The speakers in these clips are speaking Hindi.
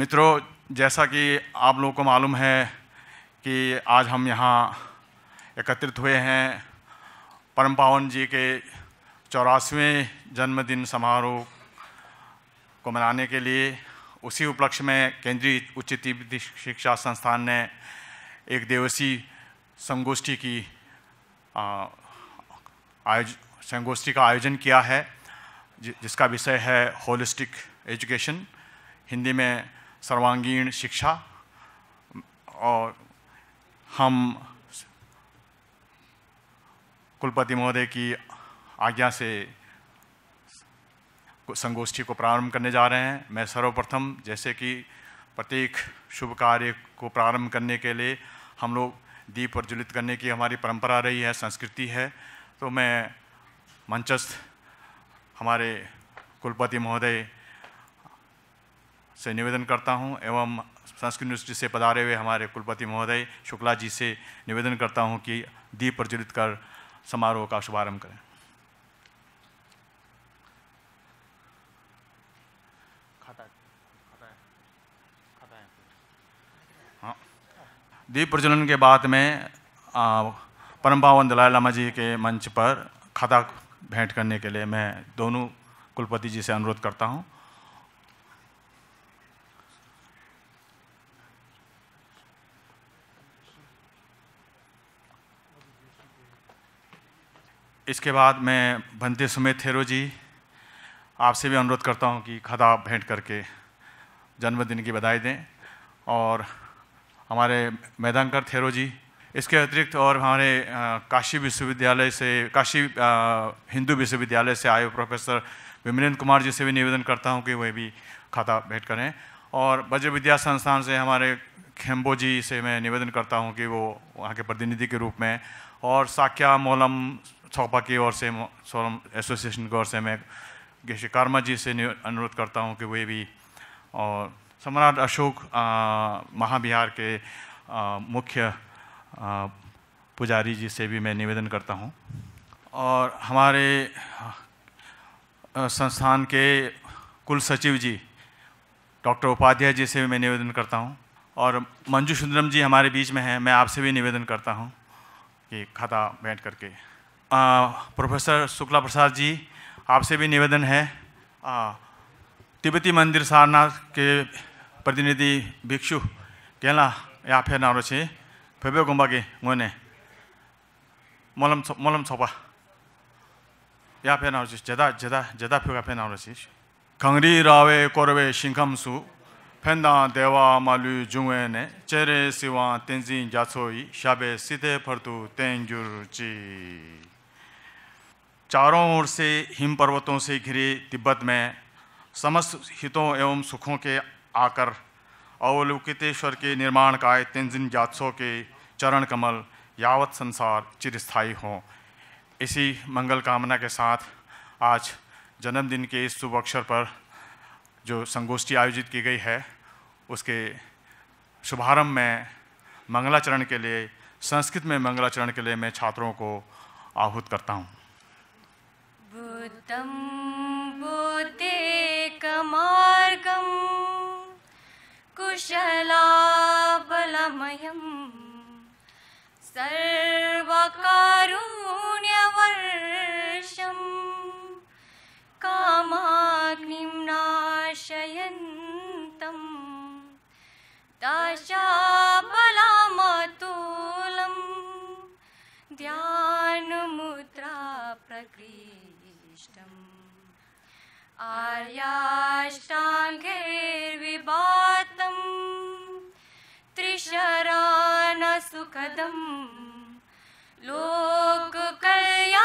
मित्रों जैसा कि आप लोगों को मालूम है कि आज हम यहाँ एकत्रित हुए हैं परम पावन जी के चौरासवें जन्मदिन समारोह को मनाने के लिए उसी उपलक्ष्य में केंद्रीय उच्च तिब्बती शिक्षा संस्थान ने एक दिवसीय संगोष्ठी की आयोज संगोष्ठी का आयोजन किया है जिसका विषय है होलिस्टिक एजुकेशन हिंदी में सर्वांगीण शिक्षा और हम कुलपति महोदय की आज्ञा से संगोष्ठी को प्रारंभ करने जा रहे हैं मैं सर्वप्रथम जैसे कि प्रत्येक शुभ कार्य को प्रारंभ करने के लिए हम लोग दीप प्रज्वलित करने की हमारी परंपरा रही है संस्कृति है तो मैं मंचस्थ हमारे कुलपति महोदय से निवेदन करता हूं एवं संस्कृत यूनिवर्सिटी से पधारे हुए हमारे कुलपति महोदय शुक्ला जी से निवेदन करता हूं कि दीप प्रज्वलित कर समारोह का शुभारंभ करें हाँ। दीप प्रज्वलन के बाद में परम पावन दलाई लामा जी के मंच पर खाता भेंट करने के लिए मैं दोनों कुलपति जी से अनुरोध करता हूं इसके बाद मैं भंते सुमित थेरो जी आपसे भी अनुरोध करता हूँ कि खदा भेंट करके जन्मदिन की बधाई दें और हमारे मैदानकर थेरो जी इसके अतिरिक्त और हमारे काशी विश्वविद्यालय से काशी हिंदू विश्वविद्यालय से आए प्रोफेसर विमलेंद्र कुमार जी से भी निवेदन करता हूँ कि वह भी खाता भेंट करें और वज्र विद्या संस्थान से हमारे खेम्बो जी से मैं निवेदन करता हूँ कि वो वहाँ के प्रतिनिधि के रूप में और साक्या मोलम छपा की ओर से सोरम एसोसिएशन की ओर से मैं गेशी कर्मा जी से अनुरोध करता हूँ कि वे भी और सम्राट अशोक महाबिहार के आ, मुख्य आ, पुजारी जी से भी मैं निवेदन करता हूँ और हमारे संस्थान के कुल सचिव जी डॉक्टर उपाध्याय जी से भी मैं निवेदन करता हूँ और मंजू सुंदरम जी हमारे बीच में हैं मैं आपसे भी निवेदन करता हूँ कि खाता बैठ करके प्रोफेसर शुक्ला प्रसाद जी आपसे भी निवेदन है तिब्बती मंदिर सारनाथ के प्रतिनिधि भिक्षु कहला या फिर नारो छे फेबे गुम्बा के मोने मलम मलम छोपा या फिर नारो जदा जदा जदा फिर फिर नारो छे खंगरी रावे कोरवे शिंखम सु फेंदा देवा मालू जुए ने चेरे सिवा तेंजी जासोई शाबे सीधे फरतू तेंजुर ची चारों ओर से हिम पर्वतों से घिरे तिब्बत में समस्त हितों एवं सुखों के आकर अवलोकितेश्वर के निर्माण काय तेंजिन जातसों के चरण कमल यावत संसार चिरस्थायी हों इसी मंगल कामना के साथ आज जन्मदिन के इस शुभ अक्षर पर जो संगोष्ठी आयोजित की गई है उसके शुभारंभ में मंगलाचरण के लिए संस्कृत में मंगलाचरण के लिए मैं छात्रों को आहूत करता हूँ ूतं बुद्धेकमार्गं कुशलाबलमयं सर्वकारुण्यवर्षं कामाग्निं नाशयन्तं दशालामातुलं ध्यानमुद्रा प्रक्रिया आर्याष्टाङ्गैर्विवातम् त्रिशरानसुखदम् लोककल्याणदन्तम्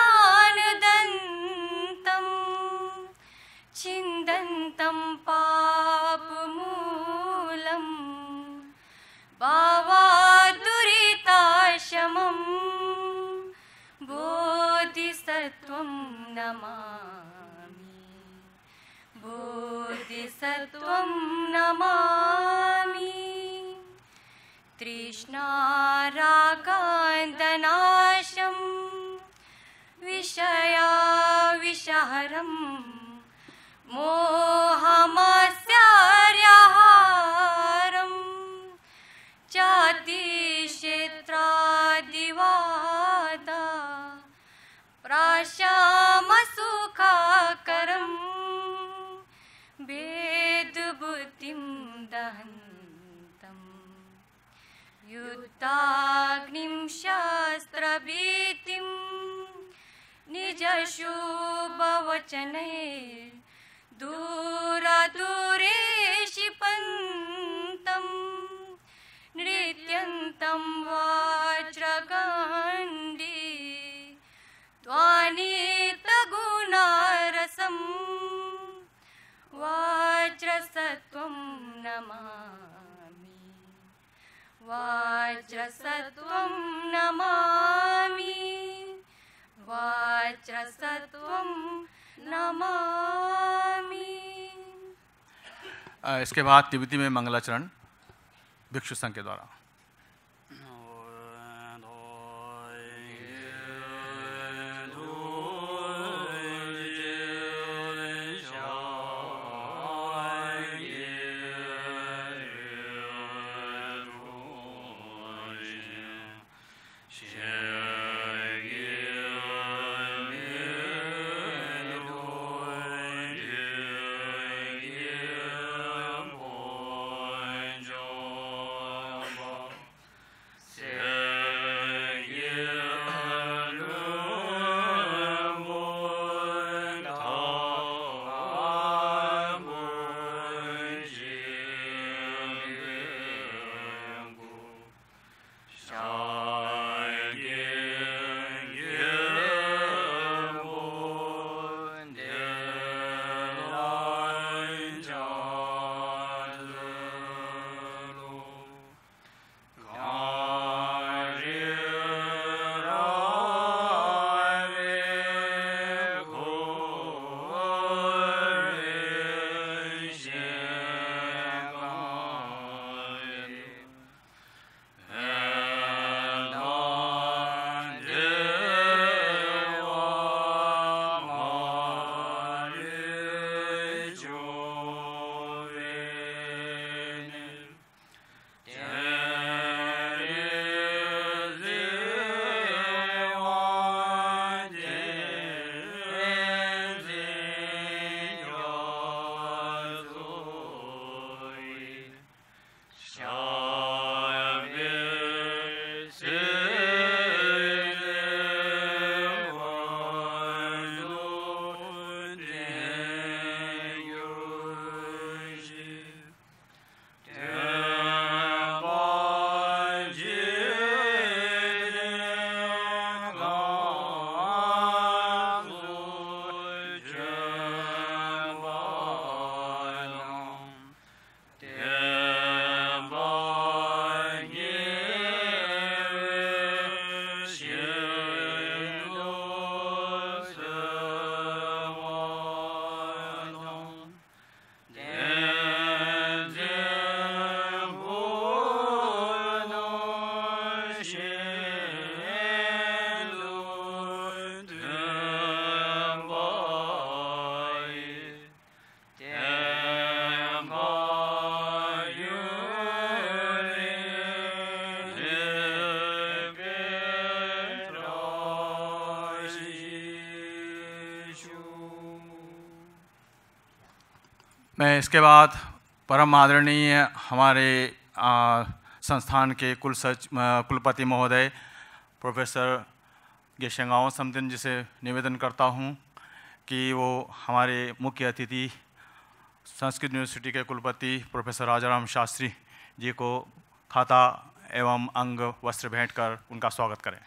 छिन्दन्तम् पापमूलम् बावा दुरिताशमम् त्वं नमामि बुद्धिसत्वं नमामि कृष्ण विषया विषहरम् मोहमा दहन्तम् युताग्निं शास्त्रभीतिं निजशुभवचने दूरदूरे वक्रतुण्डं नमामि नमामि नमामि इसके बाद तिब्बती में मंगलाचरण भिक्षु संघ के द्वारा इसके बाद परम आदरणीय हमारे आ, संस्थान के कुल सच कुलपति महोदय प्रोफेसर गेशंगाओं समदिन जी से निवेदन करता हूं कि वो हमारे मुख्य अतिथि संस्कृत यूनिवर्सिटी के कुलपति प्रोफेसर राजाराम शास्त्री जी को खाता एवं अंग वस्त्र भेंट कर उनका स्वागत करें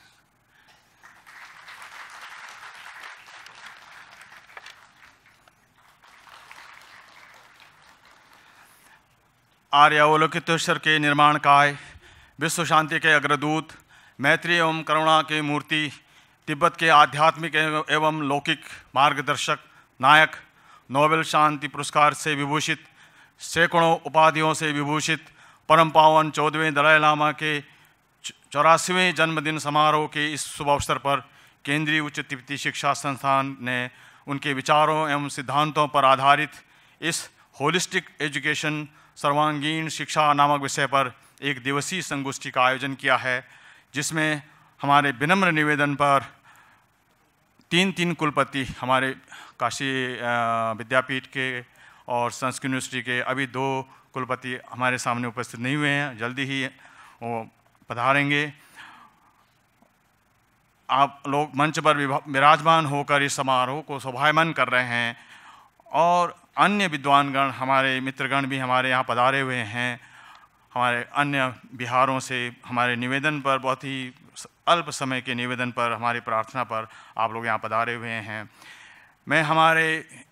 आर्यावलोकितेश्वर के निर्माण काय विश्व शांति के अग्रदूत मैत्री एवं करुणा के मूर्ति तिब्बत के आध्यात्मिक एवं लौकिक मार्गदर्शक नायक नोबेल शांति पुरस्कार से विभूषित सैकड़ों उपाधियों से विभूषित परम पावन चौदहवें दलाई लामा के चौरासीवें जन्मदिन समारोह के इस शुभ अवसर पर केंद्रीय उच्च तिब्बती शिक्षा संस्थान ने उनके विचारों एवं सिद्धांतों पर आधारित इस होलिस्टिक एजुकेशन सर्वांगीण शिक्षा नामक विषय पर एक दिवसीय संगोष्ठी का आयोजन किया है जिसमें हमारे विनम्र निवेदन पर तीन तीन कुलपति हमारे काशी विद्यापीठ के और संस्कृत यूनिवर्सिटी के अभी दो कुलपति हमारे सामने उपस्थित नहीं हुए हैं जल्दी ही वो पधारेंगे आप लोग मंच पर विराजमान होकर इस समारोह को शोभायमान कर रहे हैं और अन्य विद्वानगण हमारे मित्रगण भी हमारे यहाँ पधारे हुए हैं हमारे अन्य बिहारों से हमारे निवेदन पर बहुत ही अल्प समय के निवेदन पर हमारी प्रार्थना पर आप लोग यहाँ पधारे हुए हैं मैं हमारे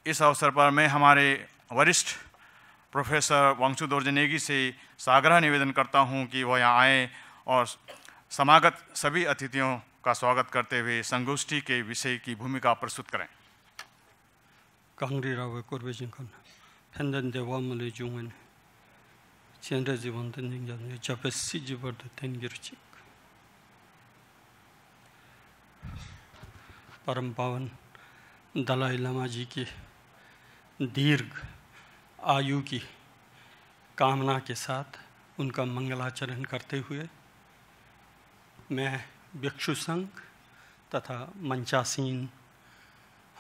इस अवसर पर मैं हमारे वरिष्ठ प्रोफेसर वंशु दोर्जनेगी से सागरा निवेदन करता हूँ कि वह यहाँ आएँ और समागत सभी अतिथियों का स्वागत करते हुए संगोष्ठी के विषय की भूमिका प्रस्तुत करें 강리라고 거르진 건 팬던데 와물이 중은 젠더지 जीवन 인간 잡에 시집어도 땡겨지 परम पावन दलाई लामा जी की दीर्घ आयु की कामना के साथ उनका मंगलाचरण करते हुए मैं भिक्षु संघ तथा मंचासीन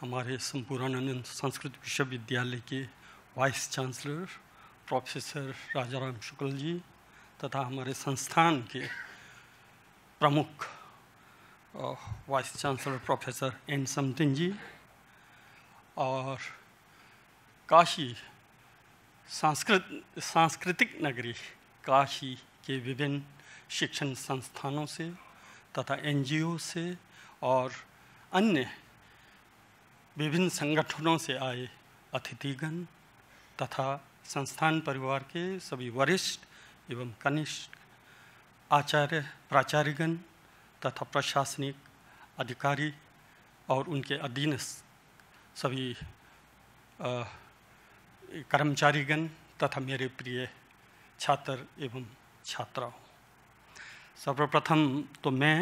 हमारे संपूर्णानंद संस्कृत विश्वविद्यालय के vice chancellor professor Rajaram Shukla ji तथा हमारे संस्थान के प्रमुख vice chancellor professor N Samten ji और काशी सांस्कृत सांस्कृतिक नगरी काशी के विभिन्न शिक्षण संस्थानों से तथा एनजीओ से और अन्य विभिन्न संगठनों से आए अतिथिगण तथा संस्थान परिवार के सभी वरिष्ठ एवं कनिष्ठ आचार्य प्राचार्यगण तथा प्रशासनिक अधिकारी और उनके अधीन सभी कर्मचारीगण तथा मेरे प्रिय छात्र एवं छात्राओं सर्वप्रथम तो मैं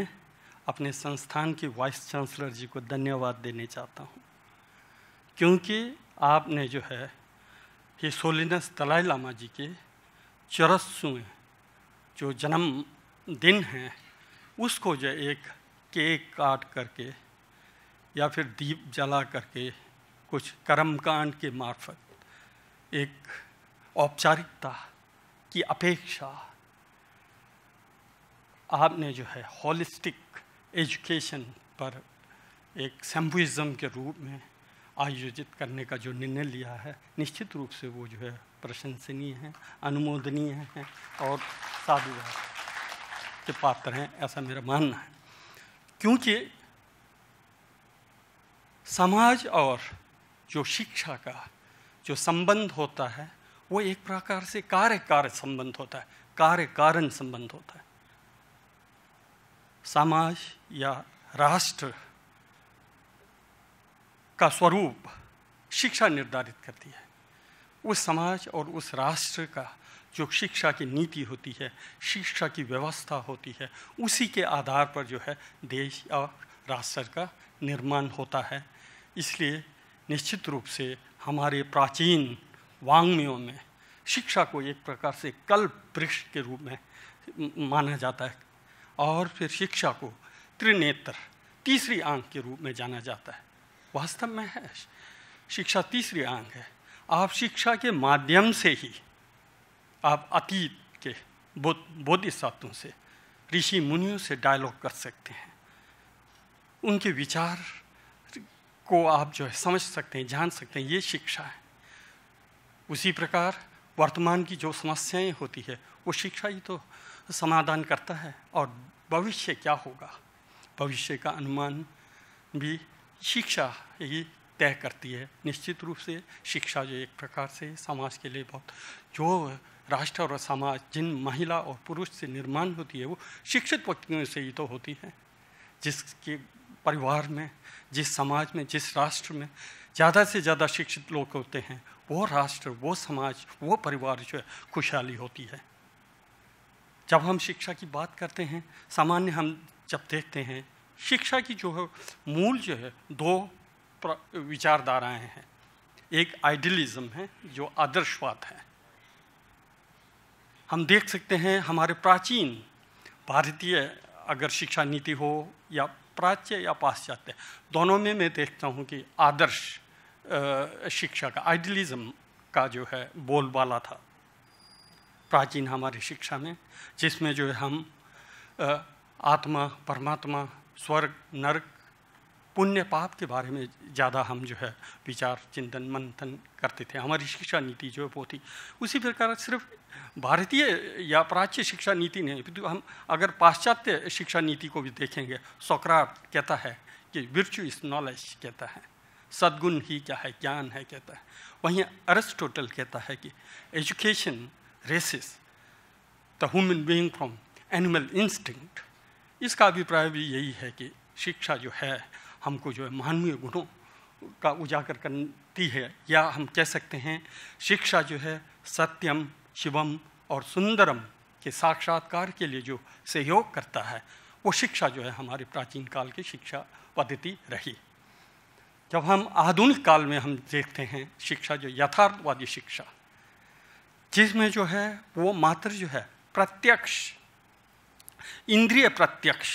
अपने संस्थान के वाइस चांसलर जी को धन्यवाद देने चाहता हूँ क्योंकि आपने जो है ये सोलिनस दलाई लामा जी के चरसुएँ जो जन्म दिन उसको जो एक केक काट करके या फिर दीप जला करके कुछ कर्मकांड के मार्फत एक औपचारिकता की अपेक्षा आपने जो है हॉलिस्टिक एजुकेशन पर एक सेम्बुज़म के रूप में आयोजित करने का जो निर्णय लिया है निश्चित रूप से वो जो है प्रशंसनीय है अनुमोदनीय है और साधुवाद के पात्र हैं ऐसा मेरा मानना है क्योंकि समाज और जो शिक्षा का जो संबंध होता है वो एक प्रकार से कार्य कार्य संबंध होता है कार्य कारण संबंध होता है समाज या राष्ट्र का स्वरूप शिक्षा निर्धारित करती है उस समाज और उस राष्ट्र का जो शिक्षा की नीति होती है शिक्षा की व्यवस्था होती है उसी के आधार पर जो है देश और राष्ट्र का निर्माण होता है इसलिए निश्चित रूप से हमारे प्राचीन वांग्मियों में शिक्षा को एक प्रकार से कल्प वृक्ष के रूप में माना जाता है और फिर शिक्षा को त्रिनेत्र तीसरी आंख के रूप में जाना जाता है वास्तव में है शिक्षा तीसरी आंग है आप शिक्षा के माध्यम से ही आप अतीत के बोध बोधिसत्वों से ऋषि मुनियों से डायलॉग कर सकते हैं उनके विचार को आप जो है समझ सकते हैं जान सकते हैं ये शिक्षा है उसी प्रकार वर्तमान की जो समस्याएं होती है वो शिक्षा ही तो समाधान करता है और भविष्य क्या होगा भविष्य का अनुमान भी शिक्षा ही तय करती है निश्चित रूप से शिक्षा जो एक प्रकार से समाज के लिए बहुत जो राष्ट्र और समाज जिन महिला और पुरुष से निर्माण होती है वो शिक्षित व्यक्तियों से ही तो होती है जिसके परिवार में जिस समाज में जिस राष्ट्र में ज़्यादा से ज़्यादा शिक्षित लोग होते हैं वो राष्ट्र वो समाज वो परिवार जो है खुशहाली होती है जब हम शिक्षा की बात करते हैं सामान्य हम जब देखते हैं शिक्षा की जो है मूल जो है दो विचारधाराएं हैं एक आइडियलिज्म है जो आदर्शवाद है हम देख सकते हैं हमारे प्राचीन भारतीय अगर शिक्षा नीति हो या प्राच्य या पाश्चात्य दोनों में मैं देखता हूँ कि आदर्श शिक्षा का आइडियलिज्म का जो है बोलबाला था प्राचीन हमारी शिक्षा में जिसमें जो है हम आत्मा परमात्मा स्वर्ग नर्क पुण्य पाप के बारे में ज़्यादा हम जो है विचार चिंतन मंथन करते थे हमारी शिक्षा नीति जो है वो थी उसी प्रकार सिर्फ भारतीय या प्राच्य शिक्षा नीति नहीं हम अगर पाश्चात्य शिक्षा नीति को भी देखेंगे सोकराट कहता है कि विर्चू इस नॉलेज कहता है सद्गुण ही क्या है ज्ञान है कहता है वहीं अरिस्टोटल कहता है कि education raises the human being from animal instinct इसका अभिप्राय भी यही है कि शिक्षा जो है हमको जो है मानवीय गुणों का उजागर करती है या हम कह सकते हैं शिक्षा जो है सत्यम शिवम और सुंदरम के साक्षात्कार के लिए जो सहयोग करता है वो शिक्षा जो है हमारे प्राचीन काल की शिक्षा पद्धति रही जब हम आधुनिक काल में हम देखते हैं शिक्षा जो यथार्थवादी शिक्षा जिसमें जो है वो मात्र जो है प्रत्यक्ष इंद्रिय प्रत्यक्ष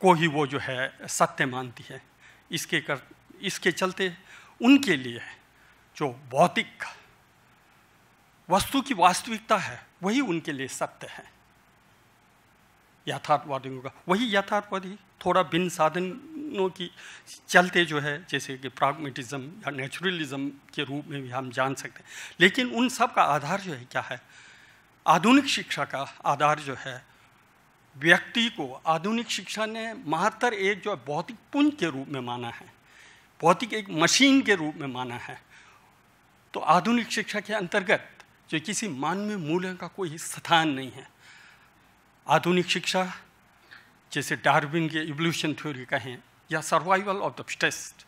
को ही वो जो है सत्य मानती है इसके कर इसके चलते उनके लिए जो भौतिक वस्तु की वास्तविकता है वही उनके लिए सत्य है यथार्थवादियों का वही यथार्थवादी थोड़ा भिन्न साधनों की चलते जो है जैसे कि प्रागमेटिज्म या नेचुरलिज्म के रूप में भी हम जान सकते हैं लेकिन उन सब का आधार जो है क्या है आधुनिक शिक्षा का आधार जो है व्यक्ति को आधुनिक शिक्षा ने महत्तर एक जो भौतिक पुंज के रूप में माना है भौतिक एक मशीन के रूप में माना है तो आधुनिक शिक्षा के अंतर्गत जो किसी मानवीय मूल्य का कोई स्थान नहीं है आधुनिक शिक्षा जैसे डार्विन के इवोल्यूशन थ्योरी कहें या सर्वाइवल ऑफ द फिटेस्ट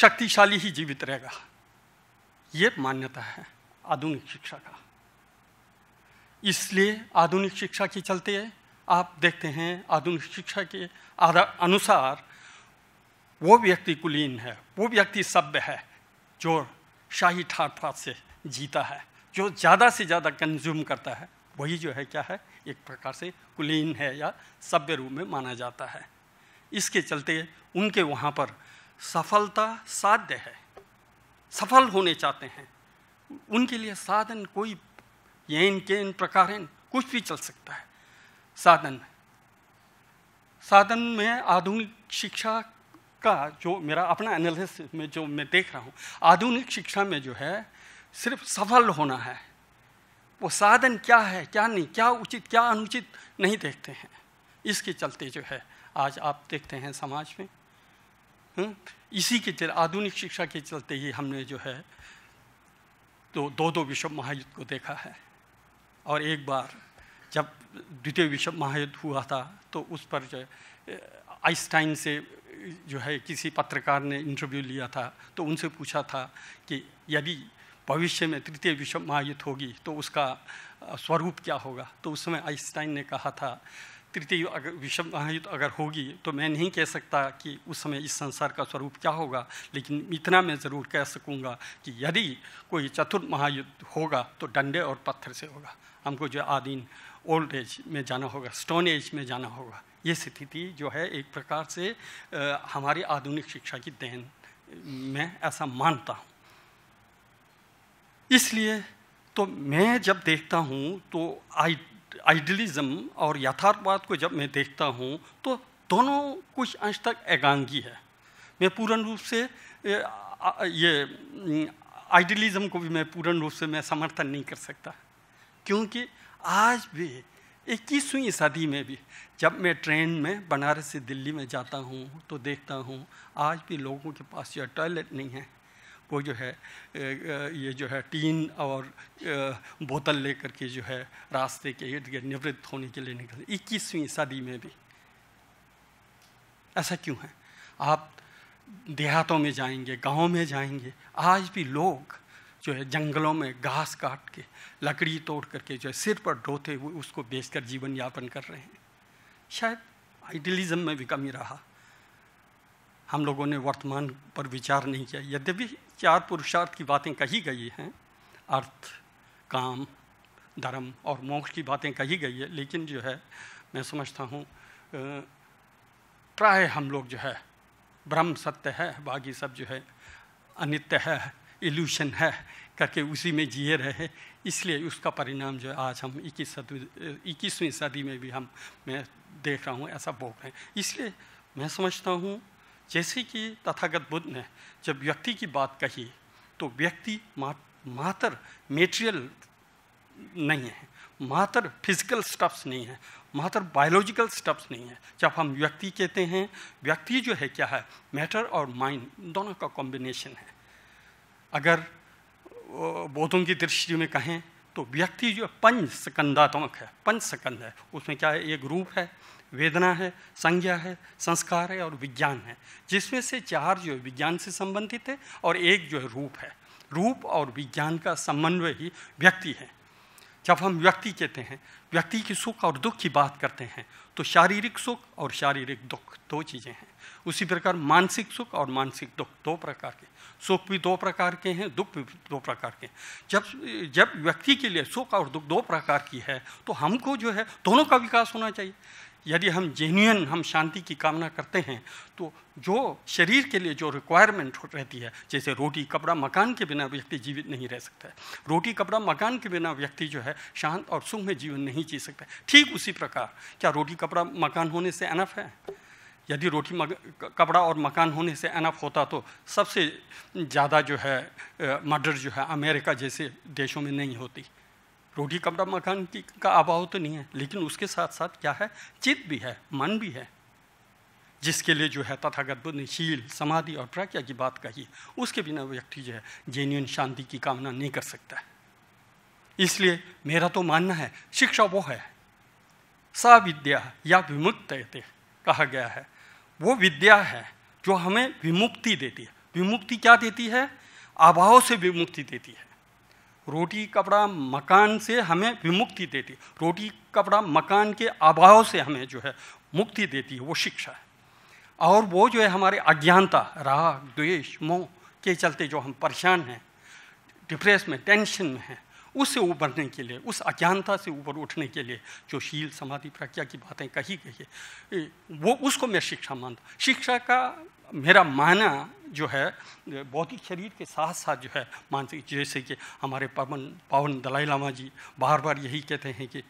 शक्तिशाली ही जीवित रहेगा ये मान्यता है आधुनिक शिक्षा का इसलिए आधुनिक शिक्षा के चलते आप देखते हैं आधुनिक शिक्षा के अनुसार वो व्यक्ति कुलीन है वो व्यक्ति सभ्य है जो शाही ठाट फाट से जीता है जो ज़्यादा से ज़्यादा कंज्यूम करता है वही जो है क्या है एक प्रकार से कुलीन है या सभ्य रूप में माना जाता है इसके चलते उनके वहाँ पर सफलता साध्य है सफल होने चाहते हैं उनके लिए साधन कोई ये इनके इन प्रकार हैं कुछ भी चल सकता है साधन साधन में आधुनिक शिक्षा का जो मेरा अपना एनालिसिस में जो मैं देख रहा हूँ आधुनिक शिक्षा में जो है सिर्फ सफल होना है वो साधन क्या है क्या नहीं क्या उचित क्या अनुचित नहीं देखते हैं इसके चलते जो है आज आप देखते हैं समाज में हुँ? हम्म, इसी के चलते आधुनिक शिक्षा के चलते ही हमने जो है तो दो दो विश्व महायुद्ध को देखा है और एक बार जब द्वितीय विश्व महायुद्ध हुआ था तो उस पर जो आइंस्टाइन से जो है किसी पत्रकार ने इंटरव्यू लिया था तो उनसे पूछा था कि यदि भविष्य में तृतीय विश्व महायुद्ध होगी तो उसका स्वरूप क्या होगा तो उस समय आइंस्टाइन ने कहा था तृतीय अगर विश्व महायुद्ध अगर होगी तो मैं नहीं कह सकता कि उस समय इस संसार का स्वरूप क्या होगा लेकिन इतना मैं ज़रूर कह सकूँगा कि यदि कोई चतुर्थ महायुद्ध होगा तो डंडे और पत्थर से होगा हमको जो आदि ओल्ड एज में जाना होगा स्टोन एज में जाना होगा ये स्थिति जो है एक प्रकार से आ, हमारी आधुनिक शिक्षा की देन मैं ऐसा मानता हूँ इसलिए तो मैं जब देखता हूँ तो आई आइडलिज्म और यथार्थवाद को जब मैं देखता हूँ तो दोनों कुछ अंश तक एकांगी है मैं पूर्ण रूप से ये आइडलिज्म को भी मैं पूर्ण रूप से मैं समर्थन नहीं कर सकता क्योंकि आज भी इक्कीसवीं सदी में भी जब मैं ट्रेन में बनारस से दिल्ली में जाता हूँ तो देखता हूँ आज भी लोगों के पास यह टॉयलेट नहीं है वो जो है ये जो है टीन और बोतल लेकर के जो है रास्ते के इर्द गिर्द निवृत्त होने के लिए निकल इक्कीसवीं सदी में भी ऐसा क्यों है आप देहातों में जाएंगे गांव में जाएंगे आज भी लोग जो है जंगलों में घास काट के लकड़ी तोड़ करके जो है सिर पर ढोते हुए उसको बेचकर जीवन यापन कर रहे हैं शायद आइडियलिज्म में भी कमी रहा हम लोगों ने वर्तमान पर विचार नहीं किया यद्यपि चार पुरुषार्थ की बातें कही गई हैं अर्थ काम धर्म और मोक्ष की बातें कही गई है लेकिन जो है मैं समझता हूँ प्राय हम लोग जो है ब्रह्म सत्य है बाकी सब जो है अनित्य है इल्यूशन है करके उसी में जिए रहे इसलिए उसका परिणाम जो है आज हम इक्कीस सदी इक्कीसवीं सदी में भी हम मैं देख रहा हूँ ऐसा भोग है इसलिए मैं समझता हूँ जैसे कि तथागत बुद्ध ने जब व्यक्ति की बात कही तो व्यक्ति मा, मात्र मेटेरियल नहीं है मात्र फिजिकल स्टप्स नहीं है मात्र बायोलॉजिकल स्टप्स नहीं है जब हम व्यक्ति कहते हैं व्यक्ति जो है क्या है मैटर और माइंड दोनों का कॉम्बिनेशन है अगर बोधों की दृष्टि में कहें तो व्यक्ति जो पंच स्कंदात्मक है पंच स्कंद है उसमें क्या है एक रूप है वेदना है संज्ञा है संस्कार है और विज्ञान है जिसमें से चार जो है विज्ञान से संबंधित है और एक जो है रूप है रूप और विज्ञान का समन्वय ही व्यक्ति है जब हम व्यक्ति कहते हैं व्यक्ति की सुख और दुख की बात करते हैं तो शारीरिक सुख और शारीरिक दुख दो चीज़ें हैं उसी प्रकार मानसिक सुख और मानसिक दुख दो प्रकार के सुख भी दो प्रकार के हैं दुख भी दो प्रकार के जब जब व्यक्ति के लिए सुख और दुख दो प्रकार की है तो हमको जो है दोनों का विकास होना चाहिए यदि हम जेन्यून हम शांति की कामना करते हैं तो जो शरीर के लिए जो रिक्वायरमेंट रहती है जैसे रोटी कपड़ा मकान के बिना व्यक्ति जीवित नहीं रह सकता है रोटी कपड़ा मकान के बिना व्यक्ति जो है शांत और सुख में जीवन नहीं जी सकता ठीक उसी प्रकार क्या रोटी कपड़ा मकान होने से अनफ है यदि रोटी मग, कपड़ा और मकान होने से अनफ होता तो सबसे ज़्यादा जो है मर्डर जो है अमेरिका जैसे देशों में नहीं होती रोटी कपड़ा मकान की का अभाव तो नहीं है लेकिन उसके साथ साथ क्या है चित्त भी है मन भी है जिसके लिए जो है तथागत बुद्ध ने शील समाधि और प्रज्ञा की बात कही उसके बिना व्यक्ति जो है जेन्यून शांति की कामना नहीं कर सकता है इसलिए मेरा तो मानना है शिक्षा वो है सा विद्या या विमुक्त कहा गया है वो विद्या है जो हमें विमुक्ति देती है विमुक्ति क्या देती है अभाव से विमुक्ति देती है रोटी कपड़ा मकान से हमें विमुक्ति देती रोटी कपड़ा मकान के अभाव से हमें जो है मुक्ति देती है वो शिक्षा है और वो जो है हमारे अज्ञानता राग द्वेष मोह के चलते जो हम परेशान हैं डिप्रेस में टेंशन में हैं उससे उबरने के लिए उस अज्ञानता से ऊपर उठने के लिए जो शील समाधि प्रज्ञा की बातें कही गई है वो उसको मैं शिक्षा मानता शिक्षा का मेरा माना जो है बौद्धिक शरीर के साथ साथ जो है मानसिक जैसे कि हमारे पवन पावन दलाई लामा जी बार बार यही कहते हैं कि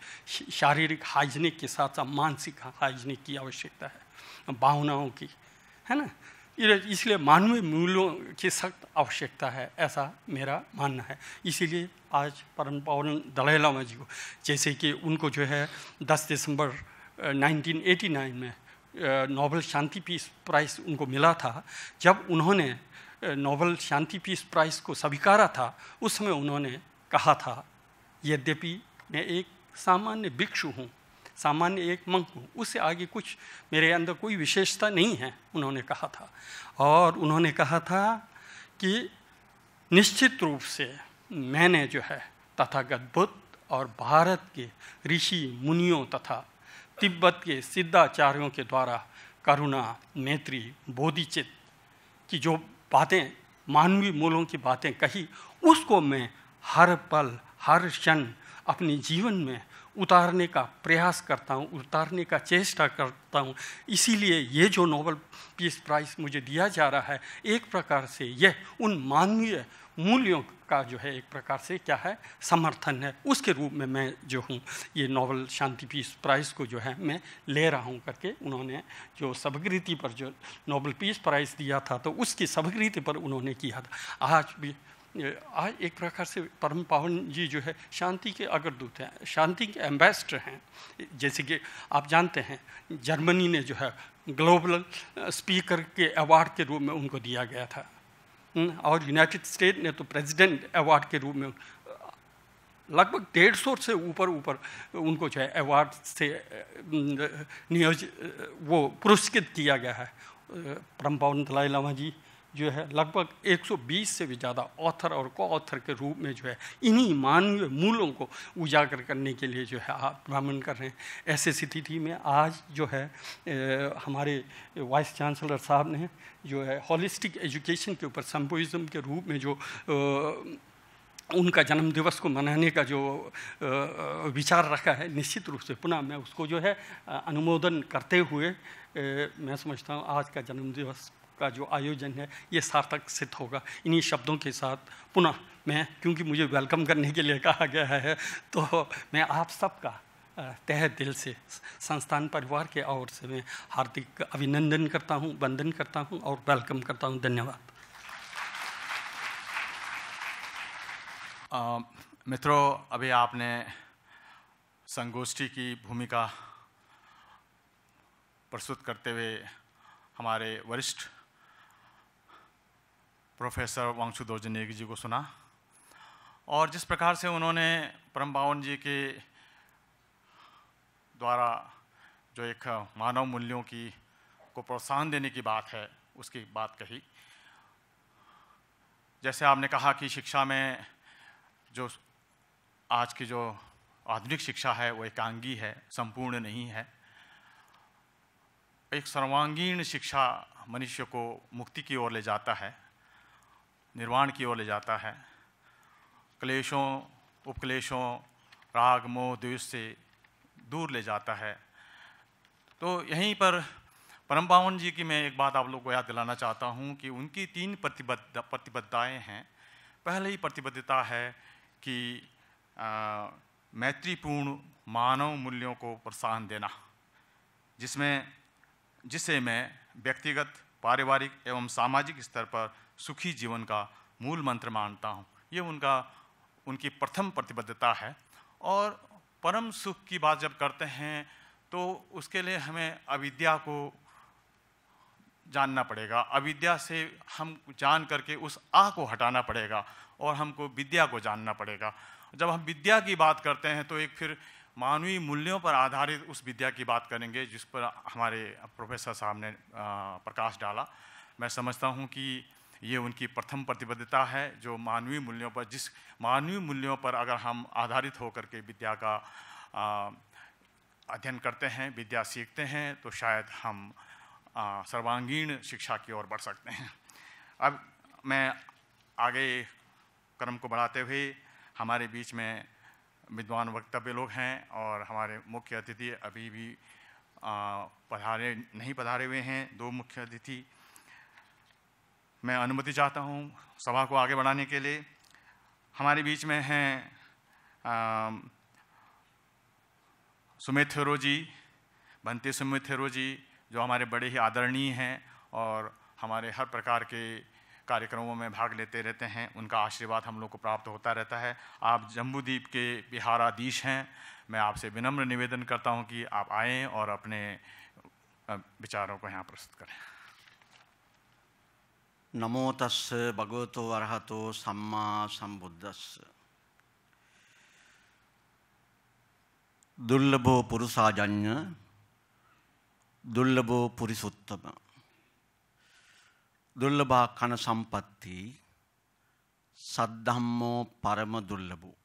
शारीरिक हाइजीनिक के साथ साथ मानसिक हाइजीनिक की आवश्यकता है भावनाओं की है ना इसलिए मानवीय मूल्यों की सख्त आवश्यकता है ऐसा मेरा मानना है इसीलिए आज परम पवन दलाई लामा जी को जैसे कि उनको जो है 10 दिसंबर 1989 में नोबेल शांति पीस प्राइस उनको मिला था जब उन्होंने नोबेल शांति पीस प्राइज़ को स्वीकारा था उस समय उन्होंने कहा था यद्यपि मैं एक सामान्य भिक्षु हूँ सामान्य एक मंक हूँ उससे आगे कुछ मेरे अंदर कोई विशेषता नहीं है उन्होंने कहा था और उन्होंने कहा था कि निश्चित रूप से मैंने जो है तथागत बुद्ध और भारत के ऋषि मुनियों तथा तिब्बत के सिद्धाचार्यों के द्वारा करुणा मैत्री बोधिचित की जो बातें मानवीय मूलों की बातें कही उसको मैं हर पल हर क्षण अपने जीवन में उतारने का प्रयास करता हूँ उतारने का चेष्टा करता हूँ इसीलिए ये जो नोबल पीस प्राइज़ मुझे दिया जा रहा है एक प्रकार से यह उन मानवीय मूल्यों का जो है एक प्रकार से क्या है समर्थन है उसके रूप में मैं जो हूँ ये नॉवल शांति पीस प्राइज़ को जो है मैं ले रहा हूँ करके उन्होंने जो सभगृति पर जो नोबल पीस प्राइज़ दिया था तो उसकी सभगृति पर उन्होंने किया था आज भी आज एक प्रकार से परम पावन जी जो है शांति के अग्रदूत हैं शांति के एम्बेसडर हैं जैसे कि आप जानते हैं जर्मनी ने जो है ग्लोबल स्पीकर के अवार्ड के रूप में उनको दिया गया था हम्म, और यूनाइटेड स्टेट ने तो प्रेसिडेंट अवार्ड के रूप में लगभग डेढ़ सौ से ऊपर ऊपर उनको जो है अवार्ड से नियोज वो पुरस्कृत किया गया है परम पावन दलाई लामा जी जो है लगभग 120 से भी ज़्यादा ऑथर और को ऑथर के रूप में जो है इन्हीं मानवीय मूलों को उजागर करने के लिए जो है आप भ्रमण कर रहे हैं ऐसे स्थिति में आज जो है ए, हमारे वाइस चांसलर साहब ने जो है हॉलिस्टिक एजुकेशन के ऊपर सम्पोजम के रूप में जो ए, उनका जन्मदिवस को मनाने का जो विचार रखा है निश्चित रूप से पुनः मैं उसको जो है अनुमोदन करते हुए मैं समझता हूँ आज का जन्मदिवस का जो आयोजन है ये सार्थक सिद्ध होगा इन्हीं शब्दों के साथ पुनः मैं क्योंकि मुझे वेलकम करने के लिए कहा गया है तो मैं आप सबका तह दिल से संस्थान परिवार के ओर से मैं हार्दिक अभिनंदन करता हूँ वंदन करता हूँ और वेलकम करता हूँ धन्यवाद मित्रों अभी आपने संगोष्ठी की भूमिका प्रस्तुत करते हुए हमारे वरिष्ठ प्रोफेसर वांशु दोजे नेगी जी को सुना और जिस प्रकार से उन्होंने परम बावन जी के द्वारा जो एक मानव मूल्यों की को प्रोत्साहन देने की बात है उसकी बात कही जैसे आपने कहा कि शिक्षा में जो आज की जो आधुनिक शिक्षा है वो एकांगी है संपूर्ण नहीं है एक सर्वांगीण शिक्षा मनुष्य को मुक्ति की ओर ले जाता है निर्वाण की ओर ले जाता है क्लेशों उपक्लेशों राग मोह द्वेष से दूर ले जाता है तो यहीं पर परम पावन जी की मैं एक बात आप लोग को याद दिलाना चाहता हूँ कि उनकी तीन प्रतिबद्ध प्रतिबद्धताएँ हैं पहले ही प्रतिबद्धता है कि मैत्रीपूर्ण मानव मूल्यों को प्रोत्साहन देना जिसमें जिसे मैं व्यक्तिगत पारिवारिक एवं सामाजिक स्तर पर सुखी जीवन का मूल मंत्र मानता हूँ ये उनका उनकी प्रथम प्रतिबद्धता है और परम सुख की बात जब करते हैं तो उसके लिए हमें अविद्या को जानना पड़ेगा अविद्या से हम जान करके उस आ को हटाना पड़ेगा और हमको विद्या को जानना पड़ेगा जब हम विद्या की बात करते हैं तो एक फिर मानवीय मूल्यों पर आधारित उस विद्या की बात करेंगे जिस पर हमारे प्रोफेसर साहब ने प्रकाश डाला मैं समझता हूँ कि ये उनकी प्रथम प्रतिबद्धता है जो मानवीय मूल्यों पर जिस मानवीय मूल्यों पर अगर हम आधारित होकर के विद्या का अध्ययन करते हैं विद्या सीखते हैं तो शायद हम सर्वांगीण शिक्षा की ओर बढ़ सकते हैं अब मैं आगे क्रम को बढ़ाते हुए हमारे बीच में विद्वान वक्तव्य लोग हैं और हमारे मुख्य अतिथि अभी भी पधारे नहीं पधारे हुए हैं दो मुख्य अतिथि मैं अनुमति चाहता हूँ सभा को आगे बढ़ाने के लिए हमारे बीच में हैं सुमित थेरो जी भंते सुमित थेरो जी जो हमारे बड़े ही आदरणीय हैं और हमारे हर प्रकार के कार्यक्रमों में भाग लेते रहते हैं उनका आशीर्वाद हम लोग को प्राप्त होता रहता है आप जम्बूद्वीप के बिहाराधीश हैं मैं आपसे विनम्र निवेदन करता हूं कि आप आएँ और अपने विचारों को यहाँ प्रस्तुत करें නමෝ තස්ස භගවතෝ අරහතෝ සම්මා සම්බුද්දස්ස දුර්ලභෝ පුරුසාජඤ්ඤ දුර්ලභෝ පුරිසුත්තම දුර්ලභා කන සම්පatti සද්ධම්මෝ පරම දුර්ලභෝ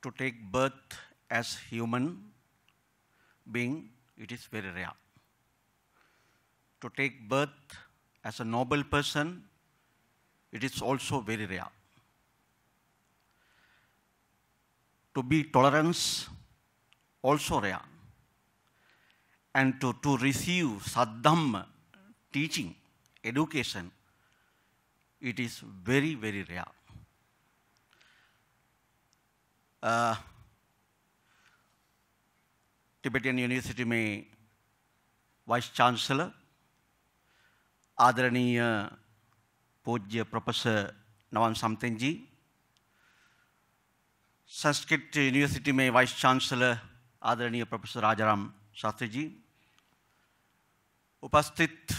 to take birth as human being it is very rare. To take birth as a noble person, it is also very rare. To be tolerance, also rare. And to, to receive sadhamma, teaching, education, it is very, very rare. Uh, Tibetan university में वाइस चांसलर आदरणीय पूज्य प्रोफेसर नवान सामतेन जी संस्कृत यूनिवर्सिटी में वाइस चांसलर आदरणीय प्रोफेसर राजाराम शास्त्री जी उपस्थित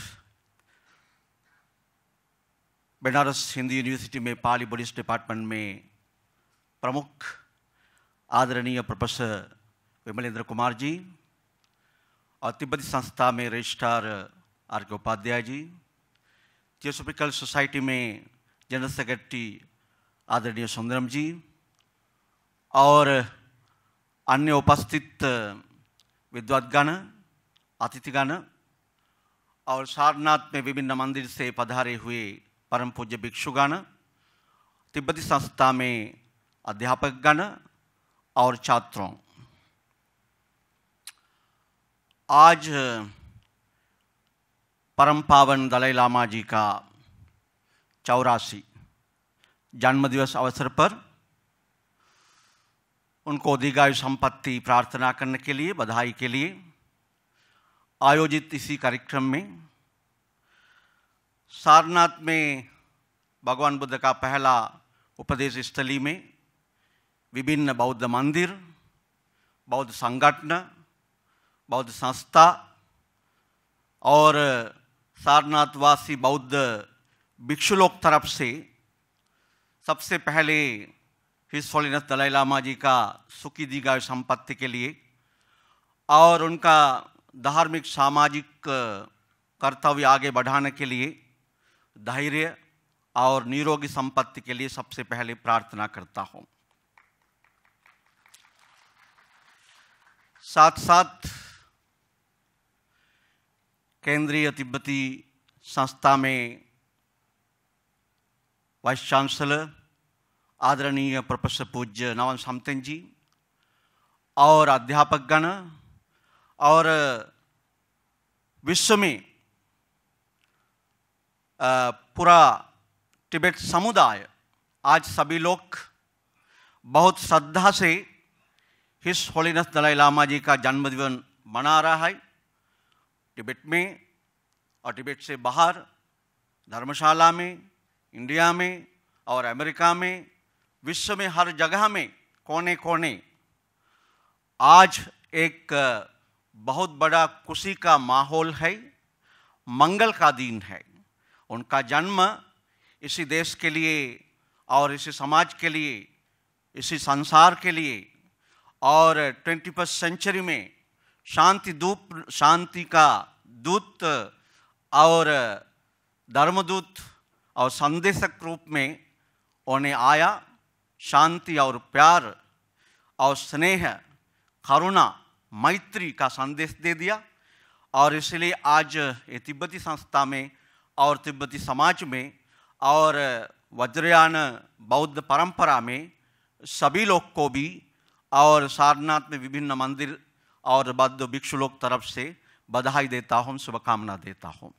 बनारस हिंदी यूनिवर्सिटी में पाली बुद्धिस्ट डिपार्टमेंट में प्रमुख आदरणीय प्रोफेसर विमलेंद्र कुमार जी और तिब्बती संस्था में registrar R K Upadhyay ji Theosophical Society में जनरल सेक्रेटरी आदरणीय सुंदरम जी और अन्य उपस्थित विद्वद्गण अतिथिगण और सारनाथ में विभिन्न मंदिर से पधारे हुए परम पूज्य भिक्षुगण तिब्बती संस्था में अध्यापकगण और छात्रों आज परम पावन दलाई लामा जी का चौरासी जन्मदिवस अवसर पर उनको दीर्घायु संपत्ति प्रार्थना करने के लिए बधाई के लिए आयोजित इसी कार्यक्रम में सारनाथ में भगवान बुद्ध का पहला उपदेश स्थली में विभिन्न बौद्ध मंदिर बौद्ध संगठन बौद्ध संस्था और सारनाथवासी बौद्ध भिक्षु लोक तरफ से सबसे पहले हिज दलाई लामा जी का सुखी दी गई संपत्ति के लिए और उनका धार्मिक सामाजिक कर्तव्य आगे बढ़ाने के लिए धैर्य और निरोगी संपत्ति के लिए सबसे पहले प्रार्थना करता हूँ साथ साथ केंद्रीय तिब्बती संस्था में वाइस चांसलर आदरणीय प्रोफेसर पूज्य नवन सामतेन जी और अध्यापकगण और विश्व में पूरा टिबेट समुदाय आज सभी लोग बहुत श्रद्धा से हिस होलीनस दलाई लामा जी का जन्मदिन मना रहा है टिबेट में और टिबेट से बाहर धर्मशाला में इंडिया में और अमेरिका में विश्व में हर जगह में कोने कोने आज एक बहुत बड़ा खुशी का माहौल है मंगल का दिन है उनका जन्म इसी देश के लिए और इसी समाज के लिए इसी संसार के लिए और ट्वेंटी फर्स्ट सेंचुरी में शांति दूप शांति का दूत और धर्मदूत और संदेशक रूप में उन्हें आया शांति और प्यार और स्नेह करुणा मैत्री का संदेश दे दिया और इसलिए आज ये तिब्बती संस्था में और तिब्बती समाज में और वज्रयान बौद्ध परंपरा में सभी लोग को भी और सारनाथ में विभिन्न मंदिर और बद्ध भिक्षु लोग तरफ से बधाई देता हूँ शुभकामना देता हूँ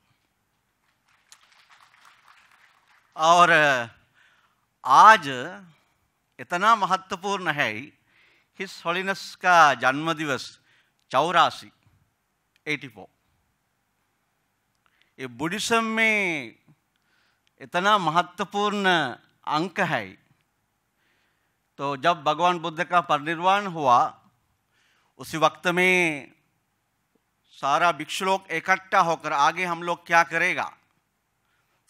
और आज इतना महत्वपूर्ण है हिस सोलिनस का जन्मदिवस चौरासी एटी फोर ये बुद्धिज्म में इतना महत्वपूर्ण अंक है तो जब भगवान बुद्ध का परिनिर्वाण हुआ उसी वक्त में सारा विक्षलोक इकट्ठा होकर आगे हम लोग क्या करेगा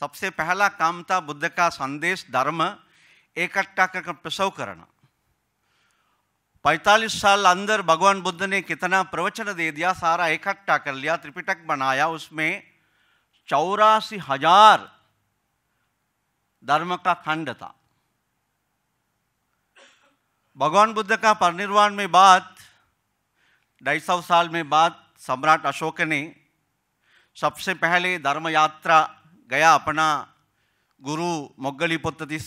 सबसे पहला काम था बुद्ध का संदेश धर्म इकट्ठा करके प्रसव करना पैंतालीस साल अंदर भगवान बुद्ध ने कितना प्रवचन दे दिया सारा इकट्ठा कर लिया त्रिपिटक बनाया उसमें चौरासी हजार धर्म का खंड था भगवान बुद्ध का परिनिर्वाण में बात ढाई सौ साल में बाद सम्राट अशोक ने सबसे पहले धर्म यात्रा गया अपना गुरु मोगली पुत्र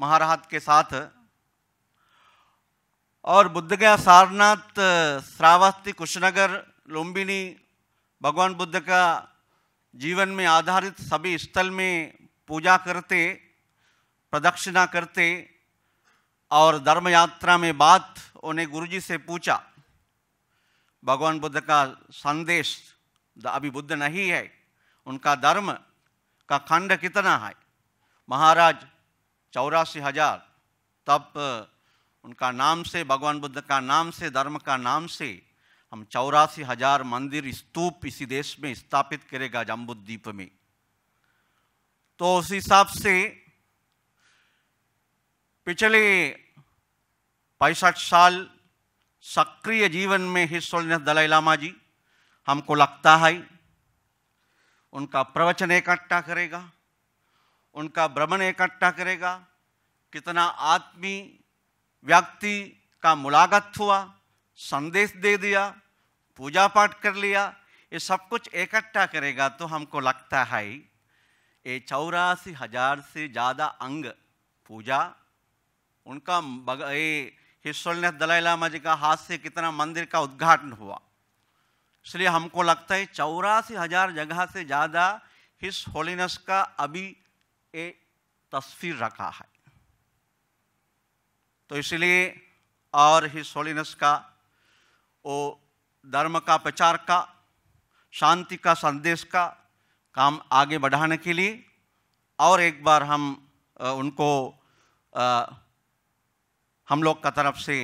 महाराज के साथ और बुद्ध गया सारनाथ श्रावस्ती कुशनगर लुम्बिनी भगवान बुद्ध का जीवन में आधारित सभी स्थल में पूजा करते प्रदक्षिणा करते और धर्म यात्रा में बात उन्हें गुरुजी से पूछा भगवान बुद्ध का संदेश अभी बुद्ध नहीं है उनका धर्म का खंड कितना है महाराज चौरासी हजार तब उनका नाम से भगवान बुद्ध का नाम से धर्म का नाम से हम चौरासी हजार मंदिर स्तूप इसी देश में स्थापित करेगा जम्बुद्वीप में तो उस हिसाब से पिछले पैंसठ साल सक्रिय जीवन में ही सोलनेस दलाई लामा जी हमको लगता है उनका प्रवचन इकट्ठा करेगा उनका भ्रमण इकट्ठा करेगा कितना आदमी व्यक्ति का मुलाकात हुआ संदेश दे दिया पूजा पाठ कर लिया ये सब कुछ इकट्ठा करेगा तो हमको लगता है ये चौरासी हजार से ज़्यादा अंग पूजा उनका ये कि सोलनाथ दलाई लामा जी का हाथ से कितना मंदिर का उद्घाटन हुआ इसलिए हमको लगता है चौरासी हजार जगह से ज़्यादा हिस होलीनेस का अभी ये तस्वीर रखा है तो इसलिए और हिस होलीनेस का वो धर्म का प्रचार का शांति का संदेश का काम आगे बढ़ाने के लिए और एक बार हम उनको हम लोग का तरफ से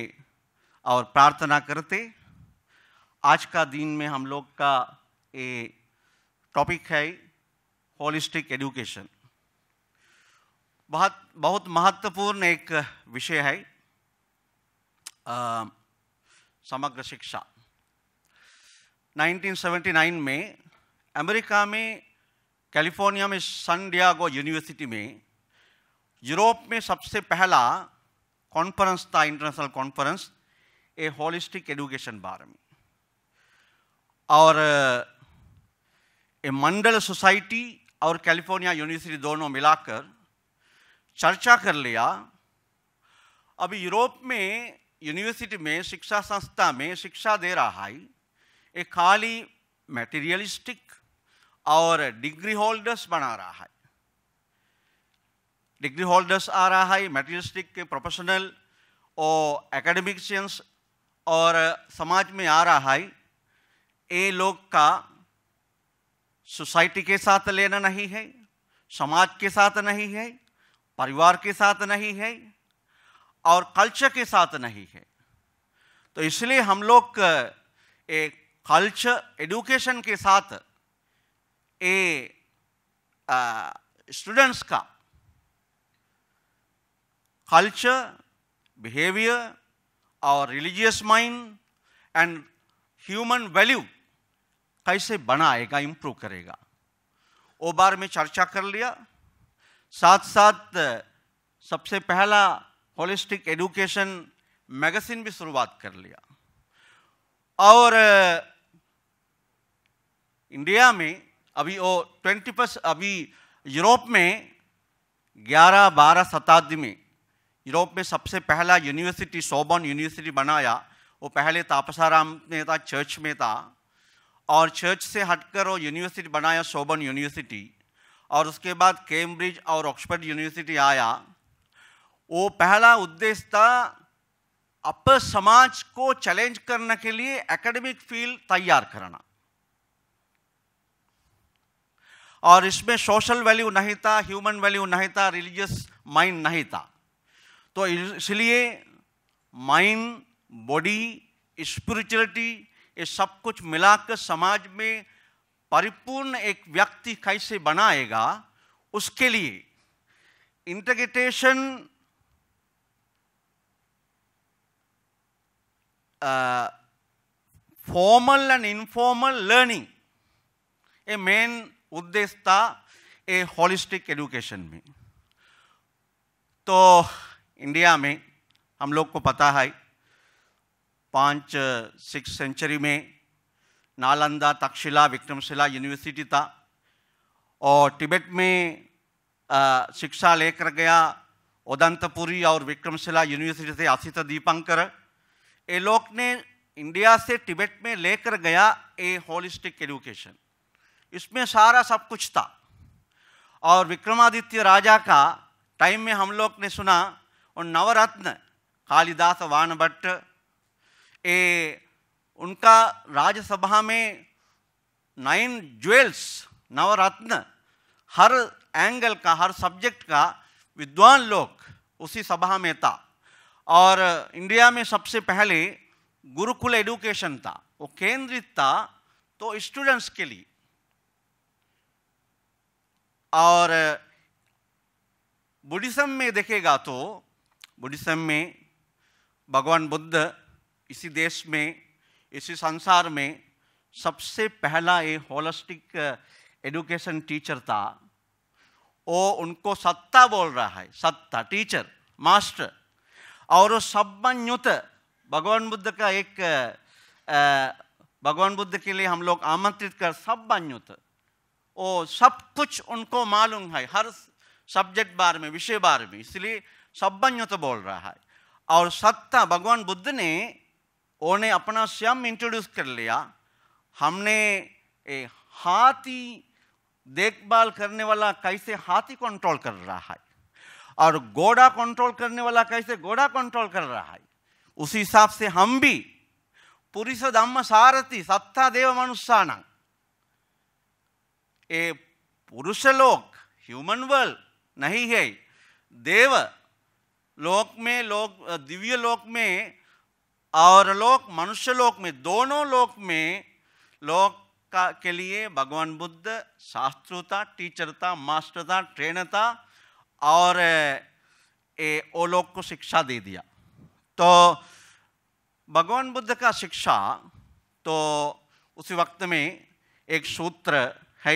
और प्रार्थना करते आज का दिन में हम लोग का ये टॉपिक है होलिस्टिक एजुकेशन बहुत बहुत महत्वपूर्ण एक विषय है आ, समग्र शिक्षा 1979 में अमेरिका में कैलिफोर्निया में सन डियागो यूनिवर्सिटी में यूरोप में सबसे पहला कॉन्फ्रेंस था international conference a holistic education बारे में और ए मंडल सोसाइटी और कैलिफोर्निया यूनिवर्सिटी दोनों मिलाकर चर्चा कर लिया अब यूरोप में यूनिवर्सिटी में शिक्षा संस्था में शिक्षा दे रहा है एक खाली मेटेरियलिस्टिक और डिग्री होल्डर्स बना रहा है डिग्री होल्डर्स आ रहा है मेटेरियलिस्टिक प्रोफेशनल और एकेडमिक और समाज में आ रहा है ये लोग का सोसाइटी के साथ लेना नहीं है समाज के साथ नहीं है परिवार के साथ नहीं है और कल्चर के साथ नहीं है तो इसलिए हम लोग एक कल्चर एडुकेशन के साथ ए स्टूडेंट्स uh, का culture, behavior, our religious mind and human value कैसे बनाएगा इम्प्रूव करेगा वो बार में चर्चा कर लिया साथ साथ सबसे पहला होलिस्टिक एजुकेशन मैगजीन भी शुरुआत कर लिया और इंडिया में अभी वो ट्वेंटी फर्स्ट अभी यूरोप में ग्यारह बारह शताब्दी में यूरोप में सबसे पहला यूनिवर्सिटी सोबन यूनिवर्सिटी बनाया वो पहले तापसाराम में था चर्च में था और चर्च से हटकर वो यूनिवर्सिटी बनाया सोबन यूनिवर्सिटी और उसके बाद कैम्ब्रिज और ऑक्सफर्ड यूनिवर्सिटी आया वो पहला उद्देश्य था अपर समाज को चैलेंज करने के लिए एकेडमिक फील्ड तैयार करना और इसमें सोशल वैल्यू नहीं था ह्यूमन वैल्यू नहीं था रिलीजियस माइंड नहीं था तो इसलिए माइंड बॉडी स्पिरिचुअलिटी ये सब कुछ मिलाकर समाज में परिपूर्ण एक व्यक्ति कैसे बनाएगा उसके लिए integration formal and informal learning ये मेन उद्देश्य था ए होलिस्टिक एजुकेशन में तो इंडिया में हम लोग को पता है पाँच सिक्स सेंचुरी में नालंदा तक्षशिला विक्रमशिला यूनिवर्सिटी था और टिबेट में शिक्षा लेकर गया उदंतपुरी और विक्रमशिला यूनिवर्सिटी से आशित दीपंकर ये लोग ने इंडिया से टिबेट में लेकर गया ए होलिस्टिक एजुकेशन इसमें सारा सब कुछ था और विक्रमादित्य राजा का टाइम में हम लोग ने सुना और नवरत्न कालिदास वान भट्ट ए उनका राज्यसभा में नाइन ज्वेल्स नवरत्न हर एंगल का हर सब्जेक्ट का विद्वान लोग उसी सभा में था और इंडिया में सबसे पहले गुरुकुल एडुकेशन था वो केंद्रित था तो स्टूडेंट्स के लिए और बुद्धिज्म में देखेगा तो बुद्धिज्म में भगवान बुद्ध इसी देश में इसी संसार में सबसे पहला ये होलिस्टिक एजुकेशन टीचर था वो उनको सत्ता बोल रहा है सत्ता टीचर मास्टर और वो सम्मान्युत भगवान बुद्ध का एक भगवान uh, बुद्ध uh, के लिए हम लोग आमंत्रित कर सब सम्मान्युत वो सब कुछ उनको मालूम है हर सब्जेक्ट बारे में विषय बारे में इसलिए तो बोल रहा है और सत्ता भगवान बुद्ध ने उन्हें अपना स्वयं इंट्रोड्यूस कर लिया हमने हाथी देखभाल करने वाला कैसे हाथी कंट्रोल कर रहा है और घोड़ा कंट्रोल करने वाला कैसे घोड़ा कंट्रोल कर रहा है उसी हिसाब से हम भी पुरुष धम्म सारथी सत्ता देव मनुष्य ये पुरुष लोग ह्यूमन वर्ल्ड नहीं है देव लोक में लोक दिव्य लोक में और लोक मनुष्य लोक में दोनों लोक में लोक का के लिए भगवान बुद्ध शास्त्रता टीचर था मास्टर था ट्रेनर था और ए, ओ लोग को शिक्षा दे दिया तो भगवान बुद्ध का शिक्षा तो उसी वक्त में एक सूत्र है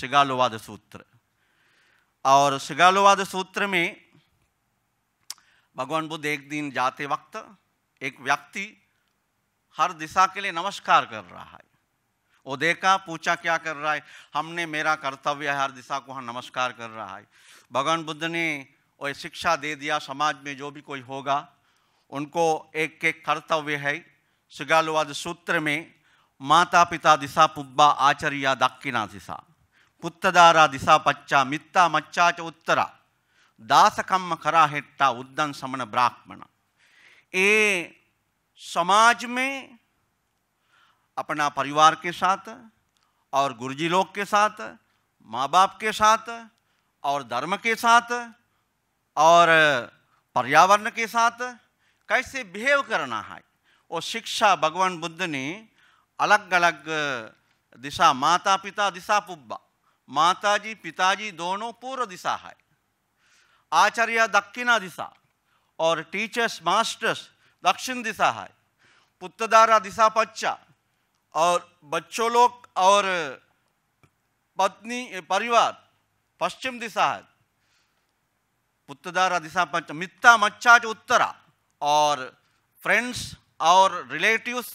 सिगालोवाद सूत्र और सिगालोवाद सूत्र में भगवान बुद्ध एक दिन जाते वक्त एक व्यक्ति हर दिशा के लिए नमस्कार कर रहा है वो देखा पूछा क्या कर रहा है हमने मेरा कर्तव्य है हर दिशा को हम नमस्कार कर रहा है भगवान बुद्ध ने वो शिक्षा दे दिया समाज में जो भी कोई होगा उनको एक एक कर्तव्य है सुगालवाद सूत्र में माता पिता दिशा पुब्बा आचर्या दक्षिणा दिशा पुत्रदारा दिशा पच्चा मित्ता मच्चा च उत्तरा दासकम्म करा हिट्टा उद्दन समन ब्राह्मण ये समाज में अपना परिवार के साथ और गुरुजी लोग के साथ माँ बाप के साथ और धर्म के साथ और पर्यावरण के साथ कैसे बिहेव करना है वो शिक्षा भगवान बुद्ध ने अलग अलग दिशा माता पिता दिशा पुब्बा माताजी पिताजी दोनों पूर्व दिशा है आचार्य दक्षिणा दिशा और टीचर्स मास्टर्स दक्षिण दिशा है पुत्रदारा दिशा पच्चा और बच्चों लोग और पत्नी परिवार पश्चिम दिशा है पुत्रदारा दिशा पंच मित्ता मच्छा जो उत्तरा और फ्रेंड्स और रिलेटिव्स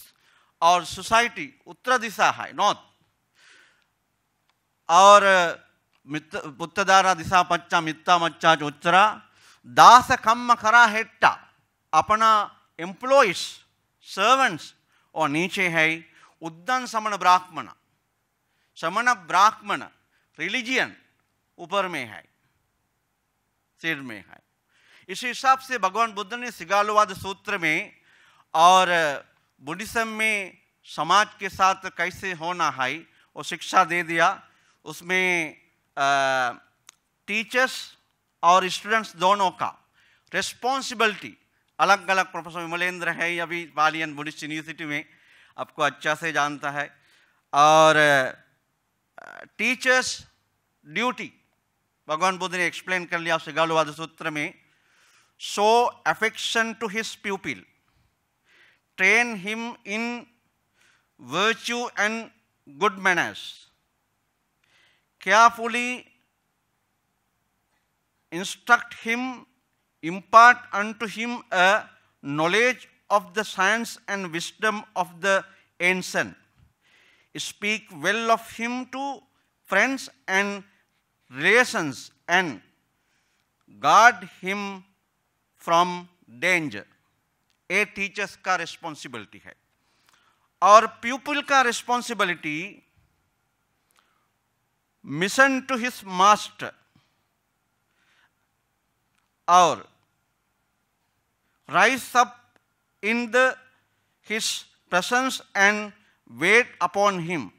और सोसाइटी उत्तर दिशा है नॉर्थ और मित्त ಮುತ್ತದಾರ दिशा पच्चा मित्ता मच्चा ಚೊಚ್ಚರ दास ಕಮ್ಮ खरा हेट्टा अपना एम्प्लॉयज सर्वेंट्स और नीचे है उद्दन समण ब्राह्मण समण ब्राह्मण रिलीजियन ऊपर में है सिर में है इस हिसाब से भगवान बुद्ध ने सिगालोवाद सूत्र में और बुद्धिज्म में समाज के साथ कैसे होना है वो शिक्षा दे दिया उसमें टीचर्स और स्टूडेंट्स दोनों का रिस्पॉन्सिबिलिटी अलग अलग प्रोफेसर विमलेंद्र है अभी बालियन बुद्धिस्ट यूनिवर्सिटी में आपको अच्छा से जानता है और टीचर्स uh, ड्यूटी भगवान बुद्ध ने एक्सप्लेन कर लिया सिगालवाद सूत्र में so affection to his pupil train him in virtue and good manners carefully instruct him, impart unto him a knowledge of the science and wisdom of the ancient. Speak well of him to friends and relations and guard him from danger. A teacher's का responsibility है और pupil का responsibility mission to his master or rise up in the, his presence and wait upon him.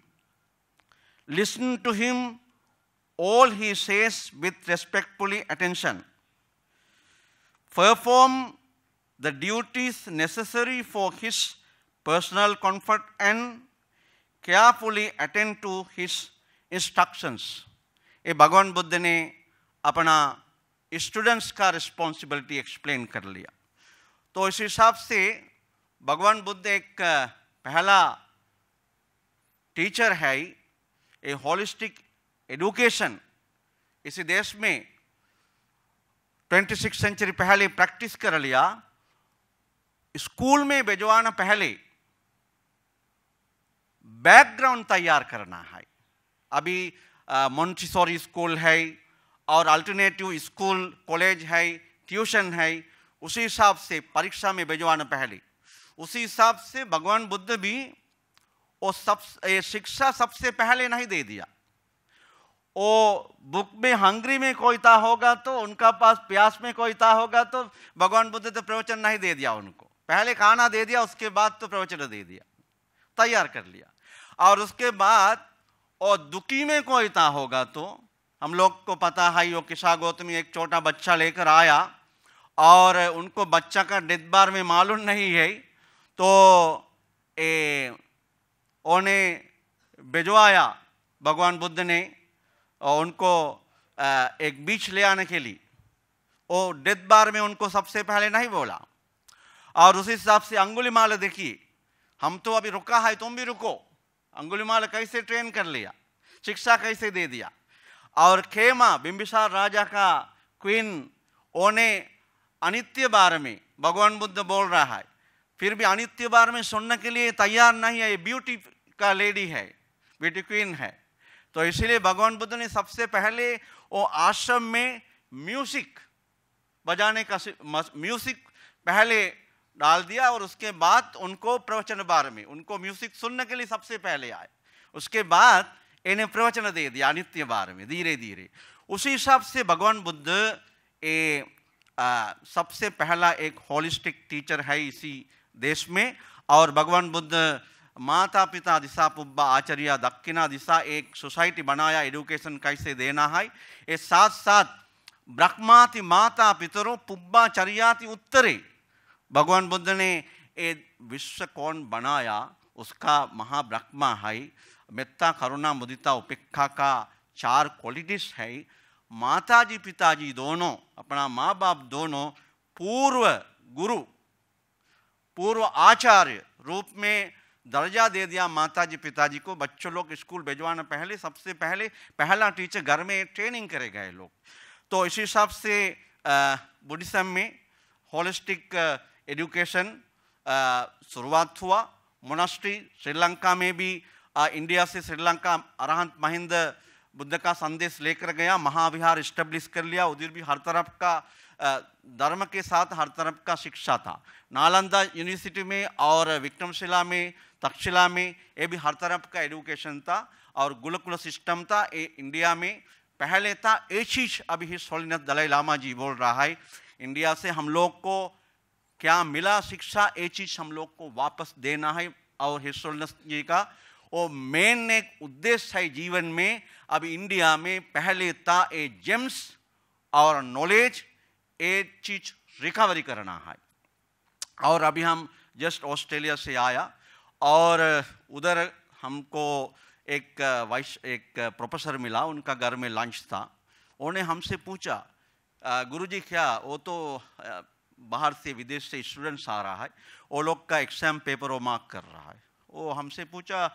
Listen to him all he says with respectfully attention. Perform the duties necessary for his personal comfort and carefully attend to his instructions ये भगवान बुद्ध ने अपना स्टूडेंट्स का रिस्पॉन्सिबिलिटी एक्सप्लेन कर लिया तो इस हिसाब से भगवान बुद्ध एक पहला टीचर है ए होलिस्टिक एडुकेशन इसी देश में 26 सेंचुरी पहले प्रैक्टिस कर लिया स्कूल में भिजवाना पहले बैकग्राउंड तैयार करना है अभी मोन्टीसोरी स्कूल है और अल्टरनेटिव स्कूल कॉलेज है ट्यूशन है उसी हिसाब से परीक्षा में भिजवाना पहले उसी हिसाब से भगवान बुद्ध भी वो सब शिक्षा सबसे पहले नहीं दे दिया वो बुक में हंगरी में कोई था होगा तो उनका पास प्यास में कोई था होगा तो भगवान बुद्ध तो प्रवचन नहीं दे दिया उनको पहले खाना दे दिया उसके बाद तो प्रवचन दे दिया तैयार कर लिया और उसके बाद और दुखी में कोई ता होगा तो हम लोग को पता है यो किसा गौतमी एक छोटा बच्चा लेकर आया और उनको बच्चा का डेथ बार में मालूम नहीं है तो उन्हें भिजवाया भगवान बुद्ध ने और उनको एक बीच ले आने के लिए वो डेथ बार में उनको सबसे पहले नहीं बोला और उसी हिसाब से अंगुली माल देखिए हम तो अभी रुका है तुम भी रुको अंगुलिमाल कैसे ट्रेन कर लिया शिक्षा कैसे दे दिया और खेमा बिंबिसार राजा का क्वीन ओने अनित्य बार में भगवान बुद्ध बोल रहा है फिर भी अनित्य बार में सुनने के लिए तैयार नहीं है ये ब्यूटी का लेडी है ब्यूटी क्वीन है तो इसीलिए भगवान बुद्ध ने सबसे पहले वो आश्रम में म्यूजिक बजाने का म्यूजिक पहले डाल दिया और उसके बाद उनको प्रवचन बार में उनको म्यूजिक सुनने के लिए सबसे पहले आए उसके बाद इन्हें प्रवचन दे दिया नित्य बार में धीरे धीरे उसी हिसाब से भगवान बुद्ध ए आ, सबसे पहला एक होलिस्टिक टीचर है इसी देश में और भगवान बुद्ध माता पिता दिशा पुब्बा आचार्य दक्षिणा दिशा एक सोसाइटी बनाया एडुकेशन कैसे देना है ये साथ साथ ब्रह्माति माता पितरों पुब्बाचर्याति उत्तरे भगवान बुद्ध ने ये विश्व कौन बनाया उसका महाब्रह्मा है मित्ता करुणा मुदिता उपेक्षा का चार क्वालिटीज है माता जी पिताजी दोनों अपना माँ बाप दोनों पूर्व गुरु पूर्व आचार्य रूप में दर्जा दे दिया माता जी पिताजी को बच्चों लोग स्कूल भेजवाना पहले सबसे पहले पहला टीचर घर में ट्रेनिंग करे गए लोग तो इस हिसाब से बुद्धिज्म में होलिस्टिक एजुकेशन uh, शुरुआत हुआ मोनास्ट्री श्रीलंका में भी आ, uh, इंडिया से श्रीलंका अरहंत महिंद बुद्ध का संदेश लेकर गया महाविहार इस्टेब्लिश कर लिया उधर भी हर तरफ का uh, धर्म के साथ हर तरफ का शिक्षा था नालंदा यूनिवर्सिटी में और विक्रमशिला में तक्षशिला में ये भी हर तरफ का एजुकेशन था और गुलकुल सिस्टम था ये इंडिया में पहले था ये चीज अभी ही सोलिनत दलाई लामा जी बोल रहा है इंडिया से हम लोग को क्या मिला शिक्षा ये चीज हम लोग को वापस देना है और हिस्सोलस जी का वो मेन एक उद्देश्य है जीवन में अब इंडिया में पहले था ए जेम्स और नॉलेज ये चीज रिकवरी करना है और अभी हम जस्ट ऑस्ट्रेलिया से आया और उधर हमको एक वाइस एक प्रोफेसर मिला उनका घर में लंच था उन्होंने हमसे पूछा गुरुजी क्या वो तो बाहर से विदेश से स्टूडेंट्स आ रहा है वो लोग का एग्ज़ाम पेपर वो मार्क कर रहा है वो हमसे पूछा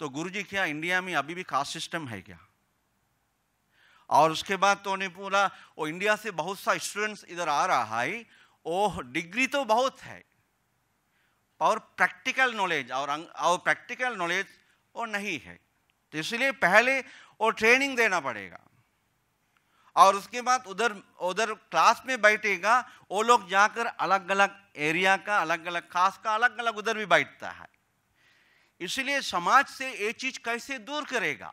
तो गुरु जी क्या इंडिया में अभी भी कास्ट सिस्टम है क्या और उसके बाद तो उन्हें बोला वो इंडिया से बहुत सा स्टूडेंट्स इधर आ रहा है वो डिग्री तो बहुत है और प्रैक्टिकल नॉलेज और और प्रैक्टिकल नॉलेज वो नहीं है तो इसलिए पहले वो ट्रेनिंग देना पड़ेगा और उसके बाद उधर उधर क्लास में बैठेगा वो लोग जाकर अलग अलग एरिया का अलग अलग खास का अलग अलग उधर भी बैठता है इसलिए समाज से ये चीज़ कैसे दूर करेगा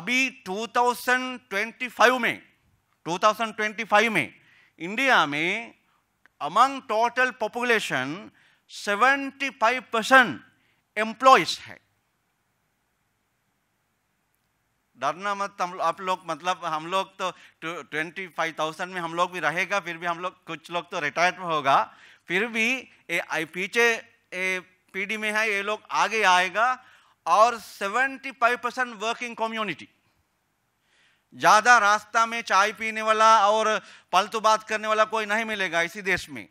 अभी 2025 में 2025 में इंडिया में among total population 75 percent employees है डरना मत हम आप लोग मतलब हम लोग तो ट्वेंटी फाइव थाउजेंड में हम लोग भी रहेगा फिर भी हम लोग कुछ लोग तो रिटायर्ड होगा फिर भी ए, पीछे ए, पीढ़ी में है ये लोग आगे आएगा और seventy five percent working community ज़्यादा रास्ता में चाय पीने वाला और पलतू बात करने वाला कोई नहीं मिलेगा इसी देश में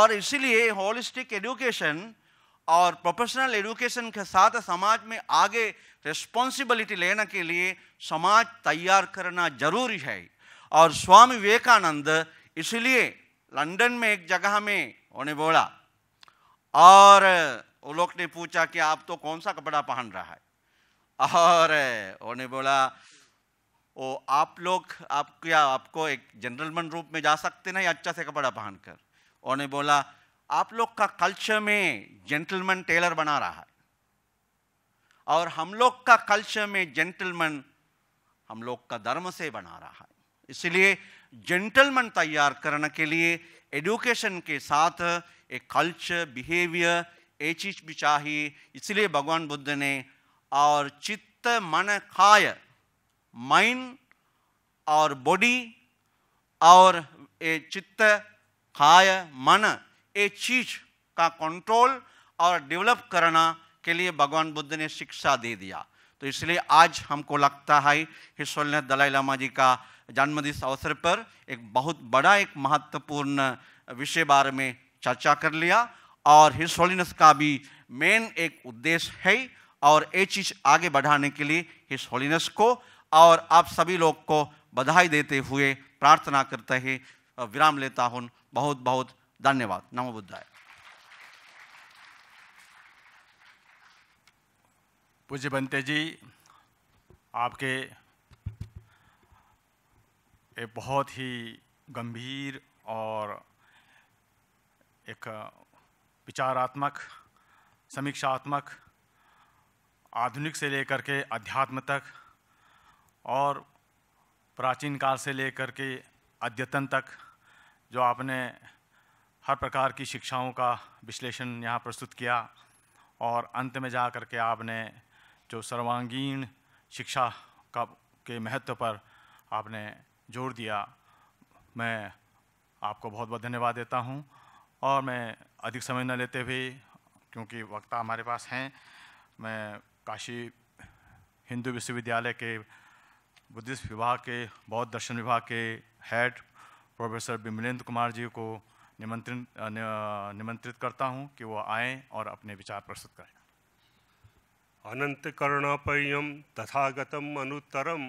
और इसीलिए होलिस्टिक एजुकेशन और प्रोफेशनल एजुकेशन के साथ समाज में आगे रिस्पॉन्सिबिलिटी लेने के लिए समाज तैयार करना जरूरी है और स्वामी विवेकानंद इसलिए लंदन में एक जगह में उन्हें बोला और वो लोग ने पूछा कि आप तो कौन सा कपड़ा पहन रहा है और उन्हें बोला ओ आप लोग आप क्या आपको एक जनरलमैन रूप में जा सकते नहीं अच्छा से कपड़ा पहनकर उन्हें बोला आप लोग का कल्चर में जेंटलमैन टेलर बना रहा है और हम लोग का कल्चर में जेंटलमैन हम लोग का धर्म से बना रहा है इसलिए जेंटलमैन तैयार करने के लिए एडुकेशन के साथ एक कल्चर बिहेवियर ये चीज भी चाहिए इसलिए भगवान बुद्ध ने और चित्त मन काय माइंड और बॉडी और चित्त काय मन ये चीज का कंट्रोल और डेवलप करना के लिए भगवान बुद्ध ने शिक्षा दे दिया तो इसलिए आज हमको लगता है सोलनाथ दलाई लामा जी का जन्मदिन अवसर पर एक बहुत बड़ा एक महत्वपूर्ण विषय बारे में चर्चा कर लिया और हिस्सोलिनस का भी मेन एक उद्देश्य है और ये चीज़ आगे बढ़ाने के लिए हिस्सोलिनस को और आप सभी लोग को बधाई देते हुए प्रार्थना करते हैं विराम लेता हूँ बहुत बहुत धन्यवाद नमो बुद्धाय पूज्य बंते जी आपके एक बहुत ही गंभीर और एक विचारात्मक समीक्षात्मक आधुनिक से लेकर के अध्यात्म तक और प्राचीन काल से लेकर के अद्यतन तक जो आपने हर प्रकार की शिक्षाओं का विश्लेषण यहाँ प्रस्तुत किया और अंत में जा कर के आपने जो सर्वांगीण शिक्षा का के महत्व पर आपने जोर दिया मैं आपको बहुत बहुत धन्यवाद देता हूँ और मैं अधिक समय न लेते हुए क्योंकि वक्ता हमारे पास हैं मैं काशी हिंदू विश्वविद्यालय के बुद्धिस्ट विभाग के बौद्ध दर्शन विभाग के हेड प्रोफेसर बिमलेंद्र कुमार जी को निमंत्रित निमंत्रित करता हूँ कि वो आए और अपने विचार प्रस्तुत करें अनंत करुणापर्यम तथागतम अनुत्तरम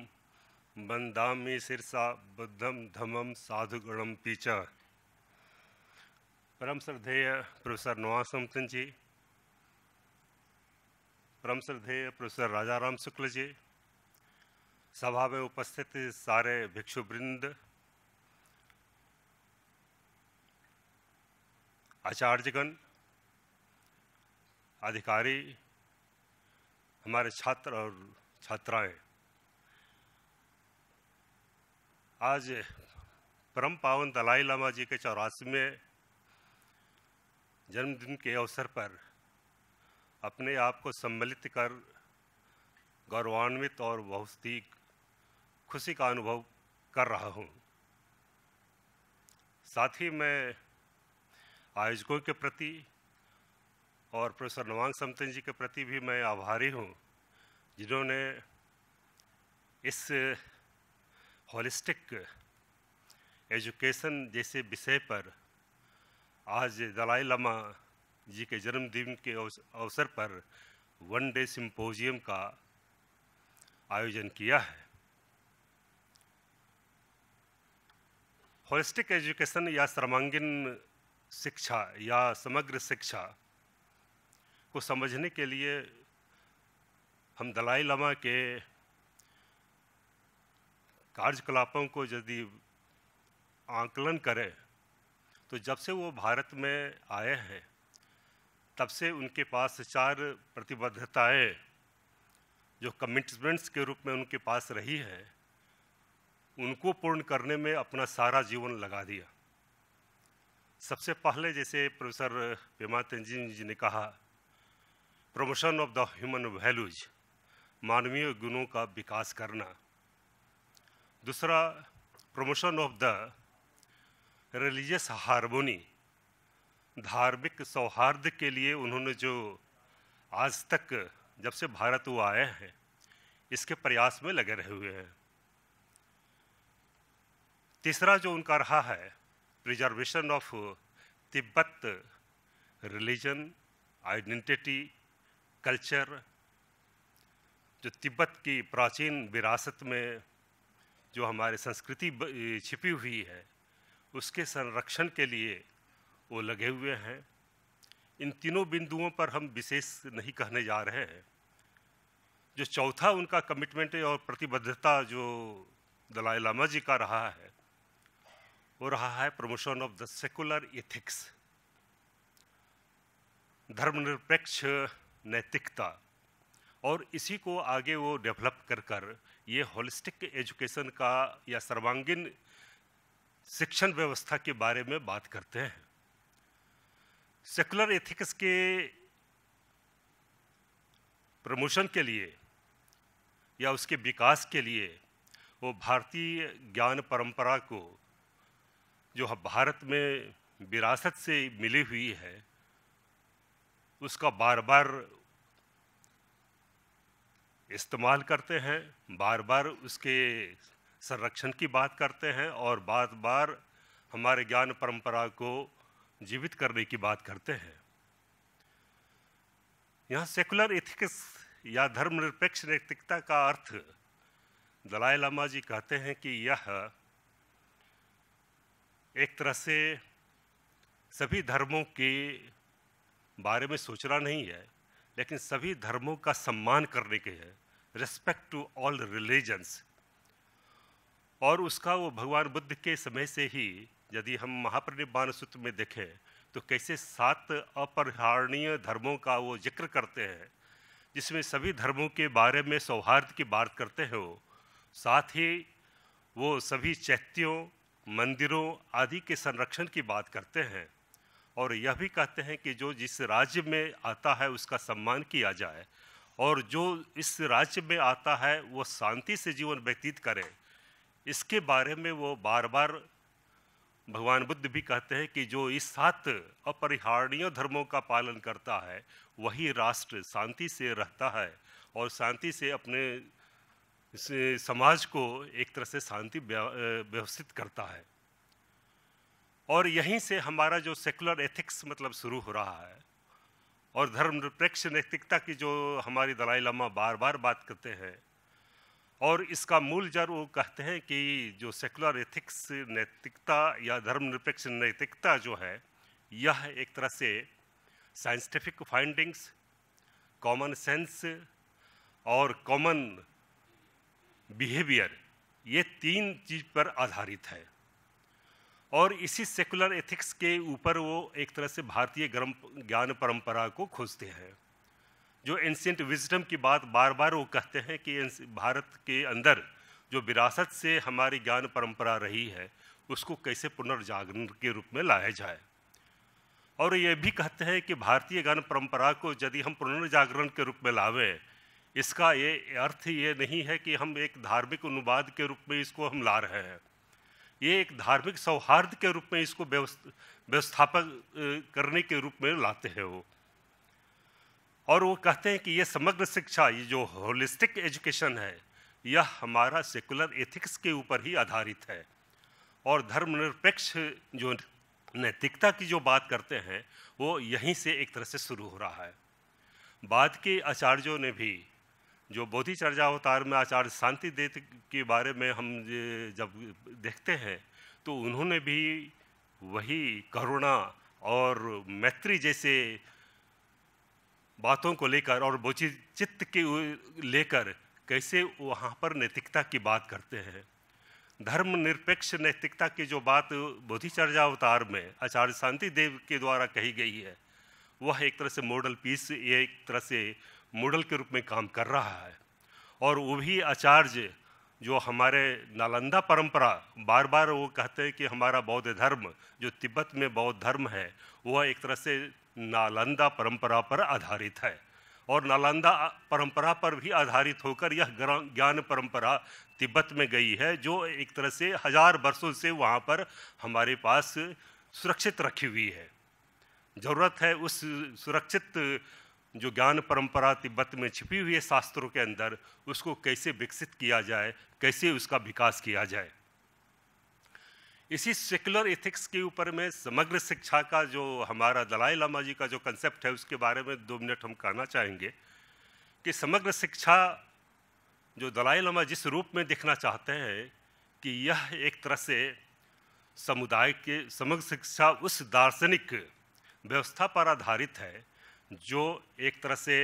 बंदामी सिरसा बुद्धम धमम साधुगुणम पीचा परम श्रद्धेय प्रोफेसर नवाज समतन जी परम श्रद्धेय प्रोफेसर राजाराम शुक्ल जी सभा में उपस्थित सारे भिक्षुवृंद आचार्यगण अधिकारी हमारे छात्र और छात्राएं आज परम पावन दलाई लामा जी के चौरासीवें जन्मदिन के अवसर पर अपने आप को सम्मिलित कर गौरवान्वित और बहुत ही खुशी का अनुभव कर रहा हूँ साथ ही मैं आयोजकों के प्रति और प्रोफेसर नवांग समतन जी के प्रति भी मैं आभारी हूँ जिन्होंने इस होलिस्टिक एजुकेशन जैसे विषय पर आज दलाई लामा जी के जन्मदिन के अवसर पर वन डे सिंपोजियम का आयोजन किया है होलिस्टिक एजुकेशन या सर्वांगीण शिक्षा या समग्र शिक्षा को समझने के लिए हम दलाई लामा के कार्यकलापों को यदि आंकलन करें तो जब से वो भारत में आए हैं तब से उनके पास चार प्रतिबद्धताएं जो कमिटमेंट्स के रूप में उनके पास रही है उनको पूर्ण करने में अपना सारा जीवन लगा दिया सबसे पहले जैसे प्रोफेसर पेमा तंजीम जी ने कहा promotion of the human values मानवीय गुणों का विकास करना दूसरा promotion of the religious harmony धार्मिक सौहार्द के लिए उन्होंने जो आज तक जब से भारत वो आए हैं इसके प्रयास में लगे रहे हुए हैं तीसरा जो उनका रहा है preservation of uh, Tibet religion, identity, culture, जो तिब्बत की प्राचीन विरासत में जो हमारे संस्कृति छिपी हुई है उसके संरक्षण के लिए वो लगे हुए हैं इन तीनों बिंदुओं पर हम विशेष नहीं कहने जा रहे हैं जो चौथा उनका कमिटमेंट और प्रतिबद्धता जो दलाई लामा जी का रहा है हो रहा है promotion of the secular ethics धर्मनिरपेक्ष नैतिकता और इसी को आगे वो डेवलप कर कर ये होलिस्टिक एजुकेशन का या सर्वांगीण शिक्षण व्यवस्था के बारे में बात करते हैं सेकुलर एथिक्स के प्रमोशन के लिए या उसके विकास के लिए वो भारतीय ज्ञान परंपरा को जो भारत में विरासत से मिली हुई है उसका बार बार इस्तेमाल करते हैं बार बार उसके संरक्षण की बात करते हैं और बार बार हमारे ज्ञान परंपरा को जीवित करने की बात करते हैं यहाँ सेकुलर इथिक्स या धर्मनिरपेक्ष नैतिकता का अर्थ दलाई लामा जी कहते हैं कि यह एक तरह से सभी धर्मों के बारे में सोचना नहीं है लेकिन सभी धर्मों का सम्मान करने के है रिस्पेक्ट टू ऑल रिलीजन्स और उसका वो भगवान बुद्ध के समय से ही यदि हम महापरिनिर्वाण सूत्र में देखें तो कैसे सात अपरिहारणीय धर्मों का वो जिक्र करते हैं जिसमें सभी धर्मों के बारे में सौहार्द की बात करते हैं वो साथ ही वो सभी चैत्यों मंदिरों आदि के संरक्षण की बात करते हैं और यह भी कहते हैं कि जो जिस राज्य में आता है उसका सम्मान किया जाए और जो इस राज्य में आता है वो शांति से जीवन व्यतीत करे इसके बारे में वो बार बार भगवान बुद्ध भी कहते हैं कि जो इस सात अपरिहारणीय धर्मों का पालन करता है वही राष्ट्र शांति से रहता है और शांति से अपने इससे समाज को एक तरह से शांति व्यवस्थित करता है और यहीं से हमारा जो सेकुलर एथिक्स मतलब शुरू हो रहा है और धर्म निरपेक्ष नैतिकता की जो हमारी दलाई लामा बार बार बात करते हैं और इसका मूल जड़ वो कहते हैं कि जो सेकुलर एथिक्स नैतिकता या धर्मनिरपेक्ष नैतिकता जो है यह एक तरह से साइंटिफिक फाइंडिंग्स कॉमन सेंस और कॉमन बिहेवियर ये तीन चीज़ पर आधारित है और इसी सेकुलर एथिक्स के ऊपर वो एक तरह से भारतीय गर्म ज्ञान परंपरा को खोजते हैं जो एंशियंट विजडम की बात बार बार वो कहते हैं कि भारत के अंदर जो विरासत से हमारी ज्ञान परंपरा रही है उसको कैसे पुनर्जागरण के रूप में लाया जाए और ये भी कहते हैं कि भारतीय ज्ञान परंपरा को यदि हम पुनर्जागरण के रूप में लावें इसका ये अर्थ ये नहीं है कि हम एक धार्मिक अनुवाद के रूप में इसको हम ला रहे हैं ये एक धार्मिक सौहार्द के रूप में इसको व्यवस्थापक करने के रूप में लाते हैं वो और वो कहते हैं कि ये समग्र शिक्षा ये जो होलिस्टिक एजुकेशन है यह हमारा सेकुलर एथिक्स के ऊपर ही आधारित है और धर्मनिरपेक्ष जो नैतिकता की जो बात करते हैं वो यहीं से एक तरह से शुरू हो रहा है बाद के आचार्यों ने भी जो बोधिचर्या अवतार में आचार्य शांति देव के बारे में हम जब देखते हैं तो उन्होंने भी वही करुणा और मैत्री जैसे बातों को लेकर और बोचि चित्त के लेकर कैसे वहाँ पर नैतिकता की बात करते हैं धर्मनिरपेक्ष नैतिकता की जो बात बोधिचर्या अवतार में आचार्य शांति देव के द्वारा कही गई है वह एक तरह से मॉडल पीस एक तरह से मॉडल के रूप में काम कर रहा है और वो भी आचार्य जो हमारे नालंदा परंपरा बार बार वो कहते हैं कि हमारा बौद्ध धर्म जो तिब्बत में बौद्ध धर्म है वह एक तरह से नालंदा परंपरा पर आधारित है और नालंदा परंपरा पर भी आधारित होकर यह ज्ञान परंपरा तिब्बत में गई है जो एक तरह से हजार वर्षों से वहाँ पर हमारे पास सुरक्षित रखी हुई है ज़रूरत है उस सुरक्षित जो ज्ञान परंपरा तिब्बत में छिपी हुई है शास्त्रों के अंदर उसको कैसे विकसित किया जाए कैसे उसका विकास किया जाए इसी सेकुलर एथिक्स के ऊपर में समग्र शिक्षा का जो हमारा दलाई लामा जी का जो कंसेप्ट है उसके बारे में दो मिनट हम कहना चाहेंगे कि समग्र शिक्षा जो दलाई लामा जिस रूप में देखना चाहते हैं कि यह एक तरह से समुदाय के समग्र शिक्षा उस दार्शनिक व्यवस्था पर आधारित है जो एक तरह से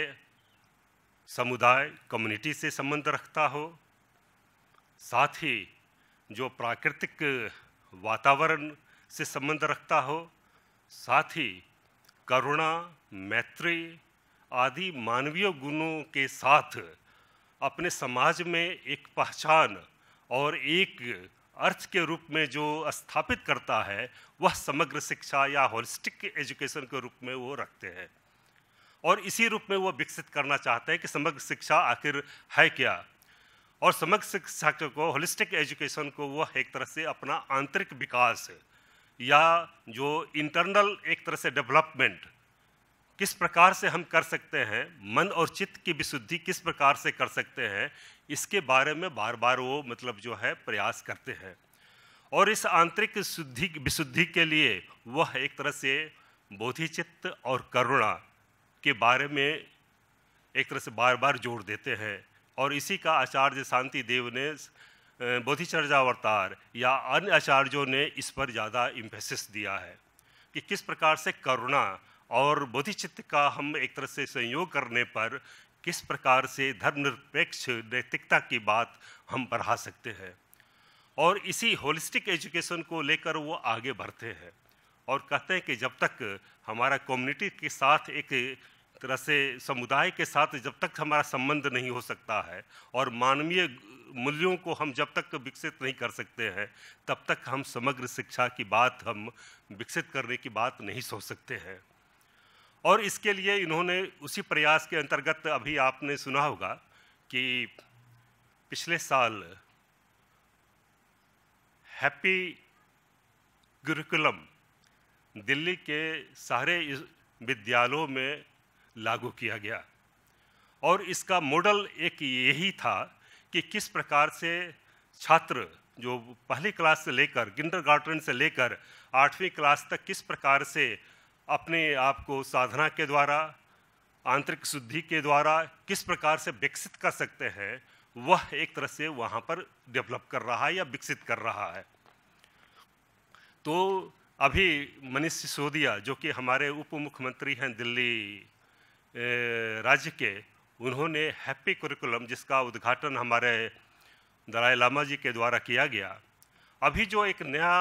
समुदाय कम्युनिटी से संबंध रखता हो साथ ही जो प्राकृतिक वातावरण से संबंध रखता हो साथ ही करुणा मैत्री आदि मानवीय गुणों के साथ अपने समाज में एक पहचान और एक अर्थ के रूप में जो स्थापित करता है वह समग्र शिक्षा या होलिस्टिक एजुकेशन के रूप में वो रखते हैं और इसी रूप में वो विकसित करना चाहते हैं कि समग्र शिक्षा आखिर है क्या और समग्र शिक्षा को होलिस्टिक एजुकेशन को वो एक तरह से अपना आंतरिक विकास या जो इंटरनल एक तरह से डेवलपमेंट किस प्रकार से हम कर सकते हैं मन और चित्त की विशुद्धि किस प्रकार से कर सकते हैं इसके बारे में बार बार वो मतलब जो है प्रयास करते हैं और इस आंतरिक शुद्धि विशुद्धि के लिए वह एक तरह से बोधिचित्त और करुणा के बारे में एक तरह से बार बार जोर देते हैं और इसी का आचार्य शांति देव ने बोधिचर्जावतार या अन्य आचार्यों ने इस पर ज़्यादा इम्फेसिस दिया है कि किस प्रकार से करुणा और बोधिचित्त का हम एक तरह से संयोग करने पर किस प्रकार से धर्मनिरपेक्ष नैतिकता की बात हम बढ़ा सकते हैं और इसी होलिस्टिक एजुकेशन को लेकर वो आगे बढ़ते हैं और कहते हैं कि जब तक हमारा कम्युनिटी के साथ एक तरह से समुदाय के साथ जब तक हमारा संबंध नहीं हो सकता है और मानवीय मूल्यों को हम जब तक विकसित नहीं कर सकते हैं तब तक हम समग्र शिक्षा की बात हम विकसित करने की बात नहीं सोच सकते हैं और इसके लिए इन्होंने उसी प्रयास के अंतर्गत अभी आपने सुना होगा कि पिछले साल हैप्पी गुरुकुलम दिल्ली के सारे विद्यालयों में लागू किया गया और इसका मॉडल एक यही था कि किस प्रकार से छात्र जो पहली क्लास से लेकर किंडरगार्टन से लेकर आठवीं क्लास तक किस प्रकार से अपने आप को साधना के द्वारा आंतरिक शुद्धि के द्वारा किस प्रकार से विकसित कर सकते हैं वह एक तरह से वहाँ पर डेवलप कर रहा है या विकसित कर रहा है तो अभी मनीष सिसोदिया जो कि हमारे उप मुख्यमंत्री हैं दिल्ली राज्य के उन्होंने हैप्पी करिकुलम जिसका उद्घाटन हमारे दलाई लामा जी के द्वारा किया गया अभी जो एक नया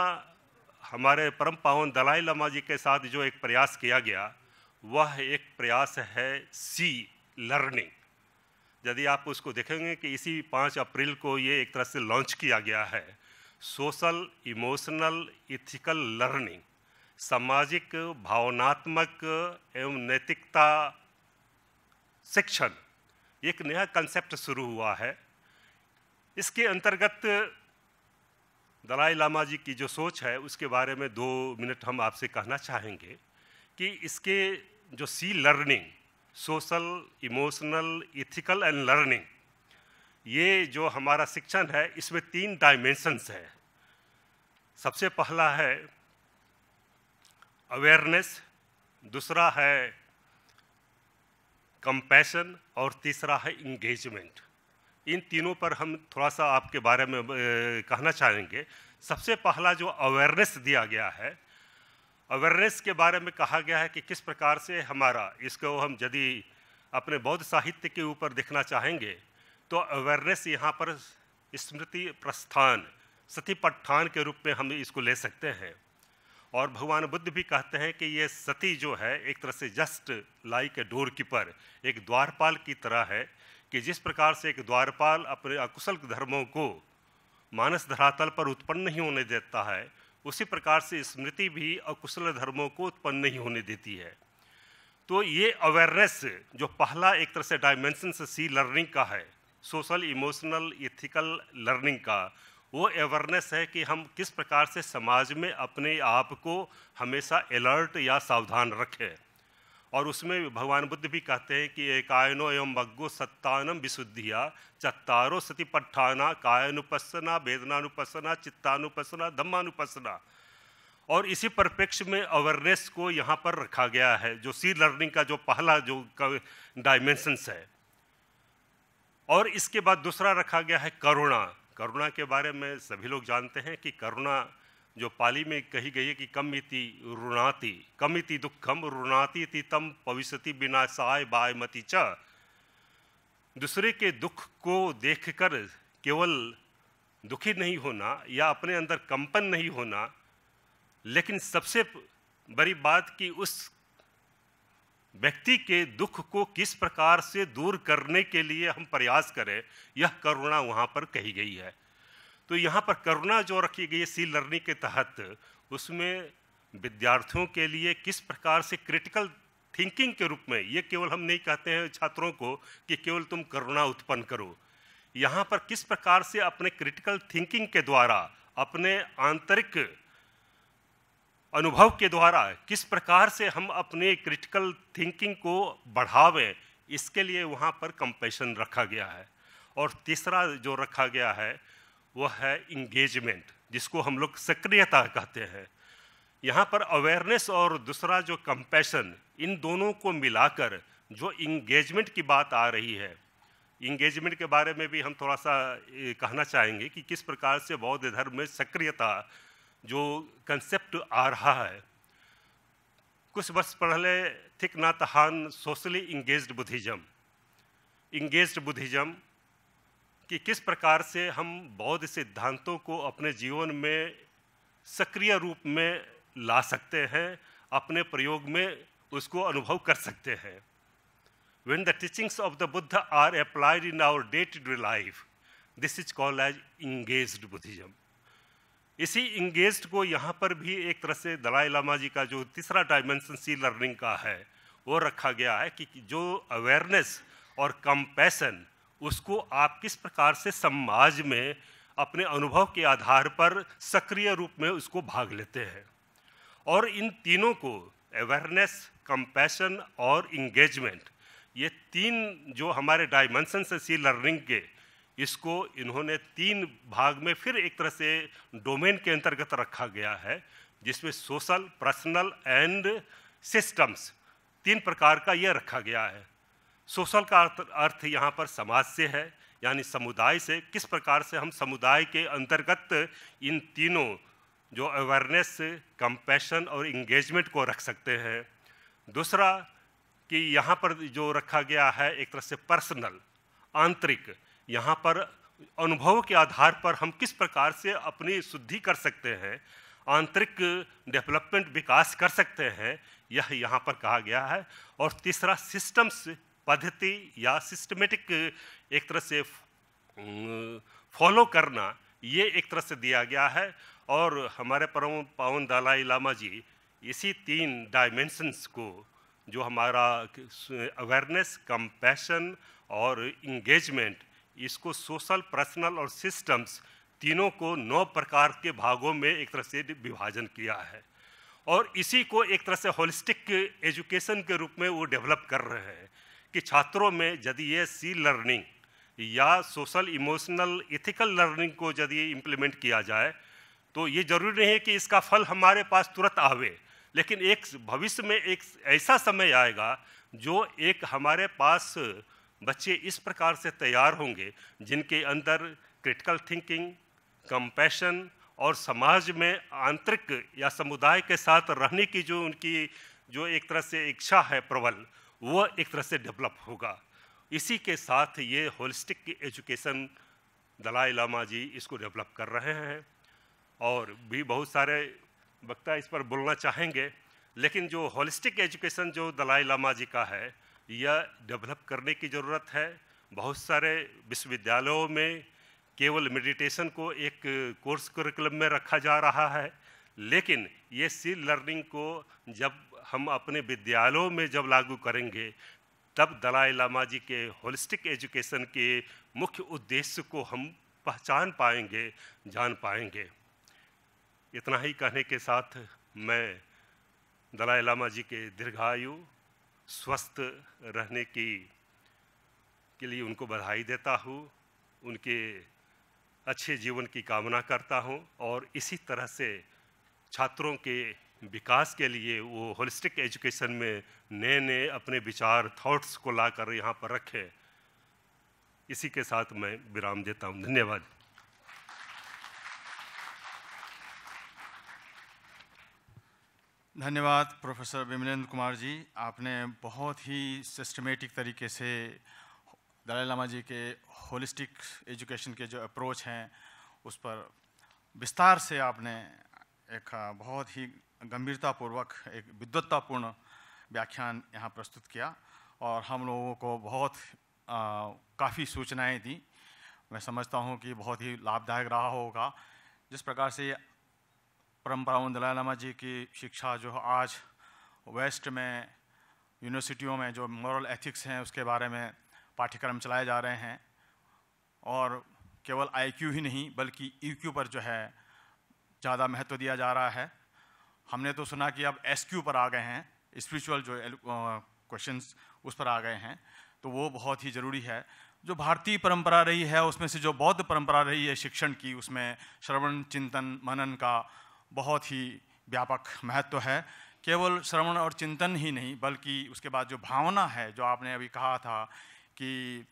हमारे परम पावन दलाई लामा जी के साथ जो एक प्रयास किया गया वह एक प्रयास है सी लर्निंग यदि आप उसको देखेंगे कि इसी पाँच अप्रैल को ये एक तरह से लॉन्च किया गया है सोशल इमोशनल इथिकल लर्निंग सामाजिक भावनात्मक एवं नैतिकता शिक्षण एक नया कंसेप्ट शुरू हुआ है इसके अंतर्गत दलाई लामा जी की जो सोच है उसके बारे में दो मिनट हम आपसे कहना चाहेंगे कि इसके जो SEE learning social emotional ethical and learning ये जो हमारा शिक्षण है इसमें तीन डायमेंशंस है सबसे पहला है अवेयरनेस दूसरा है कंपैशन और तीसरा है इंगेजमेंट इन तीनों पर हम थोड़ा सा आपके बारे में कहना चाहेंगे सबसे पहला जो अवेयरनेस दिया गया है अवेयरनेस के बारे में कहा गया है कि किस प्रकार से हमारा इसको हम यदि अपने बौद्ध साहित्य के ऊपर देखना चाहेंगे तो अवेयरनेस यहाँ पर स्मृति प्रस्थान सती पठान के रूप में हम इसको ले सकते हैं और भगवान बुद्ध भी कहते हैं कि ये सती जो है एक तरह से just like a door keeper एक द्वारपाल की तरह है कि जिस प्रकार से एक द्वारपाल अपने अकुशल धर्मों को मानस धरातल पर उत्पन्न नहीं होने देता है उसी प्रकार से स्मृति भी अकुशल धर्मों को उत्पन्न नहीं होने देती है तो ये अवेयरनेस जो पहला एक तरह से डायमेंशन सी लर्निंग का है सोशल इमोशनल इथिकल लर्निंग का वो अवेयरनेस है कि हम किस प्रकार से समाज में अपने आप को हमेशा अलर्ट या सावधान रखें और उसमें भगवान बुद्ध भी कहते हैं कि एकायनो एवं मग्गो सत्तानम विशुद्धिया चत्तारो सति पट्ठाना कायानुपसना वेदनानुपसना चित्तानुपसना धम्मानुपसना और इसी परिप्रेक्ष्य में अवेयरनेस को यहाँ पर रखा गया है जो सी लर्निंग का जो पहला जो डायमेंशंस है और इसके बाद दूसरा रखा गया है करुणा करुणा के बारे में सभी लोग जानते हैं कि करुणा जो पाली में कही गई है कि कम इति रुणाति कम इति दुखम रुणाति इति तम पविष्यति बिना साय मति च दूसरे के दुख को देखकर केवल दुखी नहीं होना या अपने अंदर कंपन नहीं होना लेकिन सबसे बड़ी बात कि उस व्यक्ति के दुख को किस प्रकार से दूर करने के लिए हम प्रयास करें यह करुणा वहाँ पर कही गई है तो यहाँ पर करुणा जो रखी गई है सी लर्निंग के तहत उसमें विद्यार्थियों के लिए किस प्रकार से क्रिटिकल थिंकिंग के रूप में ये केवल हम नहीं कहते हैं छात्रों को कि केवल तुम करुणा उत्पन्न करो यहाँ पर किस प्रकार से अपने क्रिटिकल थिंकिंग के द्वारा अपने आंतरिक अनुभव के द्वारा किस प्रकार से हम अपने क्रिटिकल थिंकिंग को बढ़ावें इसके लिए वहाँ पर कंपेशन रखा गया है और तीसरा जो रखा गया है वह है इंगेजमेंट जिसको हम लोग सक्रियता कहते हैं यहाँ पर अवेयरनेस और दूसरा जो कंपेशन इन दोनों को मिलाकर जो इंगेजमेंट की बात आ रही है इंगेजमेंट के बारे में भी हम थोड़ा सा कहना चाहेंगे कि किस प्रकार से बौद्ध धर्म में सक्रियता जो कंसेप्ट आ रहा है कुछ वर्ष पहले Thich Nhat Hanh socially engaged Buddhism engaged Buddhism कि किस प्रकार से हम बौद्ध सिद्धांतों को अपने जीवन में सक्रिय रूप में ला सकते हैं अपने प्रयोग में उसको अनुभव कर सकते हैं when the teachings of the Buddha are applied in our day to day life this is called as engage Buddhism इसी इंगेज्ड को यहाँ पर भी एक तरह से दलाई लामा जी का जो तीसरा डायमेंशन सी लर्निंग का है वो रखा गया है कि जो अवेयरनेस और कंपैशन उसको आप किस प्रकार से समाज में अपने अनुभव के आधार पर सक्रिय रूप में उसको भाग लेते हैं और इन तीनों को अवेयरनेस कंपैशन और इंगेजमेंट ये तीन जो हमारे डायमेंशन से सी लर्निंग के इसको इन्होंने तीन भाग में फिर एक तरह से डोमेन के अंतर्गत रखा गया है जिसमें सोशल पर्सनल एंड सिस्टम्स तीन प्रकार का यह रखा गया है सोशल का अर्थ यहाँ पर समाज से है यानी समुदाय से किस प्रकार से हम समुदाय के अंतर्गत इन तीनों जो अवेयरनेस कंपैशन और इंगेजमेंट को रख सकते हैं दूसरा कि यहाँ पर जो रखा गया है एक तरह से पर्सनल आंतरिक यहाँ पर अनुभव के आधार पर हम किस प्रकार से अपनी शुद्धि कर सकते हैं आंतरिक डेवलपमेंट विकास कर सकते हैं यह यहाँ पर कहा गया है और तीसरा सिस्टम्स पद्धति या सिस्टमेटिक एक तरह से फॉलो करना ये एक तरह से दिया गया है और हमारे परम पावन दलाई लामा जी इसी तीन डायमेंशंस को जो हमारा अवेयरनेस कंपैशन और इंगेजमेंट इसको सोशल पर्सनल और सिस्टम्स तीनों को नौ प्रकार के भागों में एक तरह से विभाजन किया है और इसी को एक तरह से होलिस्टिक एजुकेशन के रूप में वो डेवलप कर रहे हैं कि छात्रों में यदि ये सी लर्निंग या सोशल इमोशनल इथिकल लर्निंग को यदि इम्प्लीमेंट किया जाए तो ये ज़रूरी नहीं है कि इसका फल हमारे पास तुरंत आवे लेकिन एक भविष्य में एक ऐसा समय आएगा जो एक हमारे पास बच्चे इस प्रकार से तैयार होंगे जिनके अंदर क्रिटिकल थिंकिंग कंपैशन और समाज में आंतरिक या समुदाय के साथ रहने की जो उनकी जो एक तरह से इच्छा है प्रबल वह एक तरह से डेवलप होगा इसी के साथ ये होलिस्टिक एजुकेशन दलाई लामा जी इसको डेवलप कर रहे हैं और भी बहुत सारे वक्ता इस पर बोलना चाहेंगे लेकिन जो होलिस्टिक एजुकेशन जो दलाई लामा जी का है यह डेवलप करने की ज़रूरत है बहुत सारे विश्वविद्यालयों में केवल मेडिटेशन को एक कोर्स करिकुलम में रखा जा रहा है लेकिन ये सी लर्निंग को जब हम अपने विद्यालयों में जब लागू करेंगे तब दलाई लामा जी के होलिस्टिक एजुकेशन के मुख्य उद्देश्य को हम पहचान पाएंगे जान पाएंगे इतना ही कहने के साथ मैं दलाई लामा जी के दीर्घायु स्वस्थ रहने की के लिए उनको बधाई देता हूँ उनके अच्छे जीवन की कामना करता हूँ और इसी तरह से छात्रों के विकास के लिए वो होलिस्टिक एजुकेशन में नए नए अपने विचार थॉट्स को लाकर यहाँ पर रखें इसी के साथ मैं विराम देता हूँ धन्यवाद धन्यवाद प्रोफेसर विमलेंद्र कुमार जी आपने बहुत ही सिस्टमेटिक तरीके से दलाई लामा जी के होलिस्टिक एजुकेशन के जो अप्रोच हैं उस पर विस्तार से आपने एक बहुत ही गंभीरतापूर्वक एक विद्वत्तापूर्ण व्याख्यान यहाँ प्रस्तुत किया और हम लोगों को बहुत काफ़ी सूचनाएं दी मैं समझता हूँ कि बहुत ही लाभदायक रहा होगा जिस प्रकार से परम्पराओं दलाई लामा जी की शिक्षा जो आज वेस्ट में यूनिवर्सिटियों में जो मॉरल एथिक्स हैं उसके बारे में पाठ्यक्रम चलाए जा रहे हैं और केवल आईक्यू ही नहीं बल्कि ईक्यू e पर जो है ज़्यादा महत्व दिया जा रहा है हमने तो सुना कि अब एसक्यू पर आ गए हैं स्पिरिचुअल जो क्वेश्चंस उस पर आ गए हैं तो वो बहुत ही ज़रूरी है जो भारतीय परंपरा रही है उसमें से जो बौद्ध परंपरा रही है शिक्षण की उसमें श्रवण चिंतन मनन का बहुत ही व्यापक महत्व तो है केवल श्रवण और चिंतन ही नहीं बल्कि उसके बाद जो भावना है जो आपने अभी कहा था कि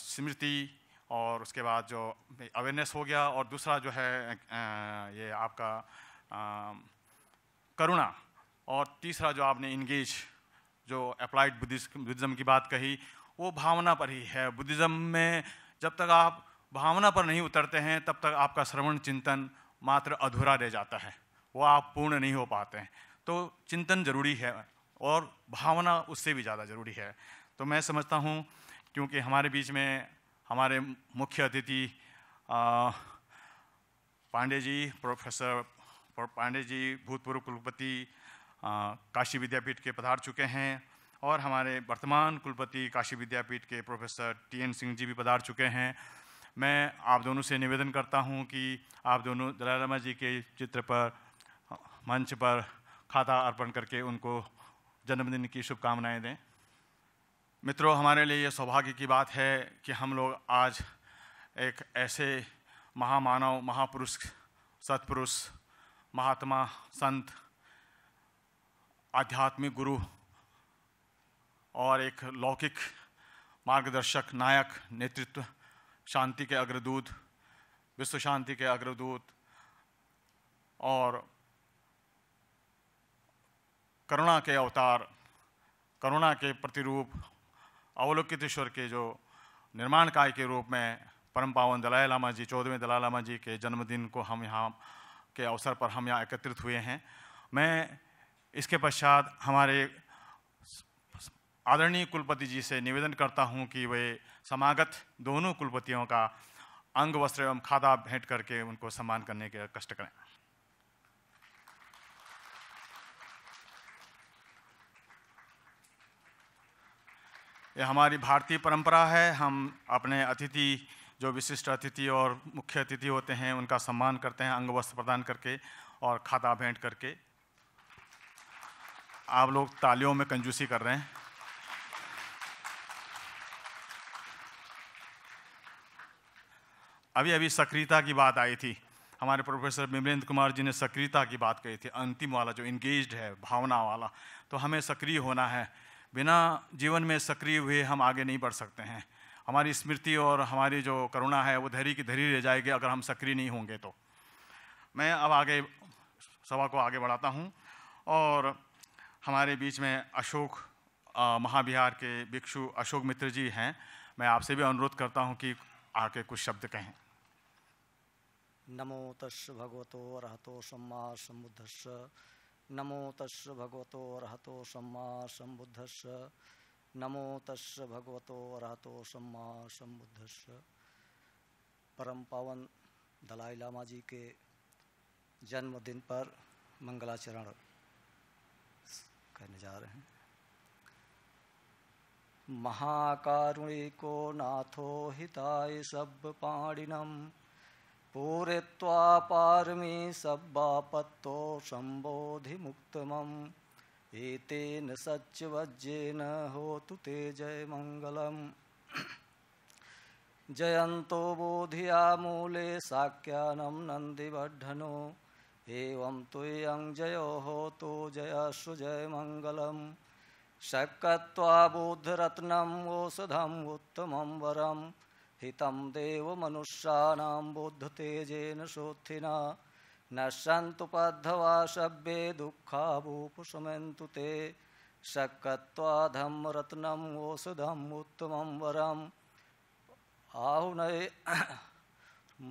स्मृति और उसके बाद जो अवेयरनेस हो गया और दूसरा जो है ये आपका करुणा और तीसरा जो आपने इंगेज जो अप्लाइड बुद्धिज़्म की बात कही वो भावना पर ही है बुद्धिज़्म में जब तक आप भावना पर नहीं उतरते हैं तब तक आपका श्रवण चिंतन मात्र अधूरा रह जाता है वो आप पूर्ण नहीं हो पाते हैं तो चिंतन जरूरी है और भावना उससे भी ज़्यादा ज़रूरी है तो मैं समझता हूँ क्योंकि हमारे बीच में हमारे मुख्य अतिथि पांडे जी प्रोफेसर पांडे जी भूतपूर्व कुलपति काशी विद्यापीठ के पधार चुके हैं और हमारे वर्तमान कुलपति काशी विद्यापीठ के professor T N Singh ji भी पधार चुके हैं मैं आप दोनों से निवेदन करता हूं कि आप दोनों दलाई लामा जी के चित्र पर मंच पर खाता अर्पण करके उनको जन्मदिन की शुभकामनाएं दें मित्रों हमारे लिए ये सौभाग्य की बात है कि हम लोग आज एक ऐसे महामानव महापुरुष सतपुरुष महात्मा संत आध्यात्मिक गुरु और एक लौकिक मार्गदर्शक नायक नेतृत्व शांति के अग्रदूत विश्व शांति के अग्रदूत और करुणा के अवतार करुणा के प्रतिरूप अवलोकित ईश्वर के जो निर्माण काय के रूप में परम पावन दलाई लामा जी चौदहवें दलाई लामा जी के जन्मदिन को हम यहाँ के अवसर पर हम यहाँ एकत्रित हुए हैं मैं इसके पश्चात हमारे आदरणीय कुलपति जी से निवेदन करता हूं कि वे समागत दोनों कुलपतियों का अंग वस्त्र एवं खादा भेंट करके उनको सम्मान करने के कष्ट करें यह हमारी भारतीय परंपरा है हम अपने अतिथि जो विशिष्ट अतिथि और मुख्य अतिथि होते हैं उनका सम्मान करते हैं अंग वस्त्र प्रदान करके और खाता भेंट करके आप लोग तालियों में कंजूसी कर रहे हैं अभी अभी सक्रियता की बात आई थी हमारे प्रोफेसर बिमलेंद्र कुमार जी ने सक्रियता की बात कही थी अंतिम वाला जो इंगेज है भावना वाला तो हमें सक्रिय होना है बिना जीवन में सक्रिय हुए हम आगे नहीं बढ़ सकते हैं हमारी स्मृति और हमारी जो करुणा है वो धैर्य की धैरी रह जाएगी अगर हम सक्रिय नहीं होंगे तो मैं अब आगे सभा को आगे बढ़ाता हूँ और हमारे बीच में अशोक महाविहार के भिक्षु अशोक मित्र जी हैं मैं आपसे भी अनुरोध करता हूँ कि आके कुछ शब्द कहें नमो तस् भगवत रहतो सम्मा नमो तस् भगवत रहतो सम्मा नमो तस् भगवत रहतो सम्मा परम पावन दलाई लामा जी के जन्मदिन पर मंगलाचरण करने जा रहे हैं महाकारुणिको नाथो हिताय सब पाणिनम पूरित्वा पारमी सब्बापत्तो मुक्तम एतेन सच्चवज्जेन होतु ते जय मंगलम जयंतो बोधिया मूले साख्यानं नन्दिवर्धनो एवं तुयं जयो होतु जयश्रु मंगलम शक्कत्वा बोधरत्नम् ओषधम् उत्तमं वरम् हितं देवमनुष्याणां बोद्धते येन शोत्थिना नश्यन्तुपद्धवा शब्दे दुःखावुपशमन्तु ते शक्कत्वाधं रत्नम् ओषधम् उत्तमं वरम् आहुनये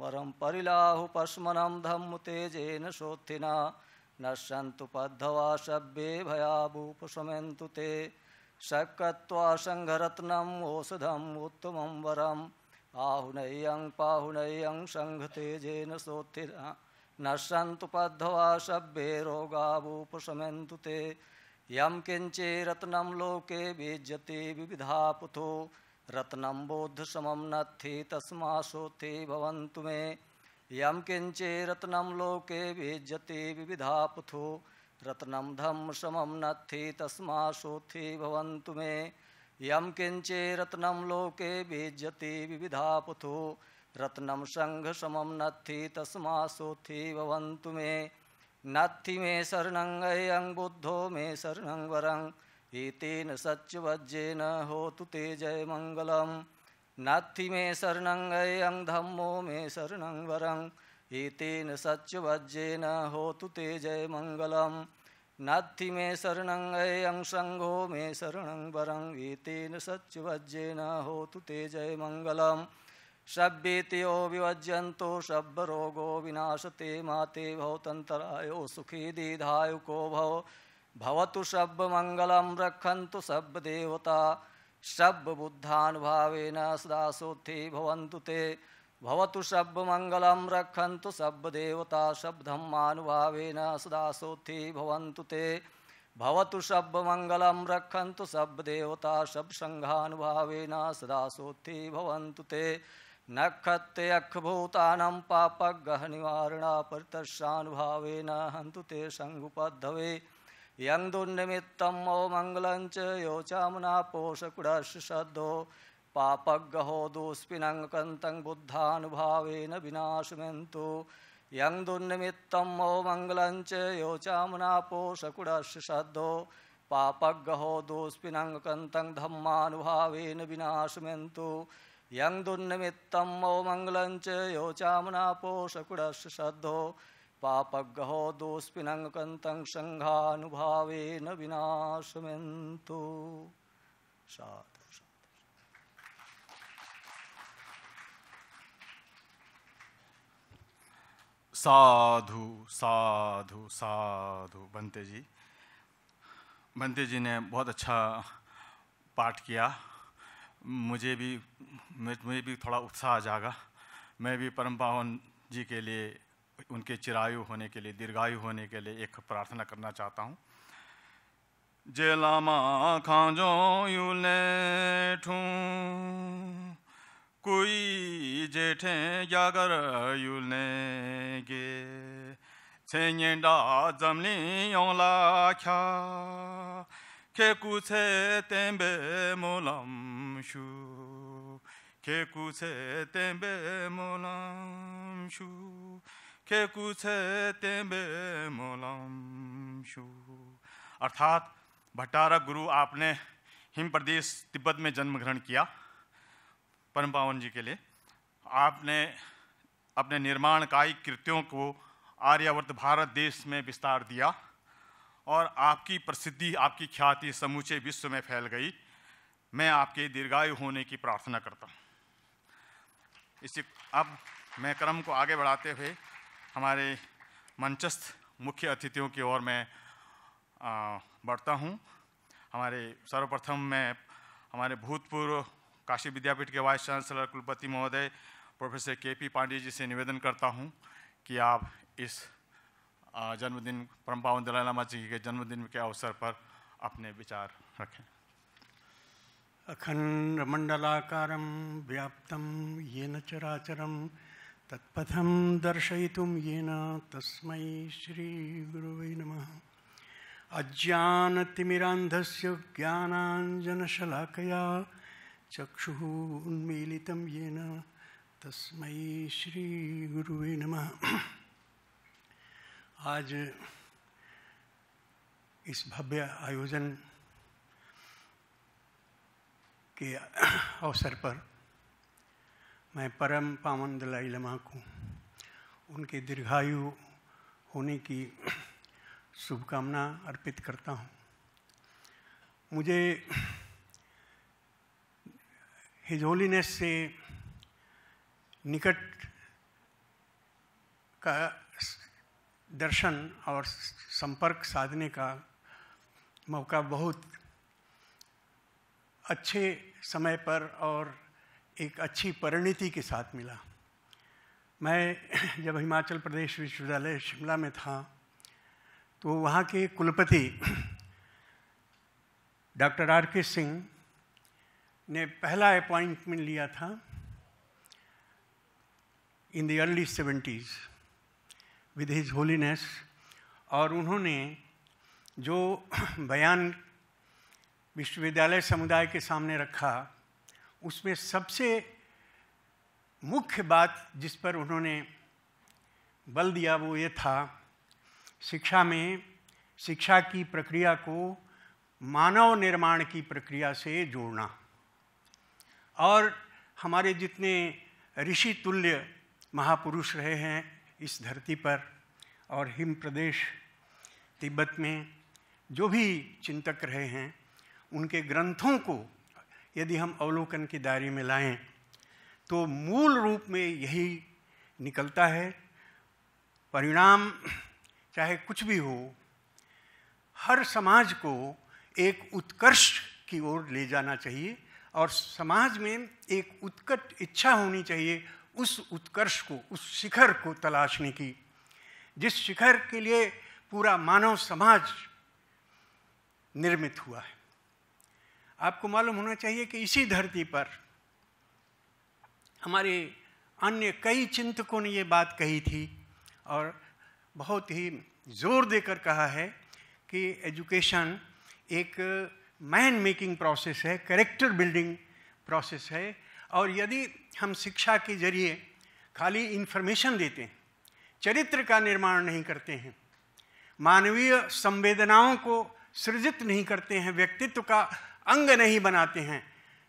वरं परिलाहुपश्मनं धम्म तेजेन शोत्थिना नश्यन्तु पद्धवा शब्दे भयावुपशमन्तु ते शक्कत्वा सङ्घरत्नम् ओषधम् उत्तमं वरम् आहुनय्यं पाहुनय्यं सङ्घतेजेन सोत्थिरा नश्यन्तु पद्धवा शब्दे रोगावुपशमन्तु ते यं किञ्चे लोके बीज्यते विविधा पुथो रत्नं बोद्धसमं नत्थि तस्माशोत्थे भवन्तु मे यं किञ्चे लोके बीज्यते विविधा पुथो रत्नं धम्मसमं नत्थि तस्माशोत्थे भवन्तु मे यम किंचे रत्न लोके बीजति विविधा पुथो रत्न संघ समम नत्थि तस्मा सोथी भवंतु मे नत्थि मे शरणंग अयंग बुद्धो मे शरणं वरं एतेन सच्चवज्जेन होतु ते जय मंगलम नत्थि मे शरणं अयं धम्मो मे शरणं वरं एतेन सच्चवज्जेन होतु ते जय मंगलम नाथि मे शरणं अयं सङ्घो मे शरणं वरं वीतेन सच्युवज्येन होतु ते जयमङ्गलम् शब्बीतियो विवज्यन्तो शब्बरोगो विनाशते माते भवतन्तरायो सुखी दीधायुको भव भवतु शब्दमङ्गलं रक्षन्तु शब्ददेवता शब्दबुद्धानुभावेन सदा सोत्थी भवन्तु ते भवतु सब मंगलम शब्दमङ्गलं रक्षन्तु शब्ददेवता शब्दम्मानुभावेन सदा सोथी भवन्तु ते भवतु सब मंगलम शब्दमङ्गलं रक्षन्तु शब्ददेवता शब्दसङ्घानुभावेन सदा सोथी भवन्तु ते नखत्ते अख भूतानां नक्षत्यक्षभूतानां परतशानुभावेन हन्तु ते संगुपद्धवे यं दुर्निमित्तं मो मंगलं च यो चामुना पोषकुडस्य सद्धो पापग्रहो दुष्पिनङ्कन्तं बुद्धानुभावेन विनाशमेन्तु यं दुर्निमित्तं मो मङ्गलं च यो चामुनापोषकुडश्रिषद्धो पापग्रहो दुष्पिनङ्कन्तं धम्मानुभावेन यंग यं दुर्निमित्तं मो मङ्गलं च यो चामुनापोषकुडश्रिषद्धो पापग्रहो दुष्पिनङ्कन्तं सङ्घानुभावेन विनाशमेन्तु सात् साधु साधु साधु बंते जी बंते जी ने बहुत अच्छा पाठ किया मुझे भी मुझे भी थोड़ा उत्साह जागा मैं भी परम पावन जी के लिए उनके चिरायु होने के लिए दीर्घायु होने के लिए एक प्रार्थना करना चाहता हूँ जेलामा खाजो यू ले ठूँ कोई जेठे जागर युलेगे छेंडा जमनी ओला के कुछ तेंबे मोलम शु के कुछ तेंबे मोलम शु के कुछ तेंबे मोलम शु अर्थात भट्टारक गुरु आपने हिम प्रदेश तिब्बत में जन्म ग्रहण किया परम पावन जी के लिए आपने अपने निर्माण कायिक कृत्यों को आर्यावर्त भारत देश में विस्तार दिया और आपकी प्रसिद्धि आपकी ख्याति समूचे विश्व में फैल गई मैं आपके दीर्घायु होने की प्रार्थना करता हूँ इसी अब मैं क्रम को आगे बढ़ाते हुए हमारे मंचस्थ मुख्य अतिथियों की ओर मैं बढ़ता हूँ हमारे सर्वप्रथम मैं हमारे भूतपूर्व काशी विद्यापीठ के वाइस चांसलर कुलपति महोदय प्रोफेसर के पी पांडे जी से निवेदन करता हूँ कि आप इस जन्मदिन परम पावन दलाई लामा जी के जन्मदिन के अवसर पर अपने विचार रखें अखण्डमण्डलाकारं तत्पथम दर्शय ये न तस्म श्री तस्मै नम नमः से ज्ञानांजनशलाकया चक्षुः उन्मीलितं येन श्री गुरु नम आज इस भव्य आयोजन के अवसर पर मैं परम पावन दलाई लमा को उनके दीर्घायु होने की शुभकामना अर्पित करता हूँ मुझे हिज होलीनेस से निकट का दर्शन और संपर्क साधने का मौका बहुत अच्छे समय पर और एक अच्छी परिणति के साथ मिला मैं जब हिमाचल प्रदेश विश्वविद्यालय शिमला में था तो वहाँ के कुलपति डॉक्टर आर के सिंह ने पहला अपॉइंटमेंट लिया था in the early seventies with his holiness और उन्होंने जो बयान विश्वविद्यालय समुदाय के सामने रखा उसमें सबसे मुख्य बात जिस पर उन्होंने बल दिया वो ये था शिक्षा में शिक्षा की प्रक्रिया को मानव निर्माण की प्रक्रिया से जोड़ना और हमारे जितने ऋषि तुल्य महापुरुष रहे हैं इस धरती पर और हिम प्रदेश तिब्बत में जो भी चिंतक रहे हैं उनके ग्रंथों को यदि हम अवलोकन के दायरे में लाएं तो मूल रूप में यही निकलता है परिणाम चाहे कुछ भी हो हर समाज को एक उत्कर्ष की ओर ले जाना चाहिए और समाज में एक उत्कट इच्छा होनी चाहिए उस उत्कर्ष को उस शिखर को तलाशने की जिस शिखर के लिए पूरा मानव समाज निर्मित हुआ है आपको मालूम होना चाहिए कि इसी धरती पर हमारे अन्य कई चिंतकों ने ये बात कही थी और बहुत ही जोर देकर कहा है कि एजुकेशन एक मैन मेकिंग प्रोसेस है करेक्टर बिल्डिंग प्रोसेस है और यदि हम शिक्षा के जरिए खाली इन्फॉर्मेशन देते हैं चरित्र का निर्माण नहीं करते हैं मानवीय संवेदनाओं को सृजित नहीं करते हैं व्यक्तित्व का अंग नहीं बनाते हैं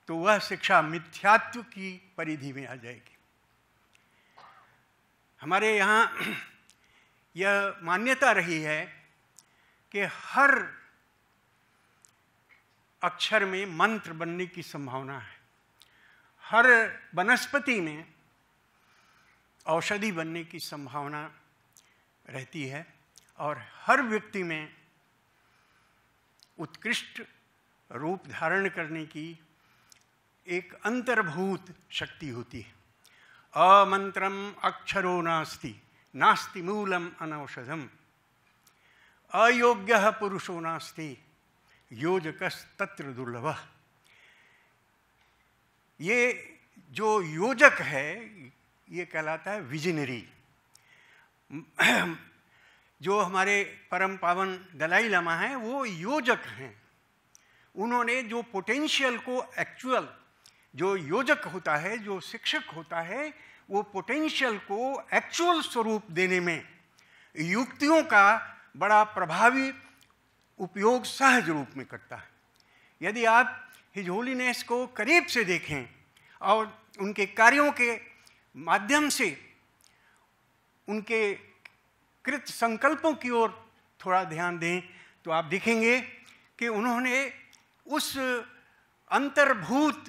तो वह शिक्षा मिथ्यात्व की परिधि में आ जाएगी हमारे यहाँ यह मान्यता रही है कि हर अक्षर में मंत्र बनने की संभावना है हर वनस्पति में औषधि बनने की संभावना रहती है और हर व्यक्ति में उत्कृष्ट रूप धारण करने की एक अंतर्भूत शक्ति होती है अमंत्रम अक्षरो नास्ति नास्ति मूलम अनौषधम अयोग्य पुरुषो नास्ति योजक तत्र दुर्लभ ये जो योजक है ये कहलाता है विजनरी जो हमारे परम पावन दलाई लामा हैं वो योजक हैं उन्होंने जो पोटेंशियल को एक्चुअल जो योजक होता है जो शिक्षक होता है वो पोटेंशियल को एक्चुअल स्वरूप देने में युक्तियों का बड़ा प्रभावी उपयोग सहज रूप में करता है यदि आप हिज होलीनेस को करीब से देखें और उनके कार्यों के माध्यम से उनके कृत संकल्पों की ओर थोड़ा ध्यान दें तो आप देखेंगे कि उन्होंने उस अंतर्भूत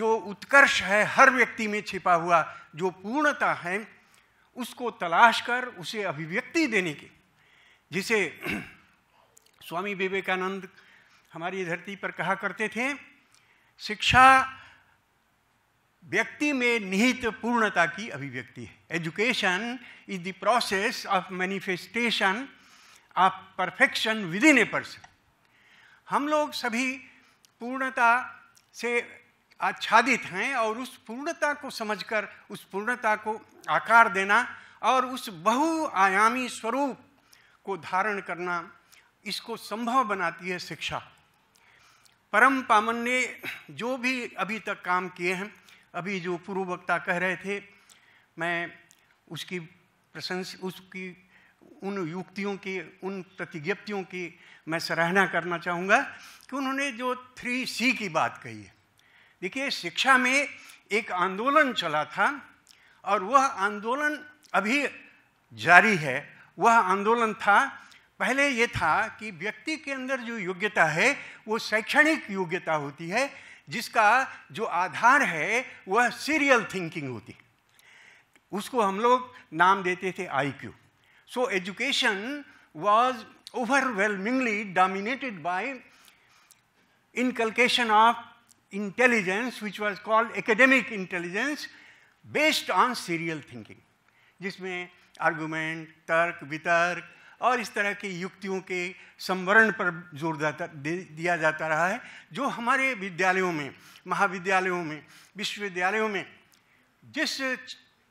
जो उत्कर्ष है हर व्यक्ति में छिपा हुआ जो पूर्णता है उसको तलाश कर उसे अभिव्यक्ति देने की जिसे स्वामी विवेकानंद हमारी धरती पर कहा करते थे शिक्षा व्यक्ति में निहित पूर्णता की अभिव्यक्ति है education is the process of manifestation of perfection within a person हम लोग सभी पूर्णता से आच्छादित हैं और उस पूर्णता को समझकर उस पूर्णता को आकार देना और उस बहुआयामी स्वरूप को धारण करना इसको संभव बनाती है शिक्षा परम पामन ने जो भी अभी तक काम किए हैं अभी जो पूर्व वक्ता कह रहे थे मैं उसकी प्रशंस उसकी उन युक्तियों की उन प्रतिज्ञप्तियों की मैं सराहना करना चाहूँगा कि उन्होंने जो थ्री सी की बात कही है देखिए शिक्षा में एक आंदोलन चला था और वह आंदोलन अभी जारी है वह आंदोलन था पहले ये था कि व्यक्ति के अंदर जो योग्यता है वो शैक्षणिक योग्यता होती है जिसका जो आधार है वह सीरियल थिंकिंग होती उसको हम लोग नाम देते थे I Q so education was overwhelmingly dominated by inculcation of intelligence which was called academic intelligence based on serial thinking जिसमें आर्गूमेंट तर्क वितर्क और इस तरह की युक्तियों के संवरण पर जोर जाता दिया जाता रहा है जो हमारे विद्यालयों में महाविद्यालयों में विश्वविद्यालयों में जिस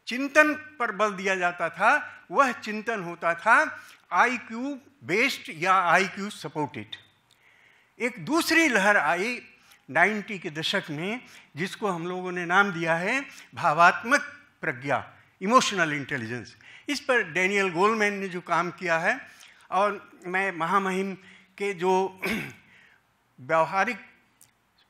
चिंतन पर बल दिया जाता था वह चिंतन होता था आई क्यू बेस्ड या आई क्यू सपोर्टेड एक दूसरी लहर आई 90 के दशक में जिसको हम लोगों ने नाम दिया है भावात्मक प्रज्ञा इमोशनल इंटेलिजेंस इस पर डैनियल गोलमैन ने जो काम किया है और मैं महामहिम के जो व्यवहारिक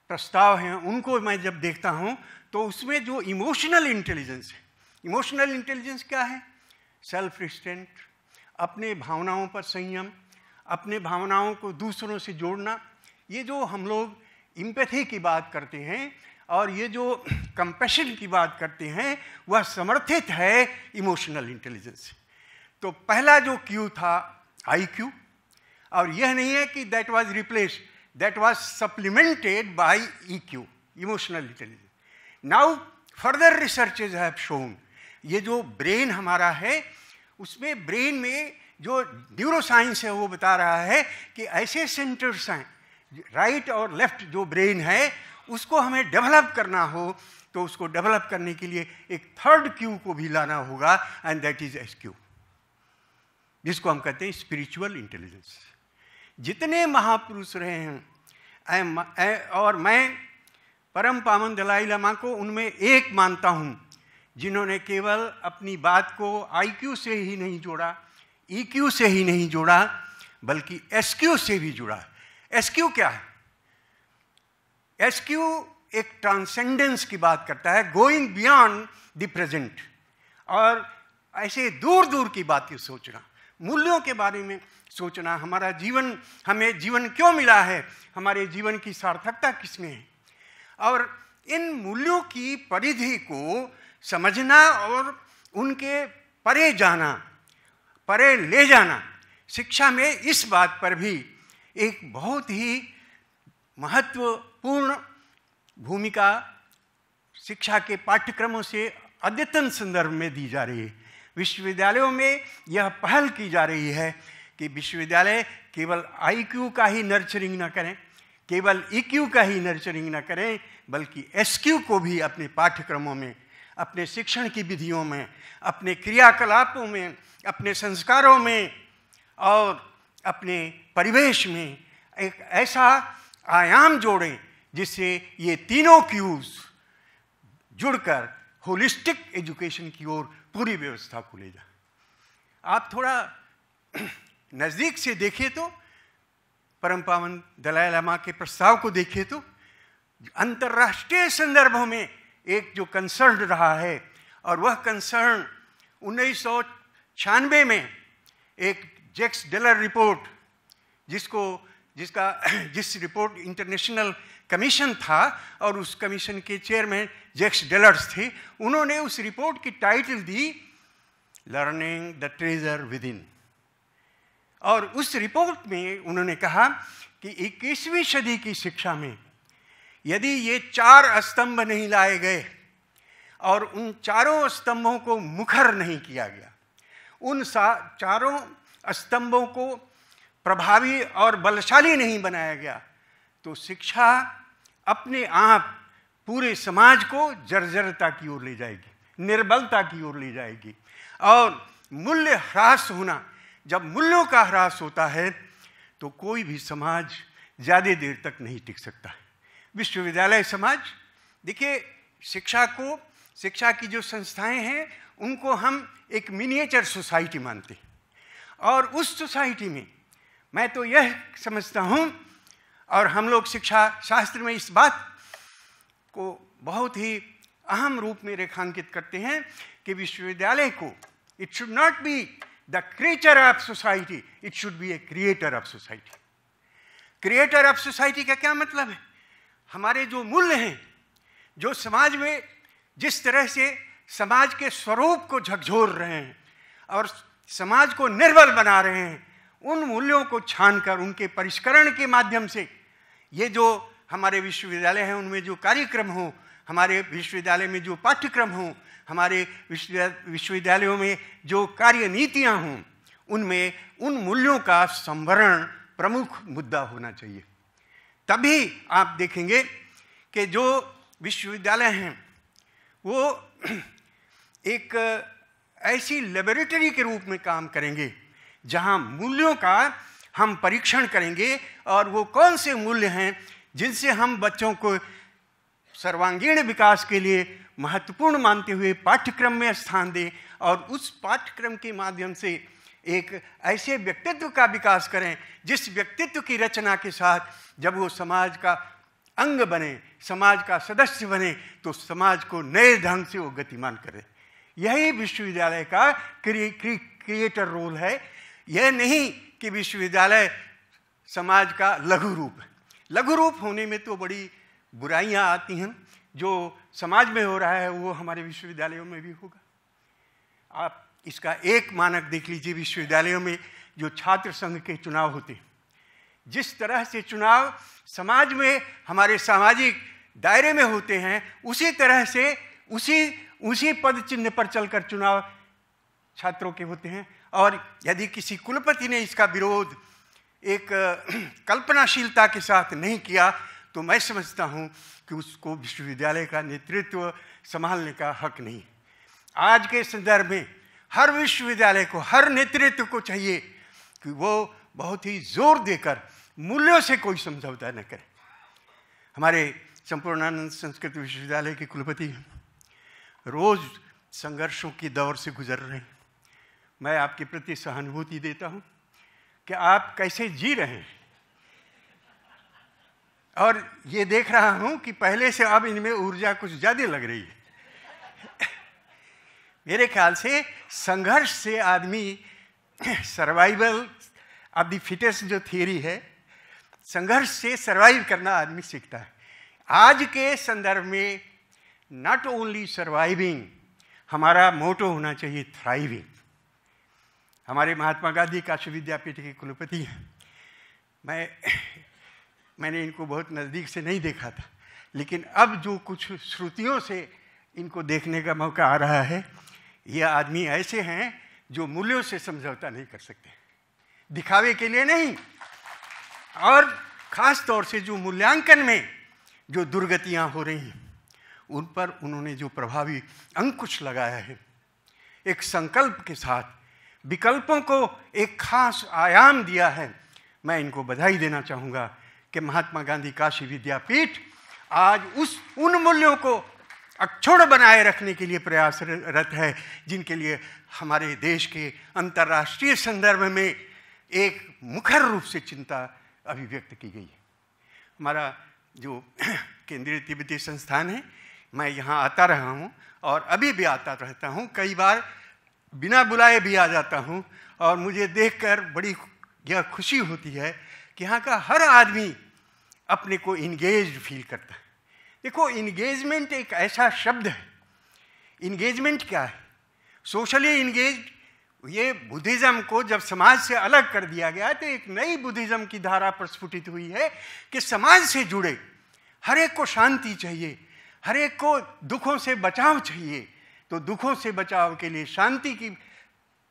प्रस्ताव हैं उनको मैं जब देखता हूँ तो उसमें जो इमोशनल इंटेलिजेंस है इमोशनल इंटेलिजेंस क्या है सेल्फ रिस्टेंट अपने भावनाओं पर संयम अपने भावनाओं को दूसरों से जोड़ना ये जो हम लोग इम्पैथी की बात करते हैं और ये जो कंपेशन की बात करते हैं वह समर्थित है इमोशनल इंटेलिजेंस तो पहला जो क्यू था आई क्यू और यह नहीं है कि that was replace that was supplemented by E Q emotional intelligence now further researches have shown ये जो ब्रेन हमारा है उसमें ब्रेन में जो न्यूरोसाइंस है वो बता रहा है कि ऐसे सेंटर्स हैं राइट और लेफ्ट जो ब्रेन है उसको हमें डेवलप करना हो तो उसको डेवलप करने के लिए एक थर्ड क्यू को भी लाना होगा and that is S Q जिसको हम कहते हैं स्पिरिचुअल इंटेलिजेंस जितने महापुरुष रहे हैं और मैं परम पावन दलाई लामा को उनमें एक मानता हूं जिन्होंने केवल अपनी बात को आईक्यू से ही नहीं जोड़ा ईक्यू e से ही नहीं जोड़ा बल्कि एसक्यू से भी जुड़ा एसक्यू क्या है एस क्यू एक ट्रांसेंडेंस की बात करता है गोइंग बियॉन्ड द प्रेजेंट और ऐसे दूर दूर की बातें सोचना मूल्यों के बारे में सोचना हमारा जीवन हमें जीवन क्यों मिला है हमारे जीवन की सार्थकता किसमें है और इन मूल्यों की परिधि को समझना और उनके परे जाना परे ले जाना शिक्षा में इस बात पर भी एक बहुत ही महत्व पूर्ण भूमिका शिक्षा के पाठ्यक्रमों से अद्यतन संदर्भ में दी जा रही है विश्वविद्यालयों में यह पहल की जा रही है कि विश्वविद्यालय केवल आईक्यू का ही नर्चरिंग न करें केवल ईक्यू e का ही नर्चरिंग न करें बल्कि एसक्यू को भी अपने पाठ्यक्रमों में अपने शिक्षण की विधियों में अपने क्रियाकलापों में अपने संस्कारों में और अपने परिवेश में एक ऐसा आयाम जोड़ें जिससे ये तीनों क्यूज जुड़कर होलिस्टिक एजुकेशन की ओर पूरी व्यवस्था को ले जाए आप थोड़ा नज़दीक से देखें तो परम पावन दलाई लामा के प्रस्ताव को देखें तो अंतर्राष्ट्रीय संदर्भों में एक जो कंसर्न रहा है और वह कंसर्न उन्नीस में एक जेक्स डेलर रिपोर्ट जिसको जिसका जिस रिपोर्ट इंटरनेशनल कमीशन था और उस कमीशन के चेयरमैन जैक्स डेलर्स थे उन्होंने उस रिपोर्ट की टाइटल दी learning the treasure within और उस रिपोर्ट में उन्होंने कहा कि 21वीं सदी की शिक्षा में यदि ये चार स्तंभ नहीं लाए गए और उन चारों स्तंभों को मुखर नहीं किया गया उन चारों स्तंभों को प्रभावी और बलशाली नहीं बनाया गया तो शिक्षा अपने आप पूरे समाज को जर्जरता की ओर ले जाएगी निर्बलता की ओर ले जाएगी और मूल्य ह्रास होना जब मूल्यों का ह्रास होता है तो कोई भी समाज ज़्यादा देर तक नहीं टिक सकता विश्वविद्यालय समाज देखिए शिक्षा को शिक्षा की जो संस्थाएं हैं उनको हम एक मिनिएचर सोसाइटी मानते हैं और उस सोसाइटी में मैं तो यह समझता हूँ और हम लोग शिक्षा शास्त्र में इस बात को बहुत ही अहम रूप में रेखांकित करते हैं कि विश्वविद्यालय को it should not be the creature of society it should be a creator of society creator of society का क्या मतलब है हमारे जो मूल्य हैं जो समाज में जिस तरह से समाज के स्वरूप को झकझोर रहे हैं और समाज को निर्बल बना रहे हैं उन मूल्यों को छानकर उनके परिष्करण के माध्यम से ये जो हमारे विश्वविद्यालय हैं उनमें जो कार्यक्रम हो हमारे विश्वविद्यालय में जो पाठ्यक्रम हो हमारे विश्वविद्यालयों में जो कार्य नीतियाँ हों उनमें उन मूल्यों का संवरण प्रमुख मुद्दा होना चाहिए तभी आप देखेंगे कि जो विश्वविद्यालय हैं वो एक ऐसी लेबोरेटरी के रूप में काम करेंगे जहां मूल्यों का हम परीक्षण करेंगे और वो कौन से मूल्य हैं जिनसे हम बच्चों को सर्वांगीण विकास के लिए महत्वपूर्ण मानते हुए पाठ्यक्रम में स्थान दें और उस पाठ्यक्रम के माध्यम से एक ऐसे व्यक्तित्व का विकास करें जिस व्यक्तित्व की रचना के साथ जब वो समाज का अंग बने समाज का सदस्य बने तो समाज को नए ढंग से वो गतिमान करें यही विश्वविद्यालय का क्रिएटर रोल है यह नहीं कि विश्वविद्यालय समाज का लघु रूप है लघु रूप होने में तो बड़ी बुराइयां आती हैं जो समाज में हो रहा है वो हमारे विश्वविद्यालयों में भी होगा आप इसका एक मानक देख लीजिए विश्वविद्यालयों में जो छात्र संघ के चुनाव होते हैं जिस तरह से चुनाव समाज में हमारे सामाजिक दायरे में होते हैं उसी तरह से उसी उसी पद चिन्ह पर चलकर चुनाव छात्रों के होते हैं और यदि किसी कुलपति ने इसका विरोध एक कल्पनाशीलता के साथ नहीं किया तो मैं समझता हूँ कि उसको विश्वविद्यालय का नेतृत्व संभालने का हक नहीं आज के संदर्भ में हर विश्वविद्यालय को हर नेतृत्व को चाहिए कि वो बहुत ही जोर देकर मूल्यों से कोई समझौता न करे हमारे संपूर्णानंद संस्कृत विश्वविद्यालय के कुलपति रोज़ संघर्षों के दौर से गुजर रहे हैं मैं आपके प्रति सहानुभूति देता हूं कि आप कैसे जी रहे हैं और ये देख रहा हूं कि पहले से अब इनमें ऊर्जा कुछ ज़्यादा लग रही है मेरे ख्याल से संघर्ष से आदमी सर्वाइवल ऑफ द फिटेस्ट जो थियरी है संघर्ष से सर्वाइव करना आदमी सीखता है आज के संदर्भ में नॉट ओनली सर्वाइविंग हमारा मोटो होना चाहिए थ्राइविंग हमारे महात्मा गांधी काशी विद्यापीठ के कुलपति हैं मैं मैंने इनको बहुत नज़दीक से नहीं देखा था लेकिन अब जो कुछ श्रुतियों से इनको देखने का मौका आ रहा है ये आदमी ऐसे हैं जो मूल्यों से समझौता नहीं कर सकते दिखावे के लिए नहीं और ख़ास तौर से जो मूल्यांकन में जो दुर्गतियां हो रही हैं उन पर उन्होंने जो प्रभावी अंकुश लगाया है एक संकल्प के साथ विकल्पों को एक खास आयाम दिया है मैं इनको बधाई देना चाहूँगा कि महात्मा गांधी काशी विद्यापीठ आज उस उन मूल्यों को अक्षुण बनाए रखने के लिए प्रयासरत है जिनके लिए हमारे देश के अंतर्राष्ट्रीय संदर्भ में एक मुखर रूप से चिंता अभिव्यक्त की गई है हमारा जो केंद्रीय तिब्बती संस्थान है मैं यहाँ आता रहा हूँ और अभी भी आता रहता हूँ कई बार बिना बुलाए भी आ जाता हूँ और मुझे देखकर बड़ी यह खुशी होती है कि यहाँ का हर आदमी अपने को इंगेज फील करता है देखो इंगेजमेंट एक ऐसा शब्द है इंगेजमेंट क्या है सोशली इंगेज ये बुद्धिज़्म को जब समाज से अलग कर दिया गया तो एक नई बुद्धिज़्म की धारा प्रस्फुटित हुई है कि समाज से जुड़े हर एक को शांति चाहिए हर एक को दुखों से बचाव चाहिए तो दुखों से बचाव के लिए शांति की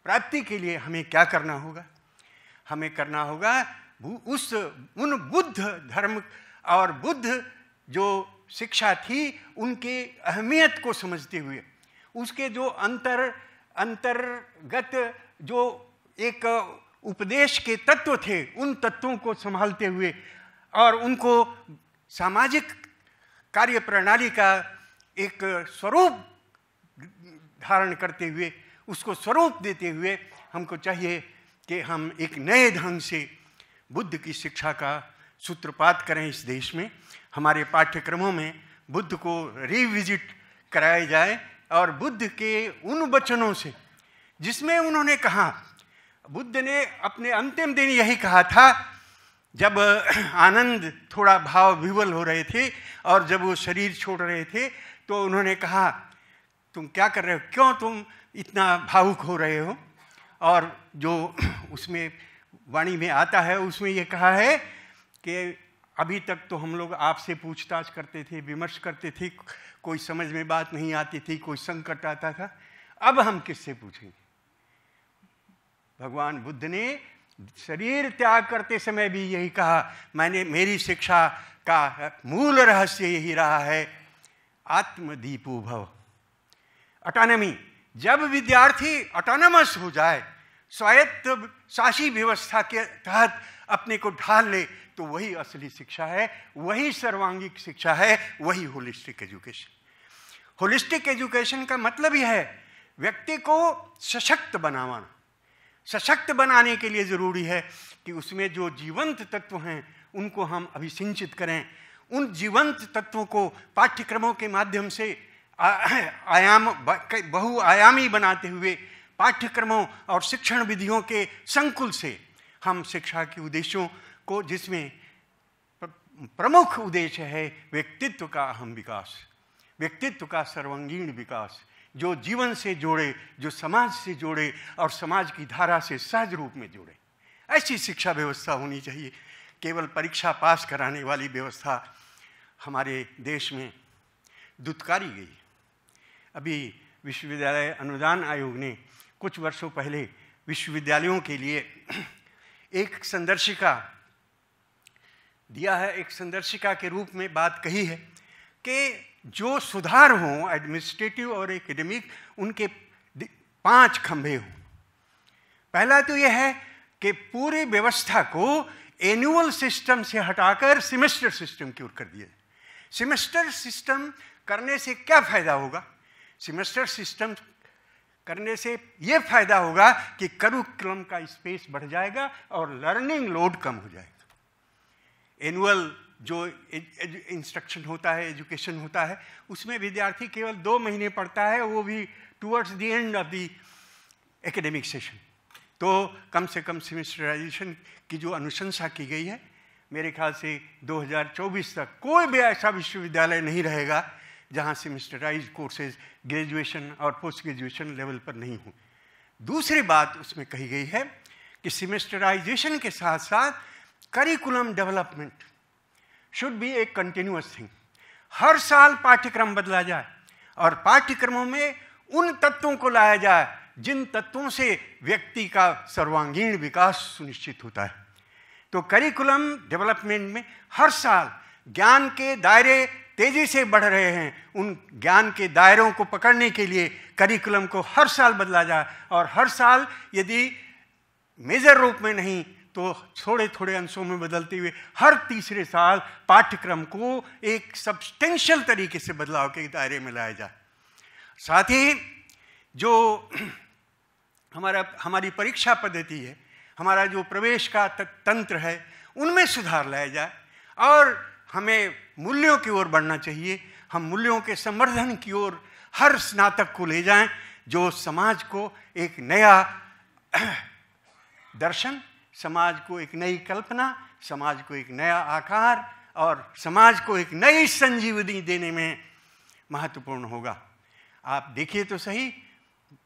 प्राप्ति के लिए हमें क्या करना होगा हमें करना होगा उस उन बुद्ध धर्म और बुद्ध जो शिक्षा थी उनके अहमियत को समझते हुए उसके जो अंतर अंतर्गत जो एक उपदेश के तत्व थे उन तत्वों को संभालते हुए और उनको सामाजिक कार्य प्रणाली का एक स्वरूप धारण करते हुए उसको स्वरूप देते हुए हमको चाहिए कि हम एक नए ढंग से बुद्ध की शिक्षा का सूत्रपात करें इस देश में हमारे पाठ्यक्रमों में बुद्ध को रिविजिट कराया जाए और बुद्ध के उन वचनों से जिसमें उन्होंने कहा बुद्ध ने अपने अंतिम दिन यही कहा था जब आनंद थोड़ा भाव विवल हो रहे थे और जब वो शरीर छोड़ रहे थे तो उन्होंने कहा तुम क्या कर रहे हो क्यों तुम इतना भावुक हो रहे हो और जो उसमें वाणी में आता है उसमें ये कहा है कि अभी तक तो हम लोग आपसे पूछताछ करते थे विमर्श करते थे कोई समझ में बात नहीं आती थी कोई संकट आता था अब हम किससे पूछेंगे भगवान बुद्ध ने शरीर त्याग करते समय भी यही कहा मैंने मेरी शिक्षा का मूल रहस्य यही रहा है आत्मदीपो भव अटोनमी जब विद्यार्थी ऑटोनमस हो जाए स्वायत्त शासी व्यवस्था के तहत अपने को ढाल ले तो वही असली शिक्षा है वही सर्वांगिक शिक्षा है वही होलिस्टिक एजुकेशन होलिस्टिक एजुकेशन का मतलब यह है व्यक्ति को सशक्त बनावा सशक्त बनाने के लिए ज़रूरी है कि उसमें जो जीवंत तत्व हैं उनको हम अभिसिंचित करें उन जीवंत तत्वों को पाठ्यक्रमों के माध्यम से आयाम बहुआयामी बनाते हुए पाठ्यक्रमों और शिक्षण विधियों के संकुल से हम शिक्षा के उद्देश्यों को जिसमें प्रमुख उद्देश्य है व्यक्तित्व का अहम विकास व्यक्तित्व का सर्वांगीण विकास जो जीवन से जोड़े जो समाज से जोड़े और समाज की धारा से सहज रूप में जोड़े ऐसी शिक्षा व्यवस्था होनी चाहिए केवल परीक्षा पास कराने वाली व्यवस्था हमारे देश में दुत्कारी गई अभी विश्वविद्यालय अनुदान आयोग ने कुछ वर्षों पहले विश्वविद्यालयों के लिए एक संदर्शिका दिया है एक संदर्शिका के रूप में बात कही है कि जो सुधार हों एडमिनिस्ट्रेटिव और एकेडमिक उनके पांच खंभे हों पहला तो यह है कि पूरी व्यवस्था को एनुअल सिस्टम से हटाकर सेमेस्टर सिस्टम की ओर कर दिया जाए सेमेस्टर सिस्टम करने से क्या फायदा होगा सिमेस्टर सिस्टम करने से ये फायदा होगा कि करुक्रम का स्पेस बढ़ जाएगा और लर्निंग लोड कम हो जाएगा एनुअल जो इंस्ट्रक्शन होता है एजुकेशन होता है उसमें विद्यार्थी केवल दो महीने पढ़ता है वो भी towards the end of the academic session तो कम से कम सेमेस्टराइजेशन की जो अनुशंसा की गई है मेरे ख्याल से 2024 तक कोई भी ऐसा विश्वविद्यालय नहीं रहेगा जहाँ सेमिस्टराइज कोर्सेज ग्रेजुएशन और पोस्ट ग्रेजुएशन लेवल पर नहीं हों दूसरी बात उसमें कही गई है कि सेमेस्टराइजेशन के साथ साथ curriculum development should be a continuous thing हर साल पाठ्यक्रम बदला जाए और पाठ्यक्रमों में उन तत्वों को लाया जाए जिन तत्वों से व्यक्ति का सर्वांगीण विकास सुनिश्चित होता है तो करिकुलम डेवलपमेंट में हर साल ज्ञान के दायरे तेज़ी से बढ़ रहे हैं उन ज्ञान के दायरों को पकड़ने के लिए करिकुलम को हर साल बदला जाए और हर साल यदि मेजर रूप में नहीं तो थोड़े थोड़े अंशों में बदलते हुए हर तीसरे साल पाठ्यक्रम को एक सब्सटेंशियल तरीके से बदलाव के दायरे में लाया जाए साथ ही जो हमारा हमारी परीक्षा पद्धति है हमारा जो प्रवेश का तंत्र है उनमें सुधार लाया जाए और हमें मूल्यों की ओर बढ़ना चाहिए हम मूल्यों के संवर्धन की ओर हर स्नातक को ले जाएं जो समाज को एक नया दर्शन समाज को एक नई कल्पना समाज को एक नया आकार और समाज को एक नई संजीवनी देने में महत्वपूर्ण होगा आप देखिए तो सही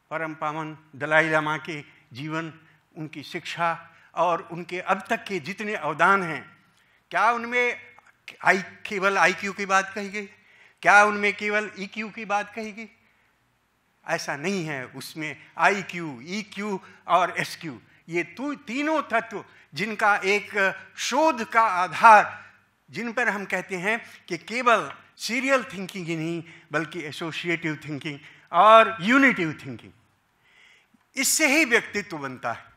परम पावन दलाई लामा के जीवन उनकी शिक्षा और उनके अब तक के जितने अवदान हैं क्या उनमें आई केवल आई क्यू की बात कही गई क्या उनमें केवल ई e क्यू की बात कही गई ऐसा नहीं है उसमें आई क्यू ई क्यू और एस क्यू ये तीनों तत्व जिनका एक शोध का आधार जिन पर हम कहते हैं कि केवल सीरियल थिंकिंग ही नहीं बल्कि एसोशिएटिव थिंकिंग और यूनिटिव थिंकिंग इससे ही व्यक्तित्व बनता है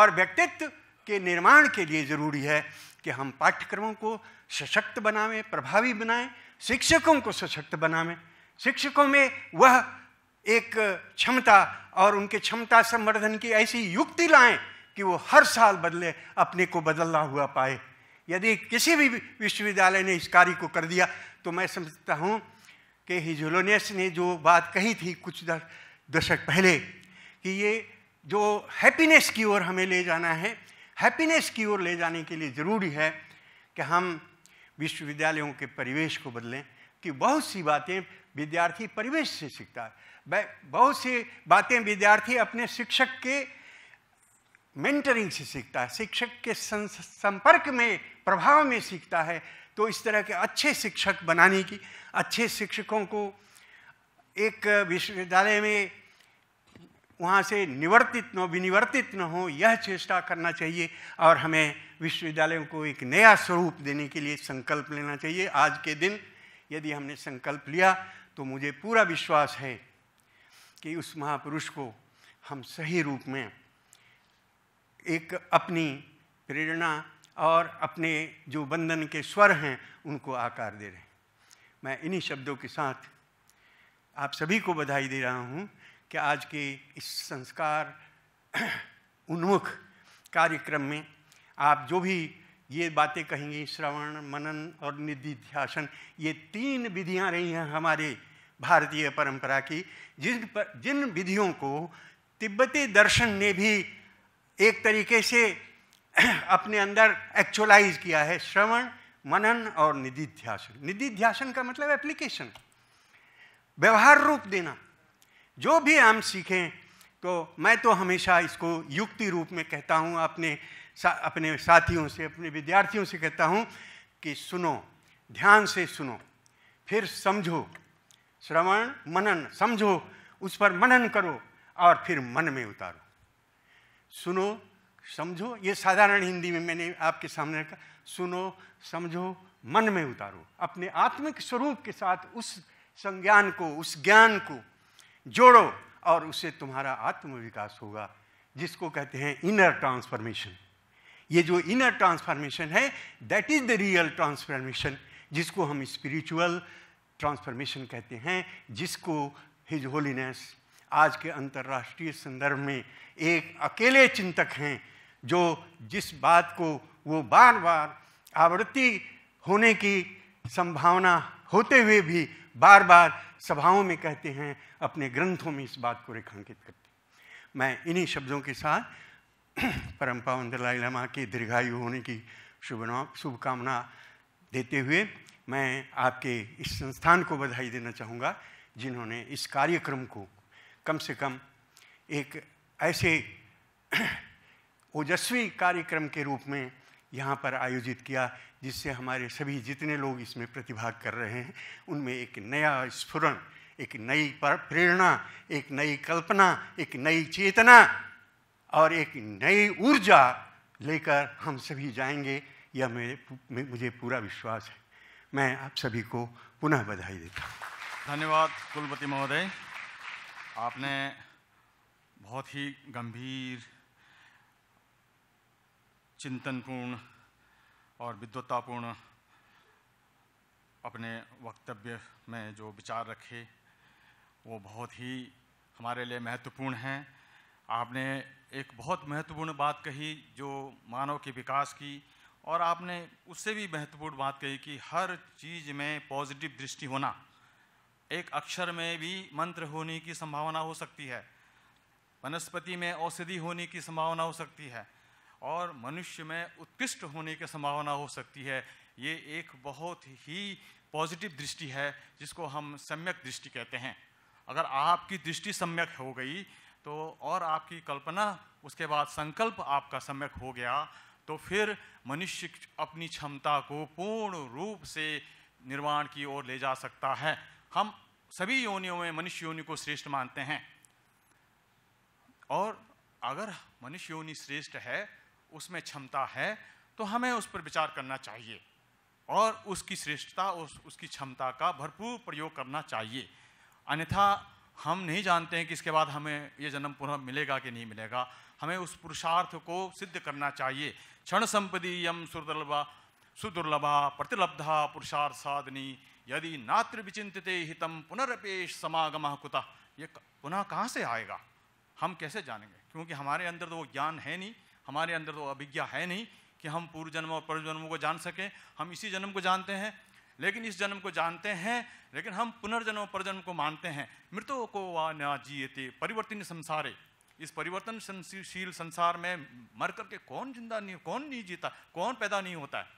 और व्यक्तित्व के निर्माण के लिए ज़रूरी है कि हम पाठ्यक्रमों को सशक्त बनावें प्रभावी बनाएं शिक्षकों को सशक्त बनावें शिक्षकों में वह एक क्षमता और उनके क्षमता संवर्धन की ऐसी युक्ति लाएं कि वो हर साल बदले अपने को बदलना हुआ पाए यदि किसी भी विश्वविद्यालय ने इस कार्य को कर दिया तो मैं समझता हूँ कि हिजोलोनियस ने जो बात कही थी कुछ दशक पहले कि ये जो हैप्पीनेस की ओर हमें ले जाना है हैप्पीनेस की ओर ले जाने के लिए ज़रूरी है कि हम विश्वविद्यालयों के परिवेश को बदलें कि बहुत सी बातें विद्यार्थी परिवेश से सीखता है बहुत सी बातें विद्यार्थी अपने शिक्षक के मेंटरिंग से सीखता है शिक्षक के संपर्क में प्रभाव में सीखता है तो इस तरह के अच्छे शिक्षक बनाने की अच्छे शिक्षकों को एक विश्वविद्यालय में वहाँ से निवर्तित न हो विनिवर्तित न हो यह चेष्टा करना चाहिए और हमें विश्वविद्यालयों को एक नया स्वरूप देने के लिए संकल्प लेना चाहिए आज के दिन यदि हमने संकल्प लिया तो मुझे पूरा विश्वास है कि उस महापुरुष को हम सही रूप में एक अपनी प्रेरणा और अपने जो बंधन के स्वर हैं उनको आकार दे रहे हैं मैं इन्हीं शब्दों के साथ आप सभी को बधाई दे रहा हूँ कि आज के इस संस्कार उन्मुख कार्यक्रम में आप जो भी ये बातें कहेंगे श्रवण मनन और निधिध्यासन ये तीन विधियां रही हैं हमारे भारतीय परंपरा की जिन पर जिन विधियों को तिब्बती दर्शन ने भी एक तरीके से अपने अंदर एक्चुअलाइज किया है श्रवण मनन और निधिध्यासन निधिध्यासन का मतलब एप्लीकेशन व्यवहार रूप देना जो भी हम सीखें तो मैं तो हमेशा इसको युक्ति रूप में कहता हूँ अपने सा, अपने साथियों से अपने विद्यार्थियों से कहता हूँ कि सुनो ध्यान से सुनो फिर समझो श्रवण मनन समझो उस पर मनन करो और फिर मन में उतारो सुनो समझो ये साधारण हिंदी में मैंने आपके सामने रखा सुनो समझो मन में उतारो अपने आत्मिक स्वरूप के साथ उस संज्ञान को उस ज्ञान को जोड़ो और उससे तुम्हारा आत्मविकास होगा जिसको कहते हैं इनर ट्रांसफॉर्मेशन ये जो इनर ट्रांसफॉर्मेशन है that is the real transformation जिसको हम स्पिरिचुअल ट्रांसफॉर्मेशन कहते हैं जिसको हिज होलीनेस आज के अंतर्राष्ट्रीय संदर्भ में एक अकेले चिंतक हैं जो जिस बात को वो बार बार आवृत्ति होने की संभावना होते हुए भी बार बार सभाओं में कहते हैं अपने ग्रंथों में इस बात को रेखांकित करते हैं मैं इन्हीं शब्दों के साथ परम पावन दलाई लामा के दीर्घायु होने की शुभना शुभकामना देते हुए मैं आपके इस संस्थान को बधाई देना चाहूँगा जिन्होंने इस कार्यक्रम को कम से कम एक ऐसे ओजस्वी कार्यक्रम के रूप में यहाँ पर आयोजित किया जिससे हमारे सभी जितने लोग इसमें प्रतिभाग कर रहे हैं उनमें एक नया स्फुरन एक नई प्रेरणा एक नई कल्पना एक नई चेतना और एक नई ऊर्जा लेकर हम सभी जाएंगे यह मेरे मुझे पूरा विश्वास है मैं आप सभी को पुनः बधाई देता हूँ धन्यवाद कुलपति महोदय आपने बहुत ही गंभीर चिंतनपूर्ण और विद्वतापूर्ण अपने वक्तव्य में जो विचार रखे वो बहुत ही हमारे लिए महत्वपूर्ण हैं आपने एक बहुत महत्वपूर्ण बात कही जो मानव के विकास की और आपने उससे भी महत्वपूर्ण बात कही कि हर चीज़ में पॉजिटिव दृष्टि होना एक अक्षर में भी मंत्र होने की संभावना हो सकती है वनस्पति में औषधि होने की संभावना हो सकती है और मनुष्य में उत्कृष्ट होने की संभावना हो सकती है ये एक बहुत ही पॉजिटिव दृष्टि है जिसको हम सम्यक दृष्टि कहते हैं अगर आपकी दृष्टि सम्यक हो गई तो और आपकी कल्पना उसके बाद संकल्प आपका सम्यक हो गया तो फिर मनुष्य अपनी क्षमता को पूर्ण रूप से निर्माण की ओर ले जा सकता है हम सभी योनियों में मनुष्य योनि को श्रेष्ठ मानते हैं और अगर मनुष्य योनि श्रेष्ठ है उसमें क्षमता है तो हमें उस पर विचार करना चाहिए और उसकी श्रेष्ठता उस उसकी क्षमता का भरपूर प्रयोग करना चाहिए अन्यथा हम नहीं जानते हैं कि इसके बाद हमें ये जन्म पुनः मिलेगा कि नहीं मिलेगा हमें उस पुरुषार्थ को सिद्ध करना चाहिए क्षण संपदी यम सुदुर्लभा सुदुर्लभा प्रतिलब्धा पुरुषार्थ साधनी यदि नात्र विचिंतते हितम पुनरपेश समागम कुतः ये पुनः कहाँ से आएगा हम कैसे जानेंगे क्योंकि हमारे अंदर तो वो ज्ञान है नहीं हमारे अंदर तो अभिज्ञा है नहीं कि हम पूर्व जन्म और जन्मों को जान सकें हम इसी जन्म को जानते हैं लेकिन इस जन्म को जानते हैं लेकिन हम पुनर्जन्म और परजन्म को मानते हैं मृतों को वा न जीते परिवर्तन संसारे इस परिवर्तनशील संसार में मर करके कौन जिंदा नहीं कौन नहीं जीता कौन पैदा नहीं होता है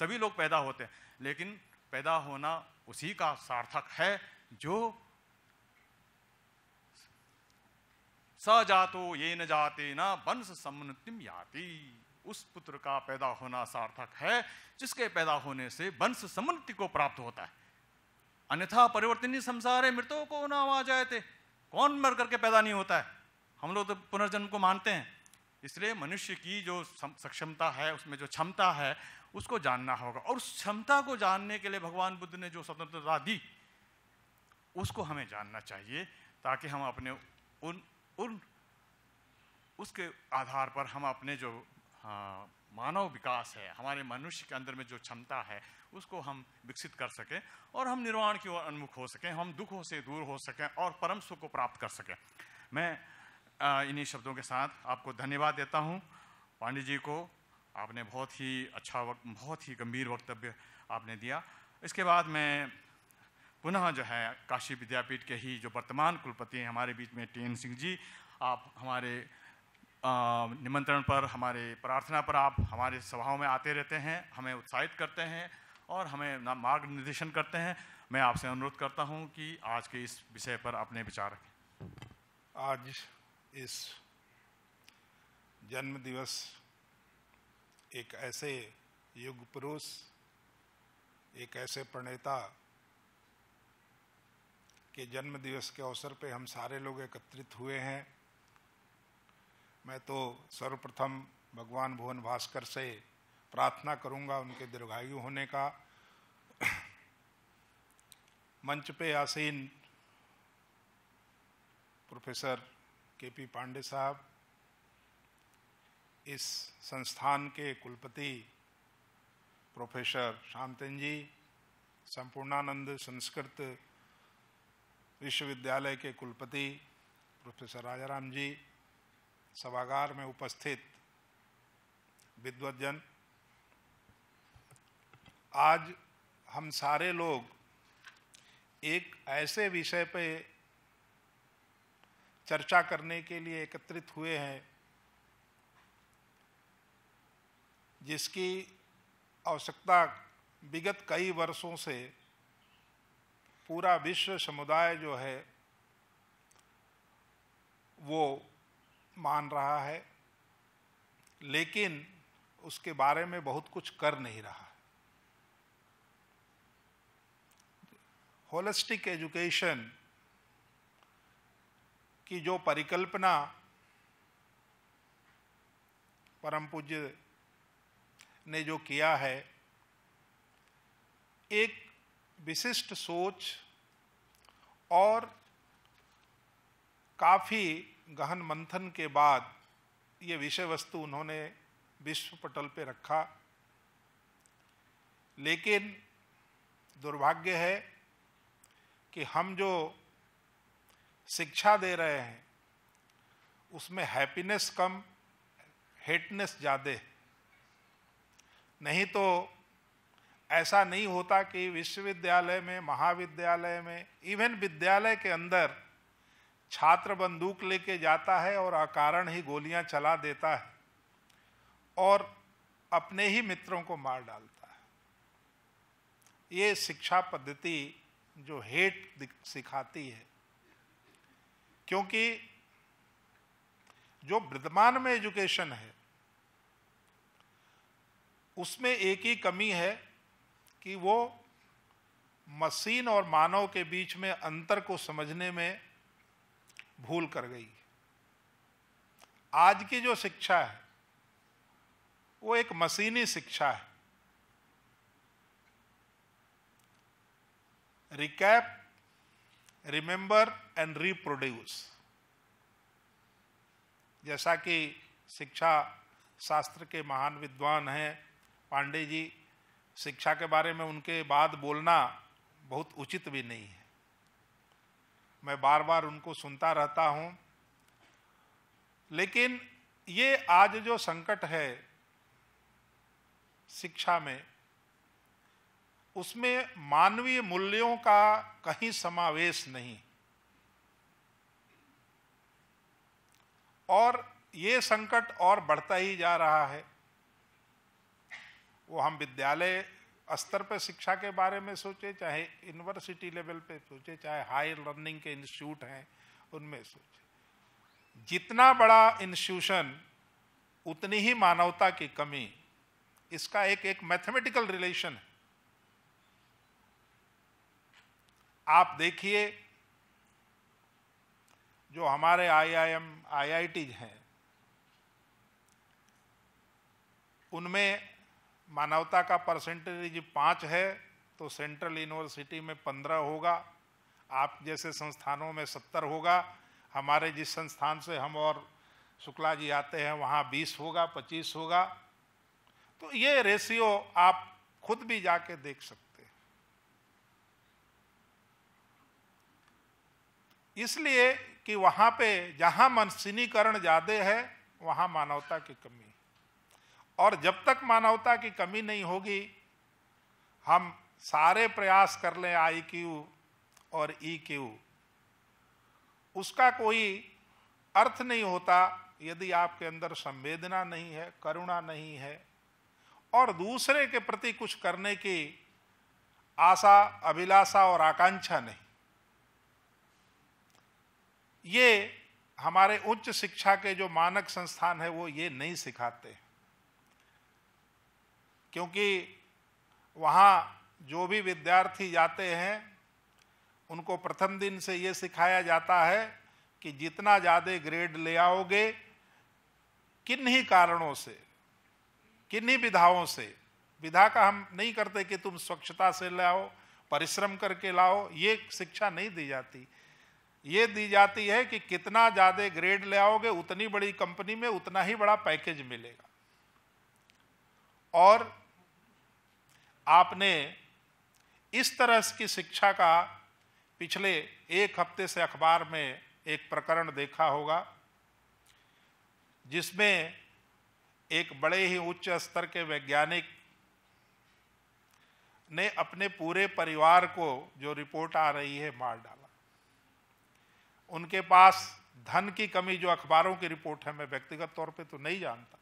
सभी लोग पैदा होते हैं लेकिन पैदा होना उसी का सार्थक है जो स जातो ये न जाते न वंश समुन्नतिम याति उस पुत्र का पैदा होना सार्थक है जिसके पैदा होने से वंश समुन्नति को प्राप्त होता है अन्यथा परिवर्तनीय संसार है मृतों को ना आ जाए थे कौन मर करके पैदा नहीं होता है हम लोग तो पुनर्जन्म को मानते हैं इसलिए मनुष्य की जो सक्षमता है उसमें जो क्षमता है उसको जानना होगा और उस क्षमता को जानने के लिए भगवान बुद्ध ने जो स्वतंत्रता दी उसको हमें जानना चाहिए ताकि हम अपने उन उन उसके आधार पर हम अपने जो आ, हाँ, मानव विकास है हमारे मनुष्य के अंदर में जो क्षमता है उसको हम विकसित कर सकें और हम निर्वाण की ओर उन्मुख हो सकें हम दुखों से दूर हो सकें और परम सुख को प्राप्त कर सकें मैं इन्हीं शब्दों के साथ आपको धन्यवाद देता हूँ पांडे जी को आपने बहुत ही अच्छा वक्त बहुत ही गंभीर वक्तव्य आपने दिया इसके बाद मैं पुनः जो है काशी विद्यापीठ के ही जो वर्तमान कुलपति हैं हमारे बीच में टी एन सिंह जी आप हमारे निमंत्रण पर हमारे प्रार्थना पर आप हमारे सभाओं में आते रहते हैं हमें उत्साहित करते हैं और हमें मार्ग निर्देशन करते हैं मैं आपसे अनुरोध करता हूं कि आज के इस विषय पर अपने विचार रखें आज इस जन्म दिवस एक ऐसे युग पुरुष एक ऐसे प्रणेता के जन्म दिवस के अवसर पे हम सारे लोग एकत्रित हुए हैं मैं तो सर्वप्रथम भगवान भुवन भास्कर से प्रार्थना करूंगा उनके दीर्घायु होने का मंच पे आसीन प्रोफेसर के पी पांडे साहब इस संस्थान के कुलपति प्रोफेसर शांतन जी संपूर्णानंद संस्कृत विश्वविद्यालय के कुलपति प्रोफेसर राजाराम जी सभागार में उपस्थित विद्वजन आज हम सारे लोग एक ऐसे विषय पे चर्चा करने के लिए एकत्रित हुए हैं जिसकी आवश्यकता विगत कई वर्षों से पूरा विश्व समुदाय जो है वो मान रहा है लेकिन उसके बारे में बहुत कुछ कर नहीं रहा होलिस्टिक एजुकेशन की जो परिकल्पना परम पूज्य ने जो किया है एक विशिष्ट सोच और काफ़ी गहन मंथन के बाद ये विषय वस्तु उन्होंने विश्व पटल पे रखा लेकिन दुर्भाग्य है कि हम जो शिक्षा दे रहे हैं उसमें हैप्पीनेस कम हेटनेस ज़्यादा नहीं तो ऐसा नहीं होता कि विश्वविद्यालय में महाविद्यालय में इवन विद्यालय के अंदर छात्र बंदूक लेके जाता है और अकारण ही गोलियां चला देता है और अपने ही मित्रों को मार डालता है ये शिक्षा पद्धति जो हेट सिखाती है क्योंकि जो वर्तमान में एजुकेशन है उसमें एक ही कमी है कि वो मशीन और मानव के बीच में अंतर को समझने में भूल कर गई आज की जो शिक्षा है वो एक मशीनी शिक्षा है रिकैप रिमेंबर एंड रिप्रोड्यूस जैसा कि शिक्षा शास्त्र के महान विद्वान हैं पांडे जी शिक्षा के बारे में उनके बाद बोलना बहुत उचित भी नहीं है मैं बार बार उनको सुनता रहता हूं लेकिन ये आज जो संकट है शिक्षा में उसमें मानवीय मूल्यों का कहीं समावेश नहीं और ये संकट और बढ़ता ही जा रहा है वो हम विद्यालय स्तर पर शिक्षा के बारे में सोचे चाहे यूनिवर्सिटी लेवल पे सोचे चाहे हायर लर्निंग के इंस्टीट्यूट हैं उनमें सोचे जितना बड़ा इंस्टीट्यूशन उतनी ही मानवता की कमी इसका एक एक मैथमेटिकल रिलेशन है आप देखिए जो हमारे आईआईएम आईआईटीज हैं उनमें मानवता का परसेंटेज पाँच है तो सेंट्रल यूनिवर्सिटी में पंद्रह होगा आप जैसे संस्थानों में सत्तर होगा हमारे जिस संस्थान से हम और शुक्ला जी आते हैं वहाँ बीस होगा पच्चीस होगा तो ये रेशियो आप खुद भी जाके देख सकते हैं इसलिए कि वहाँ पे जहाँ मनसिनीकरण ज़्यादा है वहाँ मानवता की कमी है और जब तक मानवता की कमी नहीं होगी हम सारे प्रयास कर लें आई क्यू और ई e क्यू उसका कोई अर्थ नहीं होता यदि आपके अंदर संवेदना नहीं है करुणा नहीं है और दूसरे के प्रति कुछ करने की आशा अभिलाषा और आकांक्षा नहीं ये हमारे उच्च शिक्षा के जो मानक संस्थान है वो ये नहीं सिखाते हैं क्योंकि वहाँ जो भी विद्यार्थी जाते हैं उनको प्रथम दिन से ये सिखाया जाता है कि जितना ज़्यादा ग्रेड ले आओगे किन्हीं कारणों से किन्हीं विधाओं से विधा का हम नहीं करते कि तुम स्वच्छता से लाओ परिश्रम करके लाओ ये शिक्षा नहीं दी जाती ये दी जाती है कि कितना ज़्यादा ग्रेड ले आओगे उतनी बड़ी कंपनी में उतना ही बड़ा पैकेज मिलेगा और आपने इस तरह की शिक्षा का पिछले एक हफ्ते से अखबार में एक प्रकरण देखा होगा जिसमें एक बड़े ही उच्च स्तर के वैज्ञानिक ने अपने पूरे परिवार को जो रिपोर्ट आ रही है मार डाला उनके पास धन की कमी जो अखबारों की रिपोर्ट है मैं व्यक्तिगत तौर पे तो नहीं जानता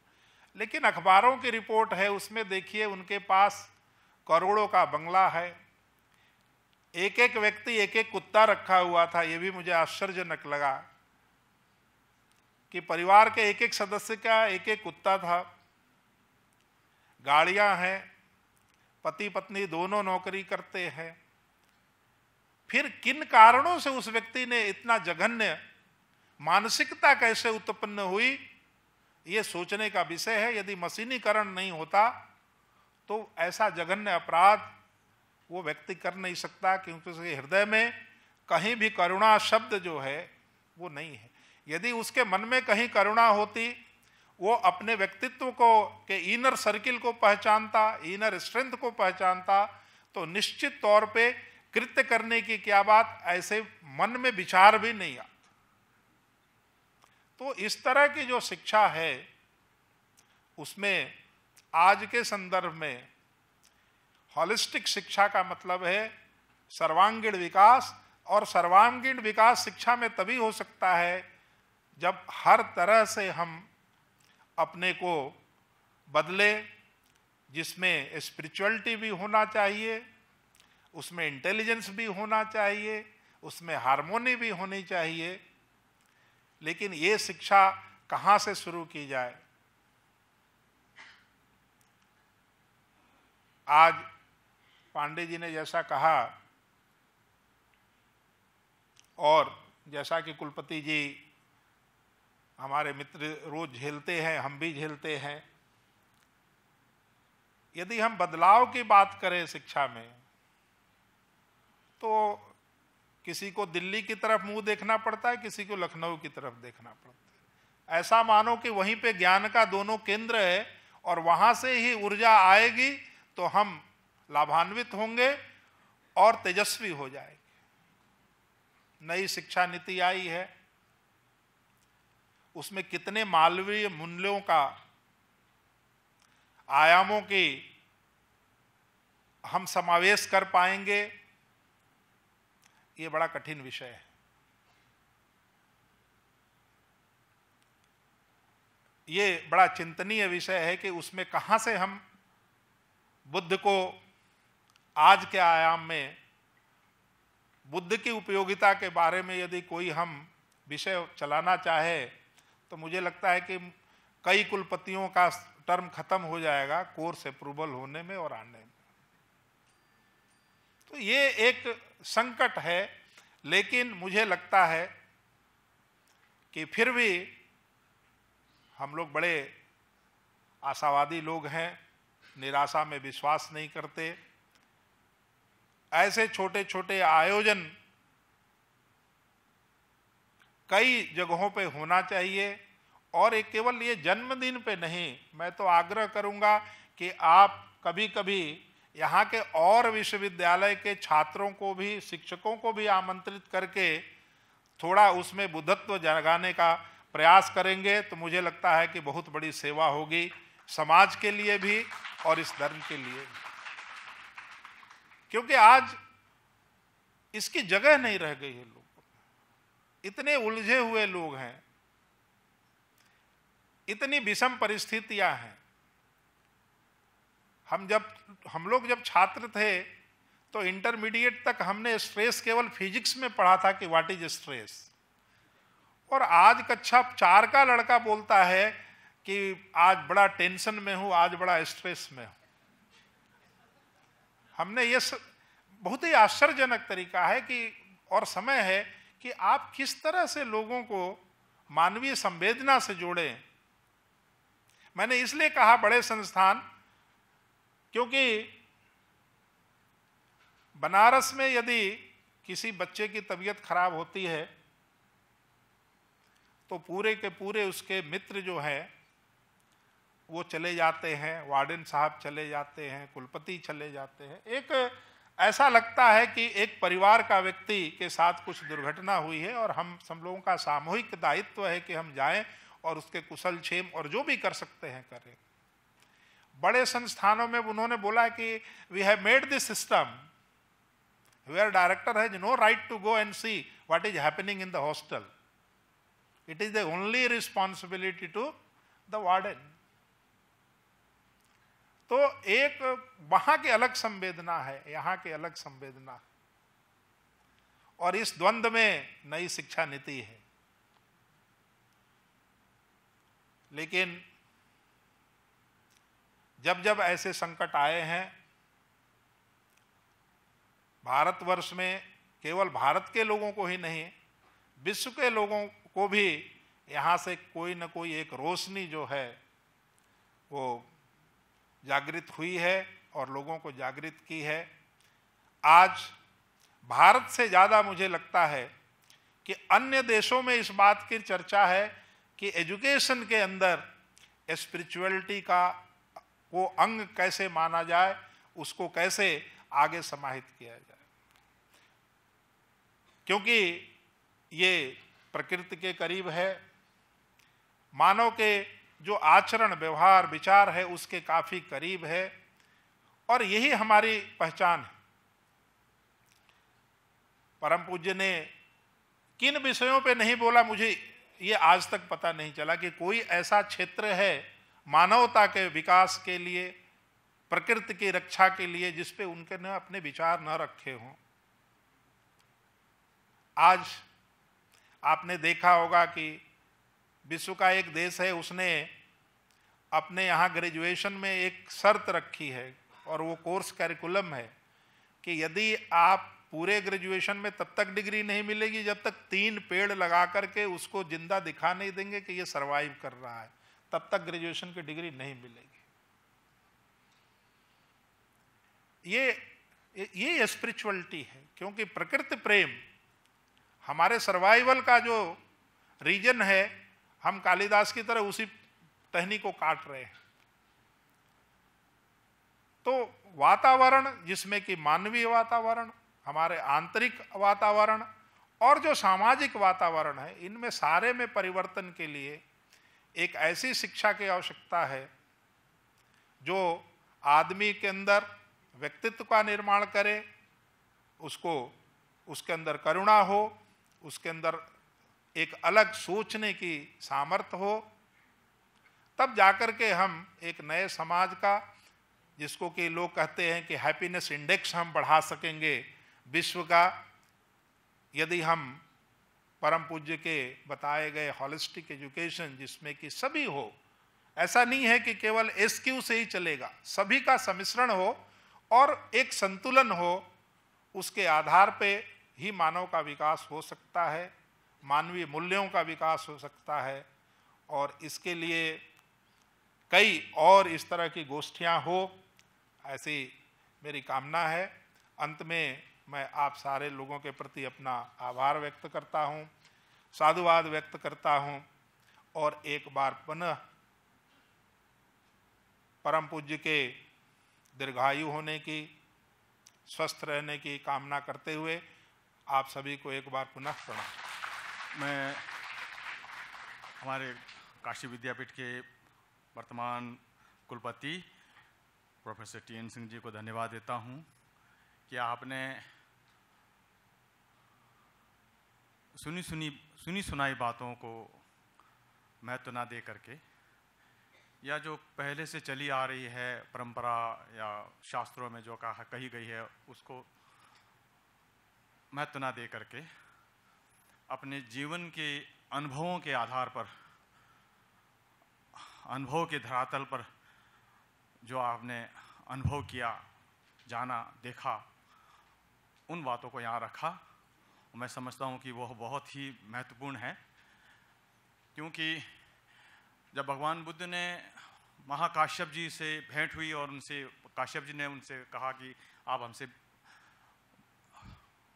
लेकिन अखबारों की रिपोर्ट है उसमें देखिए उनके पास करोड़ों का बंगला है एक एक व्यक्ति एक एक कुत्ता रखा हुआ था ये भी मुझे आश्चर्यजनक लगा कि परिवार के एक एक सदस्य का एक एक कुत्ता था गाड़ियां हैं पति पत्नी दोनों नौकरी करते हैं फिर किन कारणों से उस व्यक्ति ने इतना जघन्य मानसिकता कैसे उत्पन्न हुई ये सोचने का विषय है यदि मशीनीकरण नहीं होता तो ऐसा जघन्य अपराध वो व्यक्ति कर नहीं सकता क्योंकि उसके हृदय में कहीं भी करुणा शब्द जो है वो नहीं है यदि उसके मन में कहीं करुणा होती वो अपने व्यक्तित्व को के इनर सर्किल को पहचानता इनर स्ट्रेंथ को पहचानता तो निश्चित तौर पे कृत्य करने की क्या बात ऐसे मन में विचार भी नहीं तो इस तरह की जो शिक्षा है उसमें आज के संदर्भ में हॉलिस्टिक शिक्षा का मतलब है सर्वांगीण विकास और सर्वांगीण विकास शिक्षा में तभी हो सकता है जब हर तरह से हम अपने को बदले जिसमें स्पिरिचुअलिटी भी होना चाहिए उसमें इंटेलिजेंस भी होना चाहिए उसमें हारमोनी भी होनी चाहिए लेकिन ये शिक्षा कहाँ से शुरू की जाए आज पांडे जी ने जैसा कहा और जैसा कि कुलपति जी हमारे मित्र रोज झेलते हैं हम भी झेलते हैं यदि हम बदलाव की बात करें शिक्षा में तो किसी को दिल्ली की तरफ मुंह देखना पड़ता है किसी को लखनऊ की तरफ देखना पड़ता है ऐसा मानो कि वहीं पे ज्ञान का दोनों केंद्र है और वहां से ही ऊर्जा आएगी तो हम लाभान्वित होंगे और तेजस्वी हो जाएंगे नई शिक्षा नीति आई है उसमें कितने मालवीय मूल्यों का आयामों की हम समावेश कर पाएंगे ये बड़ा कठिन विषय है ये बड़ा चिंतनीय विषय है कि उसमें कहाँ से हम बुद्ध को आज के आयाम में बुद्ध की उपयोगिता के बारे में यदि कोई हम विषय चलाना चाहे तो मुझे लगता है कि कई कुलपतियों का टर्म खत्म हो जाएगा कोर्स अप्रूवल होने में और आने में तो ये एक संकट है लेकिन मुझे लगता है कि फिर भी हम लोग बड़े आशावादी लोग हैं निराशा में विश्वास नहीं करते ऐसे छोटे छोटे आयोजन कई जगहों पे होना चाहिए और एक केवल ये जन्मदिन पे नहीं मैं तो आग्रह करूंगा कि आप कभी कभी यहाँ के और विश्वविद्यालय के छात्रों को भी शिक्षकों को भी आमंत्रित करके थोड़ा उसमें बुद्धत्व जगाने का प्रयास करेंगे तो मुझे लगता है कि बहुत बड़ी सेवा होगी समाज के लिए भी और इस धर्म के लिए भी क्योंकि आज इसकी जगह नहीं रह गई है लोग इतने उलझे हुए लोग हैं इतनी विषम परिस्थितियां हैं हम जब हम लोग जब छात्र थे तो इंटरमीडिएट तक हमने स्ट्रेस केवल फिजिक्स में पढ़ा था कि व्हाट इज स्ट्रेस और आज कक्षा चार का लड़का बोलता है कि आज बड़ा टेंशन में हूँ आज बड़ा स्ट्रेस में हूं हमने ये स... बहुत ही आश्चर्यजनक तरीका है कि और समय है कि आप किस तरह से लोगों को मानवीय संवेदना से जोड़ें मैंने इसलिए कहा बड़े संस्थान क्योंकि बनारस में यदि किसी बच्चे की तबीयत खराब होती है तो पूरे के पूरे उसके मित्र जो हैं वो चले जाते हैं वार्डन साहब चले जाते हैं कुलपति चले जाते हैं एक ऐसा लगता है कि एक परिवार का व्यक्ति के साथ कुछ दुर्घटना हुई है और हम सब लोगों का सामूहिक दायित्व है कि हम जाएं और उसके कुशल क्षेम और जो भी कर सकते हैं करें बड़े संस्थानों में उन्होंने बोला कि we have made this system where director has no right to go and see what is happening in the hostel it is the only responsibility to the warden तो एक वहां की अलग संवेदना है यहां की अलग संवेदना और इस द्वंद में नई शिक्षा नीति है लेकिन जब जब ऐसे संकट आए हैं भारतवर्ष में केवल भारत के लोगों को ही नहीं विश्व के लोगों को भी यहाँ से कोई ना कोई एक रोशनी जो है वो जागृत हुई है और लोगों को जागृत की है आज भारत से ज़्यादा मुझे लगता है कि अन्य देशों में इस बात की चर्चा है कि एजुकेशन के अंदर स्पिरिचुअलिटी का वो अंग कैसे माना जाए उसको कैसे आगे समाहित किया जाए क्योंकि ये प्रकृति के करीब है मानव के जो आचरण व्यवहार विचार है उसके काफ़ी करीब है और यही हमारी पहचान है परम पूज्य ने किन विषयों पे नहीं बोला मुझे ये आज तक पता नहीं चला कि कोई ऐसा क्षेत्र है मानवता के विकास के लिए प्रकृति की रक्षा के लिए जिस पे उनके ने अपने विचार न रखे हों आज आपने देखा होगा कि विश्व का एक देश है उसने अपने यहाँ ग्रेजुएशन में एक शर्त रखी है और वो कोर्स कैरिकुलम है कि यदि आप पूरे ग्रेजुएशन में तब तक डिग्री नहीं मिलेगी जब तक तीन पेड़ लगा करके उसको जिंदा दिखा नहीं देंगे कि ये सरवाइव कर रहा है तब तक ग्रेजुएशन की डिग्री नहीं मिलेगी ये ये स्पिरिचुअलिटी है क्योंकि प्रकृति प्रेम हमारे सर्वाइवल का जो रीजन है हम कालिदास की तरह उसी टहनी को काट रहे हैं तो वातावरण जिसमें कि मानवीय वातावरण हमारे आंतरिक वातावरण और जो सामाजिक वातावरण है इनमें सारे में परिवर्तन के लिए एक ऐसी शिक्षा की आवश्यकता है जो आदमी के अंदर व्यक्तित्व का निर्माण करे उसको उसके अंदर करुणा हो उसके अंदर एक अलग सोचने की सामर्थ्य हो तब जाकर के हम एक नए समाज का जिसको कि लोग कहते हैं कि हैप्पीनेस इंडेक्स हम बढ़ा सकेंगे विश्व का यदि हम परम पूज्य के बताए गए हॉलिस्टिक एजुकेशन जिसमें कि सभी हो ऐसा नहीं है कि केवल एस क्यू से ही चलेगा सभी का सम्मिश्रण हो और एक संतुलन हो उसके आधार पे ही मानव का विकास हो सकता है मानवीय मूल्यों का विकास हो सकता है और इसके लिए कई और इस तरह की गोष्ठियाँ हो ऐसी मेरी कामना है अंत में मैं आप सारे लोगों के प्रति अपना आभार व्यक्त करता हूँ साधुवाद व्यक्त करता हूँ और एक बार पुनः परम पूज्य के दीर्घायु होने की स्वस्थ रहने की कामना करते हुए आप सभी को एक बार पुनः प्रणाम मैं हमारे काशी विद्यापीठ के वर्तमान कुलपति professor T N Singh ji को धन्यवाद देता हूँ कि आपने सुनी सुनी सुनी सुनाई बातों को महत्व ना दे करके या जो पहले से चली आ रही है परंपरा या शास्त्रों में जो कहा कही गई है उसको महत्व ना दे करके अपने जीवन के अनुभवों के आधार पर अनुभव के धरातल पर जो आपने अनुभव किया जाना देखा उन बातों को यहाँ रखा मैं समझता हूँ कि वह बहुत ही महत्वपूर्ण है क्योंकि जब भगवान बुद्ध ने महाकाश्यप जी से भेंट हुई और उनसे काश्यप जी ने उनसे कहा कि आप हमसे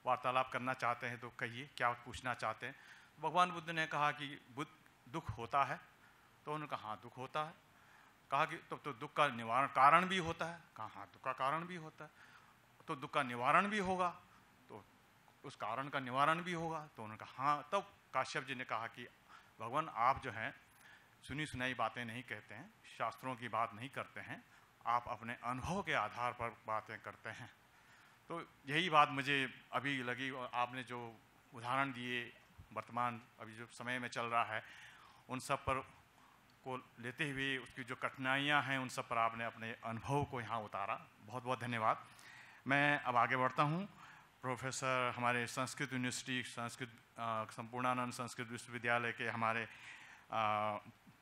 वार्तालाप करना चाहते हैं तो कहिए क्या पूछना चाहते हैं भगवान बुद्ध ने कहा कि बुद्ध दुख होता है तो उन्होंने कहा हाँ दुख होता है कहा कि तो, तो दुख का निवारण कारण भी होता है कहा हाँ दुख का कारण भी होता है तो दुख का निवारण भी होगा उस कारण का निवारण भी होगा तो उन्होंने कहा हाँ तब काश्यप जी ने कहा कि भगवान आप जो हैं सुनी सुनाई बातें नहीं कहते हैं शास्त्रों की बात नहीं करते हैं आप अपने अनुभव के आधार पर बातें करते हैं तो यही बात मुझे अभी लगी और आपने जो उदाहरण दिए वर्तमान अभी जो समय में चल रहा है उन सब पर को लेते हुए उसकी जो कठिनाइयाँ हैं उन सब पर आपने अपने अनुभव को यहाँ उतारा बहुत बहुत धन्यवाद मैं अब आगे बढ़ता हूँ प्रोफेसर हमारे संस्कृत यूनिवर्सिटी संस्कृत संपूर्णानंद संस्कृत विश्वविद्यालय के हमारे आ,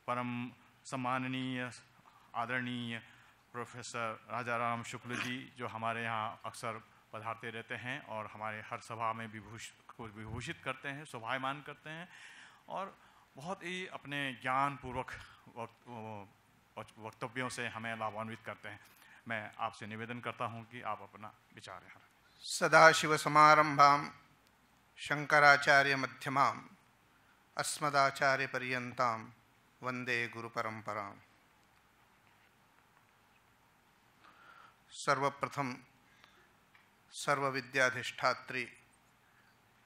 परम सम्माननीय आदरणीय प्रोफेसर राजा राम शुक्ल जी जो हमारे यहाँ अक्सर पधारते रहते हैं और हमारे हर सभा में विभूष को विभूषित करते हैं शोभामान करते हैं और बहुत ही अपने ज्ञानपूर्वक वक्तव्यों से हमें लाभान्वित करते हैं मैं आपसे निवेदन करता हूँ कि आप अपना विचार यहाँ सदाशिवसमारम्भां मध्यमा अस्मदाचार्यपर्यता वंदे गुरुपरंपरा सर्वप्रथम सर्वविद्याधिष्ठात्री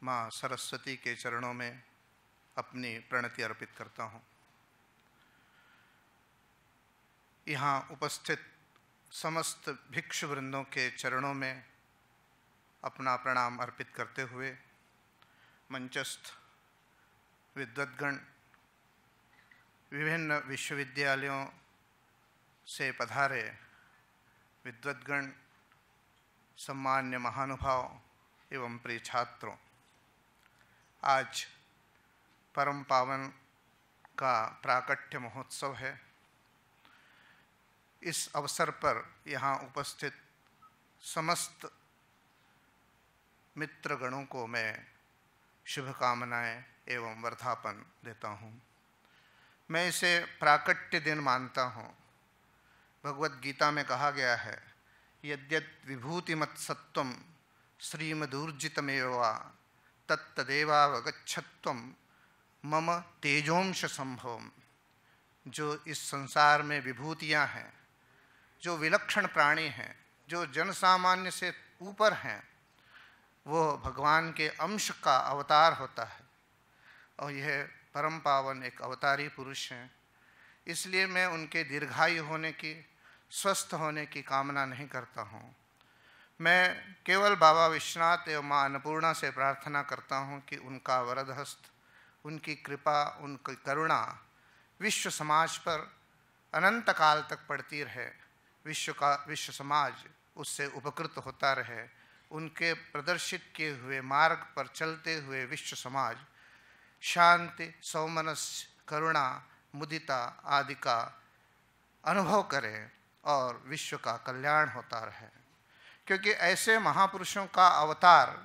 माँ सरस्वती के चरणों में अपनी प्रणति अर्पित करता हूँ यहाँ उपस्थित समस्त भिक्षु वृंदों के चरणों में अपना प्रणाम अर्पित करते हुए मंचस्थ विद्वद्गण विभिन्न विश्वविद्यालयों से पधारे विद्वद्गण सम्मान्य महानुभाव एवं प्रिय छात्रों आज परम पावन का प्राकट्य महोत्सव है इस अवसर पर यहाँ उपस्थित समस्त मित्रगणों को मैं शुभकामनाएं एवं वर्धापन देता हूँ मैं इसे प्राकट्य दिन मानता हूँ भगवत गीता में कहा गया है यद्यत विभूतिमत सत्वम श्रीमदूर्जितमेवा तत्तदेवावगछत्व मम तेजोंश संभव जो इस संसार में विभूतियाँ हैं जो विलक्षण प्राणी हैं जो जन सामान्य से ऊपर हैं वो भगवान के अंश का अवतार होता है और यह परम पावन एक अवतारी पुरुष हैं इसलिए मैं उनके दीर्घायु होने की स्वस्थ होने की कामना नहीं करता हूँ मैं केवल बाबा विश्वनाथ एवं माँ अन्नपूर्णा से प्रार्थना करता हूँ कि उनका वरदहस्त उनकी कृपा उनकी करुणा विश्व समाज पर अनंत काल तक पड़ती रहे विश्व का विश्व समाज उससे उपकृत होता रहे उनके प्रदर्शित किए हुए मार्ग पर चलते हुए विश्व समाज शांति सौमनस करुणा मुदिता आदि का अनुभव करें और विश्व का कल्याण होता रहे क्योंकि ऐसे महापुरुषों का अवतार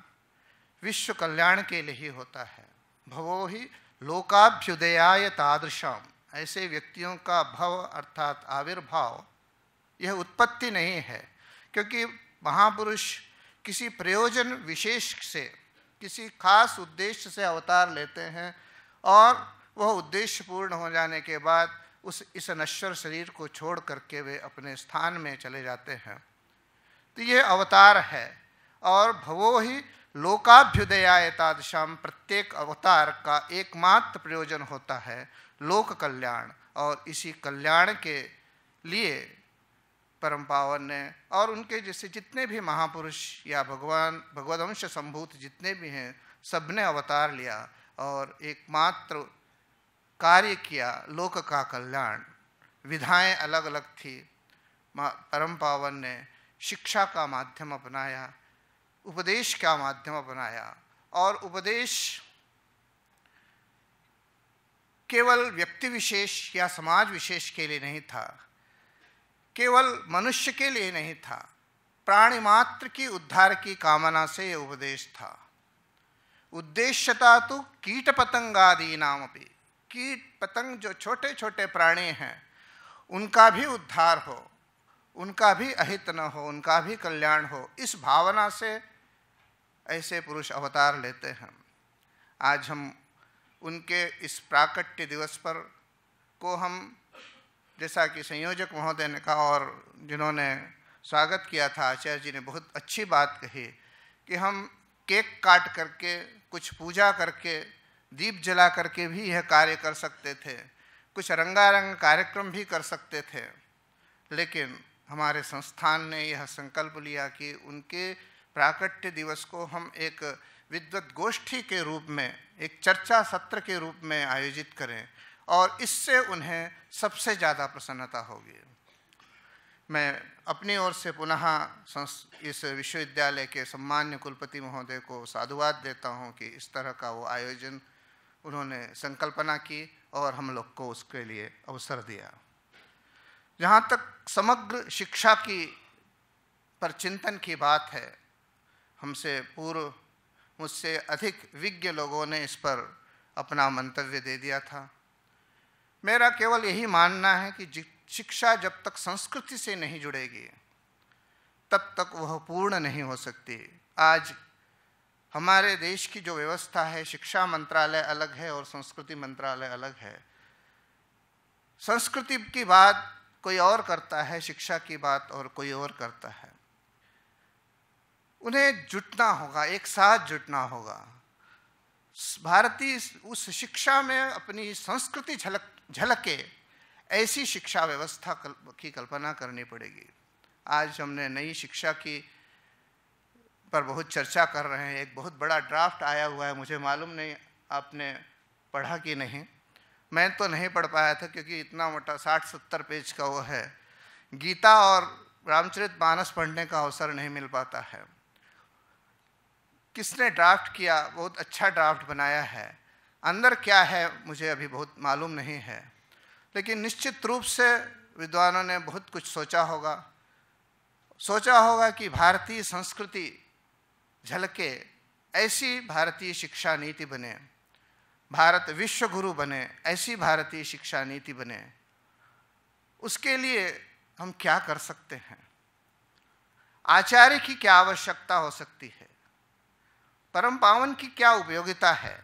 विश्व कल्याण के लिए ही होता है भवो ही लोकाभ्युदयाय तादृशम ऐसे व्यक्तियों का भव अर्थात आविर्भाव यह उत्पत्ति नहीं है क्योंकि महापुरुष किसी प्रयोजन विशेष से किसी खास उद्देश्य से अवतार लेते हैं और वह उद्देश्य पूर्ण हो जाने के बाद उस इस नश्वर शरीर को छोड़ करके वे अपने स्थान में चले जाते हैं तो ये अवतार है और भवो ही लोकाभ्युदया एतादशाम प्रत्येक अवतार का एकमात्र प्रयोजन होता है लोक कल्याण और इसी कल्याण के लिए परम पावन ने और उनके जैसे जितने भी महापुरुष या भगवान भगवदंश संभूत जितने भी हैं सब ने अवतार लिया और एकमात्र कार्य किया लोक का कल्याण विधाएं अलग अलग थी परम पावन ने शिक्षा का माध्यम अपनाया उपदेश का माध्यम अपनाया और उपदेश केवल व्यक्ति विशेष या समाज विशेष के लिए नहीं था केवल मनुष्य के लिए नहीं था प्राणी मात्र की उद्धार की कामना से यह उपदेश था उद्देश्यता तो कीट पतंगादि नाम भी कीट पतंग जो छोटे छोटे प्राणी हैं उनका भी उद्धार हो उनका भी अहित न हो उनका भी कल्याण हो इस भावना से ऐसे पुरुष अवतार लेते हैं आज हम उनके इस प्राकट्य दिवस पर को हम जैसा कि संयोजक महोदय ने कहा और जिन्होंने स्वागत किया था आचार्य जी ने बहुत अच्छी बात कही कि हम केक काट करके कुछ पूजा करके दीप जला करके भी यह कार्य कर सकते थे कुछ रंगारंग कार्यक्रम भी कर सकते थे लेकिन हमारे संस्थान ने यह संकल्प लिया कि उनके प्राकट्य दिवस को हम एक विद्वत गोष्ठी के रूप में एक चर्चा सत्र के रूप में आयोजित करें और इससे उन्हें सबसे ज़्यादा प्रसन्नता होगी मैं अपनी ओर से पुनः इस विश्वविद्यालय के सम्मान्य कुलपति महोदय को साधुवाद देता हूँ कि इस तरह का वो आयोजन उन्होंने संकल्पना की और हम लोग को उसके लिए अवसर दिया जहाँ तक समग्र शिक्षा की पर चिंतन की बात है हमसे पूर्व मुझसे अधिक विज्ञ लोगों ने इस पर अपना मंतव्य दे दिया था मेरा केवल यही मानना है कि शिक्षा जब तक संस्कृति से नहीं जुड़ेगी तब तक वह पूर्ण नहीं हो सकती आज हमारे देश की जो व्यवस्था है शिक्षा मंत्रालय अलग है और संस्कृति मंत्रालय अलग है संस्कृति की बात कोई और करता है शिक्षा की बात और कोई और करता है उन्हें जुटना होगा एक साथ जुटना होगा भारतीय उस शिक्षा में अपनी संस्कृति झलक झलके ऐसी शिक्षा व्यवस्था कल, की कल्पना करनी पड़ेगी आज हमने नई शिक्षा की पर बहुत चर्चा कर रहे हैं एक बहुत बड़ा ड्राफ्ट आया हुआ है मुझे मालूम नहीं आपने पढ़ा कि नहीं मैं तो नहीं पढ़ पाया था क्योंकि इतना मोटा साठ सत्तर पेज का वो है गीता और रामचरित मानस पढ़ने का अवसर नहीं मिल पाता है किसने ड्राफ्ट किया बहुत अच्छा ड्राफ्ट बनाया है अंदर क्या है मुझे अभी बहुत मालूम नहीं है लेकिन निश्चित रूप से विद्वानों ने बहुत कुछ सोचा होगा सोचा होगा कि भारतीय संस्कृति झलके ऐसी भारतीय शिक्षा नीति बने भारत विश्व गुरु बने ऐसी भारतीय शिक्षा नीति बने उसके लिए हम क्या कर सकते हैं आचार्य की क्या आवश्यकता हो सकती है परम पावन की क्या उपयोगिता है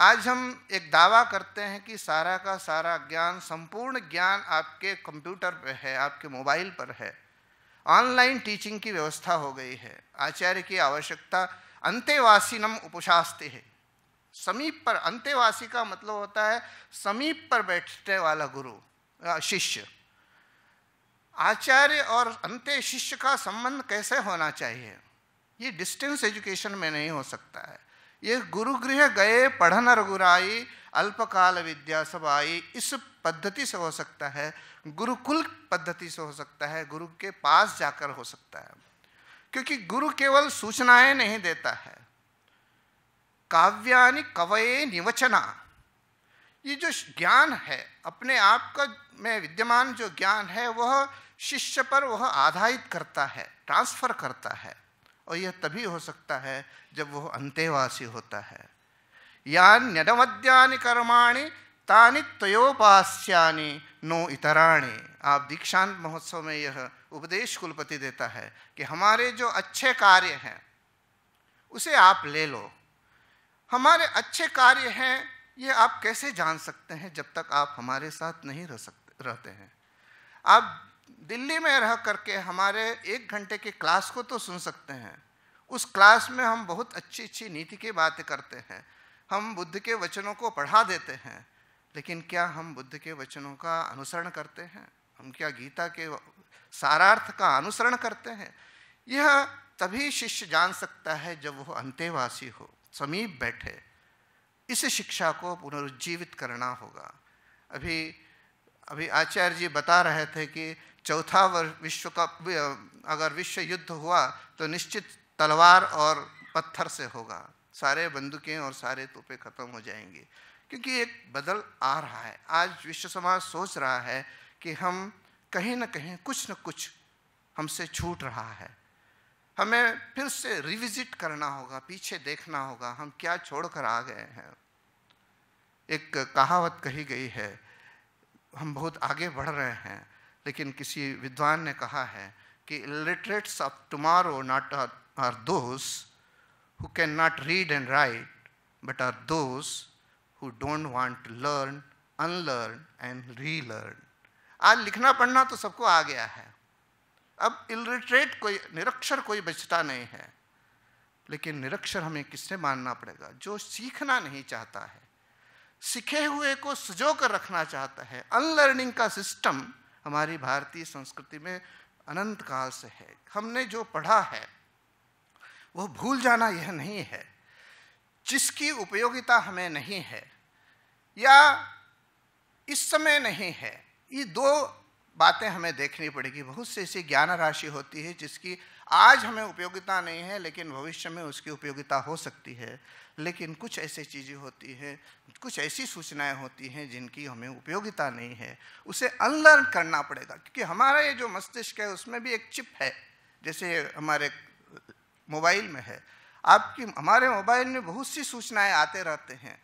आज हम एक दावा करते हैं कि सारा का सारा ज्ञान संपूर्ण ज्ञान आपके कंप्यूटर पर है आपके मोबाइल पर है ऑनलाइन टीचिंग की व्यवस्था हो गई है आचार्य की आवश्यकता अंत्यवासीनम उपशास्ते है समीप पर अंत्यवासी का मतलब होता है समीप पर बैठने वाला गुरु शिष्य आचार्य और अंत्य शिष्य का संबंध कैसे होना चाहिए ये डिस्टेंस एजुकेशन में नहीं हो सकता है ये गुरुगृह गए पढ़न रघुराई अल्पकाल विद्या सब आई इस पद्धति से हो सकता है गुरुकुल पद्धति से हो सकता है गुरु के पास जाकर हो सकता है क्योंकि गुरु केवल सूचनाएं नहीं देता है काव्यानि कवये निवचना ये जो ज्ञान है अपने आप का में विद्यमान जो ज्ञान है वह शिष्य पर वह आधारित करता है ट्रांसफर करता है और यह तभी हो सकता है जब वह अंतेवासी होता है यान्यनवद्यानि कर्माणि तानि त्वयोपास्यानि नो इतराणि आप दीक्षांत महोत्सव में यह उपदेश कुलपति देता है कि हमारे जो अच्छे कार्य हैं उसे आप ले लो हमारे अच्छे कार्य हैं ये आप कैसे जान सकते हैं जब तक आप हमारे साथ नहीं रह सकते रहते हैं आप दिल्ली में रह करके हमारे एक घंटे के क्लास को तो सुन सकते हैं उस क्लास में हम बहुत अच्छी अच्छी नीति की बातें करते हैं हम बुद्ध के वचनों को पढ़ा देते हैं लेकिन क्या हम बुद्ध के वचनों का अनुसरण करते हैं हम क्या गीता के सारार्थ का अनुसरण करते हैं यह तभी शिष्य जान सकता है जब वह अंतेवासी हो समीप बैठे इस शिक्षा को पुनरुज्जीवित करना होगा अभी अभी आचार्य जी बता रहे थे कि चौथा वर्ष विश्व का अगर विश्व युद्ध हुआ तो निश्चित तलवार और पत्थर से होगा सारे बंदूकें और सारे तोपे खत्म हो जाएंगे क्योंकि एक बदल आ रहा है आज विश्व समाज सोच रहा है कि हम कहीं ना कहीं कुछ न कुछ हमसे छूट रहा है हमें फिर से रिविजिट करना होगा पीछे देखना होगा हम क्या छोड़कर आ गए हैं एक कहावत कही गई है हम बहुत आगे बढ़ रहे हैं लेकिन किसी विद्वान ने कहा है कि illiterates of tomorrow not are those who can not read and write but are those who don't want to learn unlearn and relearn आज लिखना पढ़ना तो सबको आ गया है अब इलिटरेट कोई निरक्षर कोई बचता नहीं है लेकिन निरक्षर हमें किससे मानना पड़ेगा जो सीखना नहीं चाहता है सीखे हुए को सजो कर रखना चाहता है अनलर्निंग का सिस्टम हमारी भारतीय संस्कृति में अनंत काल से है हमने जो पढ़ा है वो भूल जाना यह नहीं है जिसकी उपयोगिता हमें नहीं है या इस समय नहीं है ये दो बातें हमें देखनी पड़ेगी बहुत से ऐसी ज्ञान राशि होती है जिसकी आज हमें उपयोगिता नहीं है लेकिन भविष्य में उसकी उपयोगिता हो सकती है लेकिन कुछ ऐसी चीज़ें होती हैं कुछ ऐसी सूचनाएं होती हैं जिनकी हमें उपयोगिता नहीं है उसे अनलर्न करना पड़ेगा क्योंकि हमारा ये जो मस्तिष्क है उसमें भी एक चिप है जैसे हमारे मोबाइल में है आपकी हमारे मोबाइल में बहुत सी सूचनाएं आते रहते हैं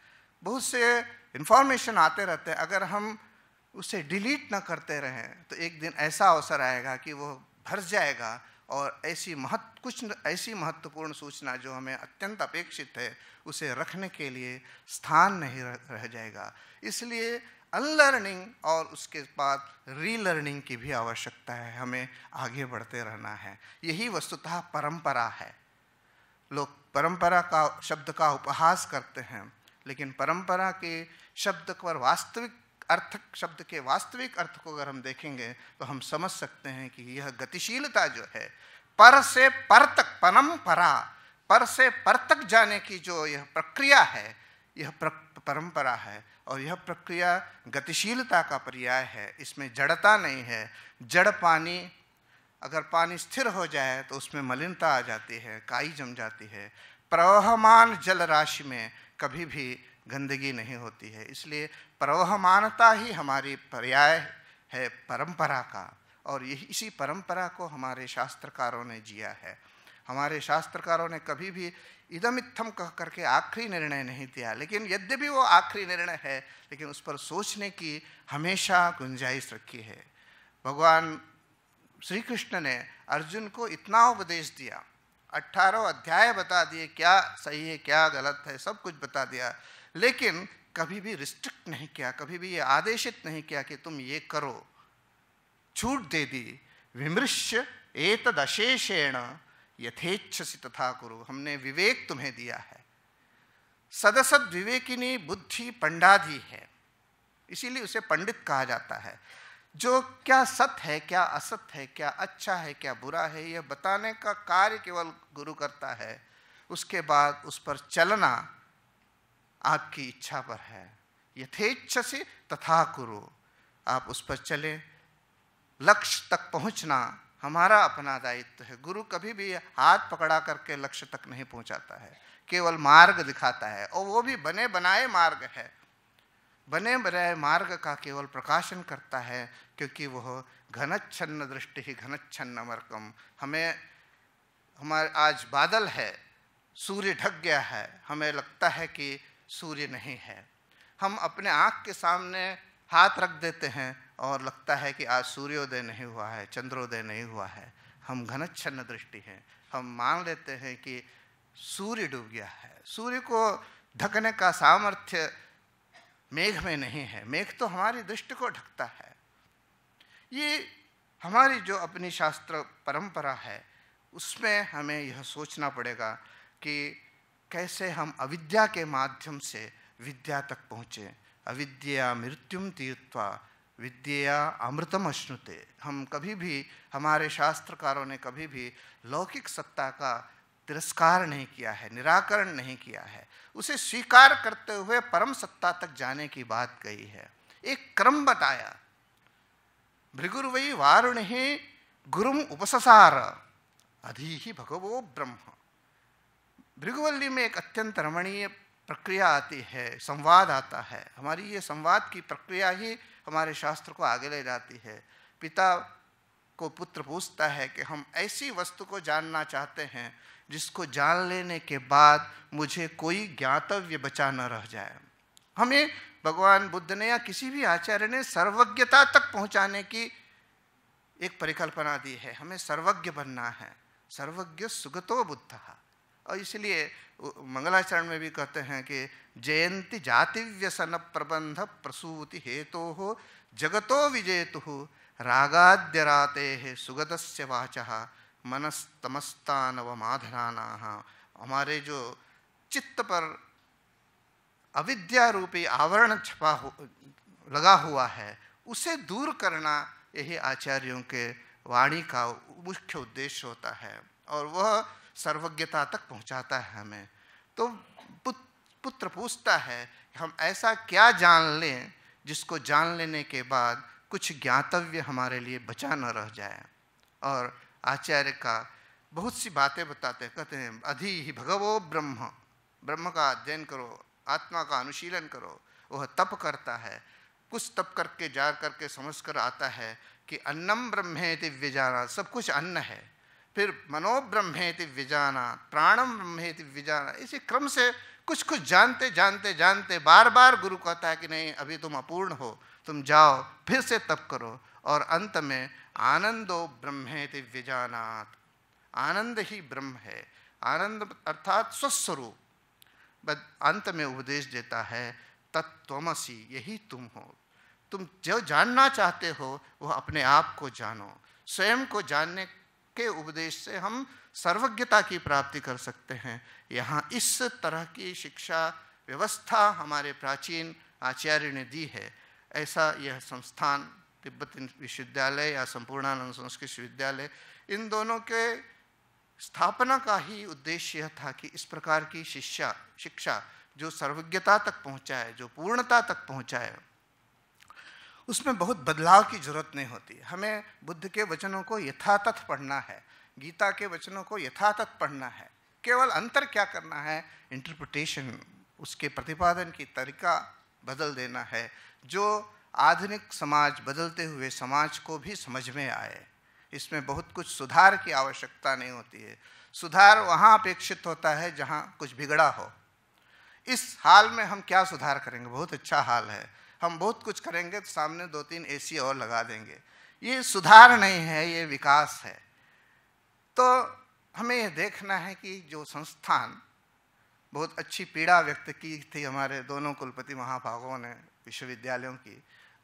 बहुत से इन्फॉर्मेशन आते रहते हैं अगर हम उसे डिलीट ना करते रहें तो एक दिन ऐसा अवसर आएगा कि वो भर जाएगा और ऐसी महत्व कुछ ऐसी महत्वपूर्ण सूचना जो हमें अत्यंत अपेक्षित है उसे रखने के लिए स्थान नहीं रह जाएगा इसलिए अनलर्निंग और उसके बाद रीलर्निंग की भी आवश्यकता है हमें आगे बढ़ते रहना है यही वस्तुतः परंपरा है लोग परंपरा का शब्द का उपहास करते हैं लेकिन परंपरा के शब्द पर वास्तविक अर्थ शब्द के वास्तविक अर्थ को अगर हम देखेंगे तो हम समझ सकते हैं कि यह गतिशीलता जो है पर से पर तक पनम परा पर से पर तक जाने की जो यह प्रक्रिया है यह परंपरा है और यह प्रक्रिया गतिशीलता का पर्याय है इसमें जड़ता नहीं है जड़ पानी अगर पानी स्थिर हो जाए तो उसमें मलिनता आ जाती है काई जम जाती है प्रवहमान जल राशि में कभी भी गंदगी नहीं होती है इसलिए प्रवहमानता ही हमारी पर्याय है परंपरा का और यही इसी परंपरा को हमारे शास्त्रकारों ने जिया है हमारे शास्त्रकारों ने कभी भी इदम इत्थम कह करके आखिरी निर्णय नहीं दिया लेकिन यद्यपि वो आखिरी निर्णय है लेकिन उस पर सोचने की हमेशा गुंजाइश रखी है भगवान श्री कृष्ण ने अर्जुन को इतना उपदेश दिया अट्ठारह अध्याय बता दिए क्या सही है क्या गलत है सब कुछ बता दिया लेकिन कभी भी रिस्ट्रिक्ट नहीं किया कभी भी ये आदेशित नहीं किया कि तुम ये करो छूट दे दी विमृश एक तशेषेण यथेच्छसी तथा करो हमने विवेक तुम्हें दिया है सदसद विवेकिनी बुद्धि पंडाधि है इसीलिए उसे पंडित कहा जाता है जो क्या सत है क्या असत है क्या अच्छा है क्या बुरा है यह बताने का कार्य केवल गुरु करता है उसके बाद उस पर चलना आपकी इच्छा पर है यथेच्छ से तथा करो आप उस पर चले लक्ष्य तक पहुंचना हमारा अपना दायित्व है गुरु कभी भी हाथ पकड़ा करके लक्ष्य तक नहीं पहुंचाता है केवल मार्ग दिखाता है और वो भी बने बनाए मार्ग है बने बनाए मार्ग का केवल प्रकाशन करता है क्योंकि वह घनच्छन्न दृष्टि ही घनच्छन्न मरकम हमें हमारे आज बादल है सूर्य ढक गया है हमें लगता है कि सूर्य नहीं है हम अपने आँख के सामने हाथ रख देते हैं और लगता है कि आज सूर्योदय नहीं हुआ है चंद्रोदय नहीं हुआ है हम घनच्छन्न दृष्टि हैं हम मान लेते हैं कि सूर्य डूब गया है सूर्य को ढकने का सामर्थ्य मेघ में नहीं है मेघ तो हमारी दृष्टि को ढकता है ये हमारी जो अपनी शास्त्र परंपरा है उसमें हमें यह सोचना पड़ेगा कि कैसे हम अविद्या के माध्यम से विद्या तक पहुँचे अविद्या मृत्युम तीर्थवा विद्या अमृतम अश्नुते हम कभी भी हमारे शास्त्रकारों ने कभी भी लौकिक सत्ता का तिरस्कार नहीं किया है निराकरण नहीं किया है उसे स्वीकार करते हुए परम सत्ता तक जाने की बात कही है एक क्रम बताया भृगुर्वई वारुण ही गुरुम उपससार अधि ही भगवो ब्रह्म भृगुवल्ली में एक अत्यंत रमणीय प्रक्रिया आती है संवाद आता है हमारी ये संवाद की प्रक्रिया ही हमारे शास्त्र को आगे ले जाती है पिता को पुत्र पूछता है कि हम ऐसी वस्तु को जानना चाहते हैं जिसको जान लेने के बाद मुझे कोई ज्ञातव्य बचा न रह जाए हमें भगवान बुद्ध ने या किसी भी आचार्य ने सर्वज्ञता तक पहुंचाने की एक परिकल्पना दी है हमें सर्वज्ञ बनना है सर्वज्ञ सुगतो बुद्ध और इसलिए मंगलाचरण में भी कहते हैं कि जयंती जाति व्यसन प्रबंध प्रसूति हेतु तो जगतो विजेतु रागाद्यराते सुगत से वाचा नव मनस्तमस्तानवमाधराना हमारे जो चित्त पर अविद्या रूपी आवरण छपा हो लगा हुआ है उसे दूर करना यही आचार्यों के वाणी का मुख्य उद्देश्य होता है और वह सर्वज्ञता तक पहुंचाता है हमें तो पुत्र पूछता है हम ऐसा क्या जान लें जिसको जान लेने के बाद कुछ ज्ञातव्य हमारे लिए बचा न रह जाए और आचार्य का बहुत सी बातें बताते हैं कहते हैं अधि ही भगवो ब्रह्म ब्रह्म का अध्ययन करो आत्मा का अनुशीलन करो वह तप करता है कुछ तप करके जा करके समझ कर आता है कि अन्नम ब्रह्मे दिव्य जाना सब कुछ अन्न है फिर मनोब्रह्मेति विजाना प्राणम ब्रह्मेति विजाना इसी क्रम से कुछ कुछ जानते जानते जानते बार बार गुरु कहता है कि नहीं अभी तुम अपूर्ण हो तुम जाओ फिर से तप करो और अंत में आनंदो ब्रह्मेति विजानात आनंद ही ब्रह्म है आनंद अर्थात स्वस्वरूप बद अंत में उपदेश देता है तत्वमसी यही तुम हो तुम जो जानना चाहते हो वह अपने आप को जानो स्वयं को जानने के उपदेश से हम सर्वज्ञता की प्राप्ति कर सकते हैं यहाँ इस तरह की शिक्षा व्यवस्था हमारे प्राचीन आचार्य ने दी है ऐसा यह संस्थान तिब्बत विश्वविद्यालय या संपूर्णानंद संस्कृत विश्वविद्यालय इन दोनों के स्थापना का ही उद्देश्य यह था कि इस प्रकार की शिक्षा शिक्षा जो सर्वज्ञता तक पहुँचाए जो पूर्णता तक पहुँचाए उसमें बहुत बदलाव की जरूरत नहीं होती हमें बुद्ध के वचनों को यथातथ पढ़ना है गीता के वचनों को यथातथ पढ़ना है केवल अंतर क्या करना है इंटरप्रिटेशन उसके प्रतिपादन की तरीका बदल देना है जो आधुनिक समाज बदलते हुए समाज को भी समझ में आए इसमें बहुत कुछ सुधार की आवश्यकता नहीं होती है सुधार वहाँ अपेक्षित होता है जहाँ कुछ बिगड़ा हो इस हाल में हम क्या सुधार करेंगे बहुत अच्छा हाल है हम बहुत कुछ करेंगे तो सामने दो तीन ए और लगा देंगे ये सुधार नहीं है ये विकास है तो हमें यह देखना है कि जो संस्थान बहुत अच्छी पीड़ा व्यक्त की थी हमारे दोनों कुलपति महाभागों ने विश्वविद्यालयों की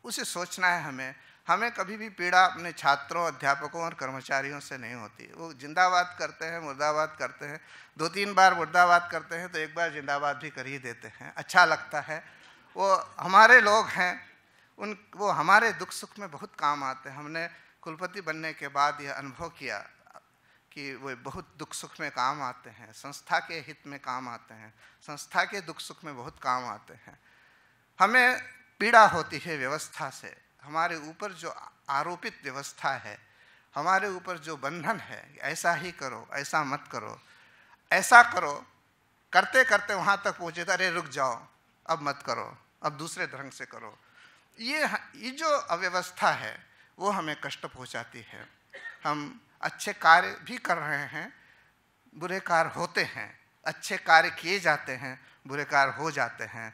उसे सोचना है हमें हमें कभी भी पीड़ा अपने छात्रों अध्यापकों और कर्मचारियों से नहीं होती वो जिंदाबाद करते हैं मुर्दाबाद करते हैं दो तीन बार मुर्दाबाद करते हैं तो एक बार जिंदाबाद भी कर ही देते हैं अच्छा लगता है वो हमारे लोग हैं उन वो हमारे दुख सुख में बहुत काम आते हैं हमने कुलपति बनने के बाद यह अनुभव किया कि वो बहुत दुख सुख में काम आते हैं संस्था के हित में काम आते हैं संस्था के दुख सुख में बहुत काम आते हैं हमें पीड़ा होती है व्यवस्था से हमारे ऊपर जो आरोपित व्यवस्था है हमारे ऊपर जो बंधन है ऐसा ही करो ऐसा मत करो ऐसा करो करते करते वहाँ तक पहुँचे तो अरे रुक जाओ अब मत करो अब दूसरे ढंग से करो ये ये जो अव्यवस्था है वो हमें कष्ट पहुंचाती है हम अच्छे कार्य भी कर रहे हैं बुरे कार्य होते हैं अच्छे कार्य किए जाते हैं बुरे कार्य हो जाते हैं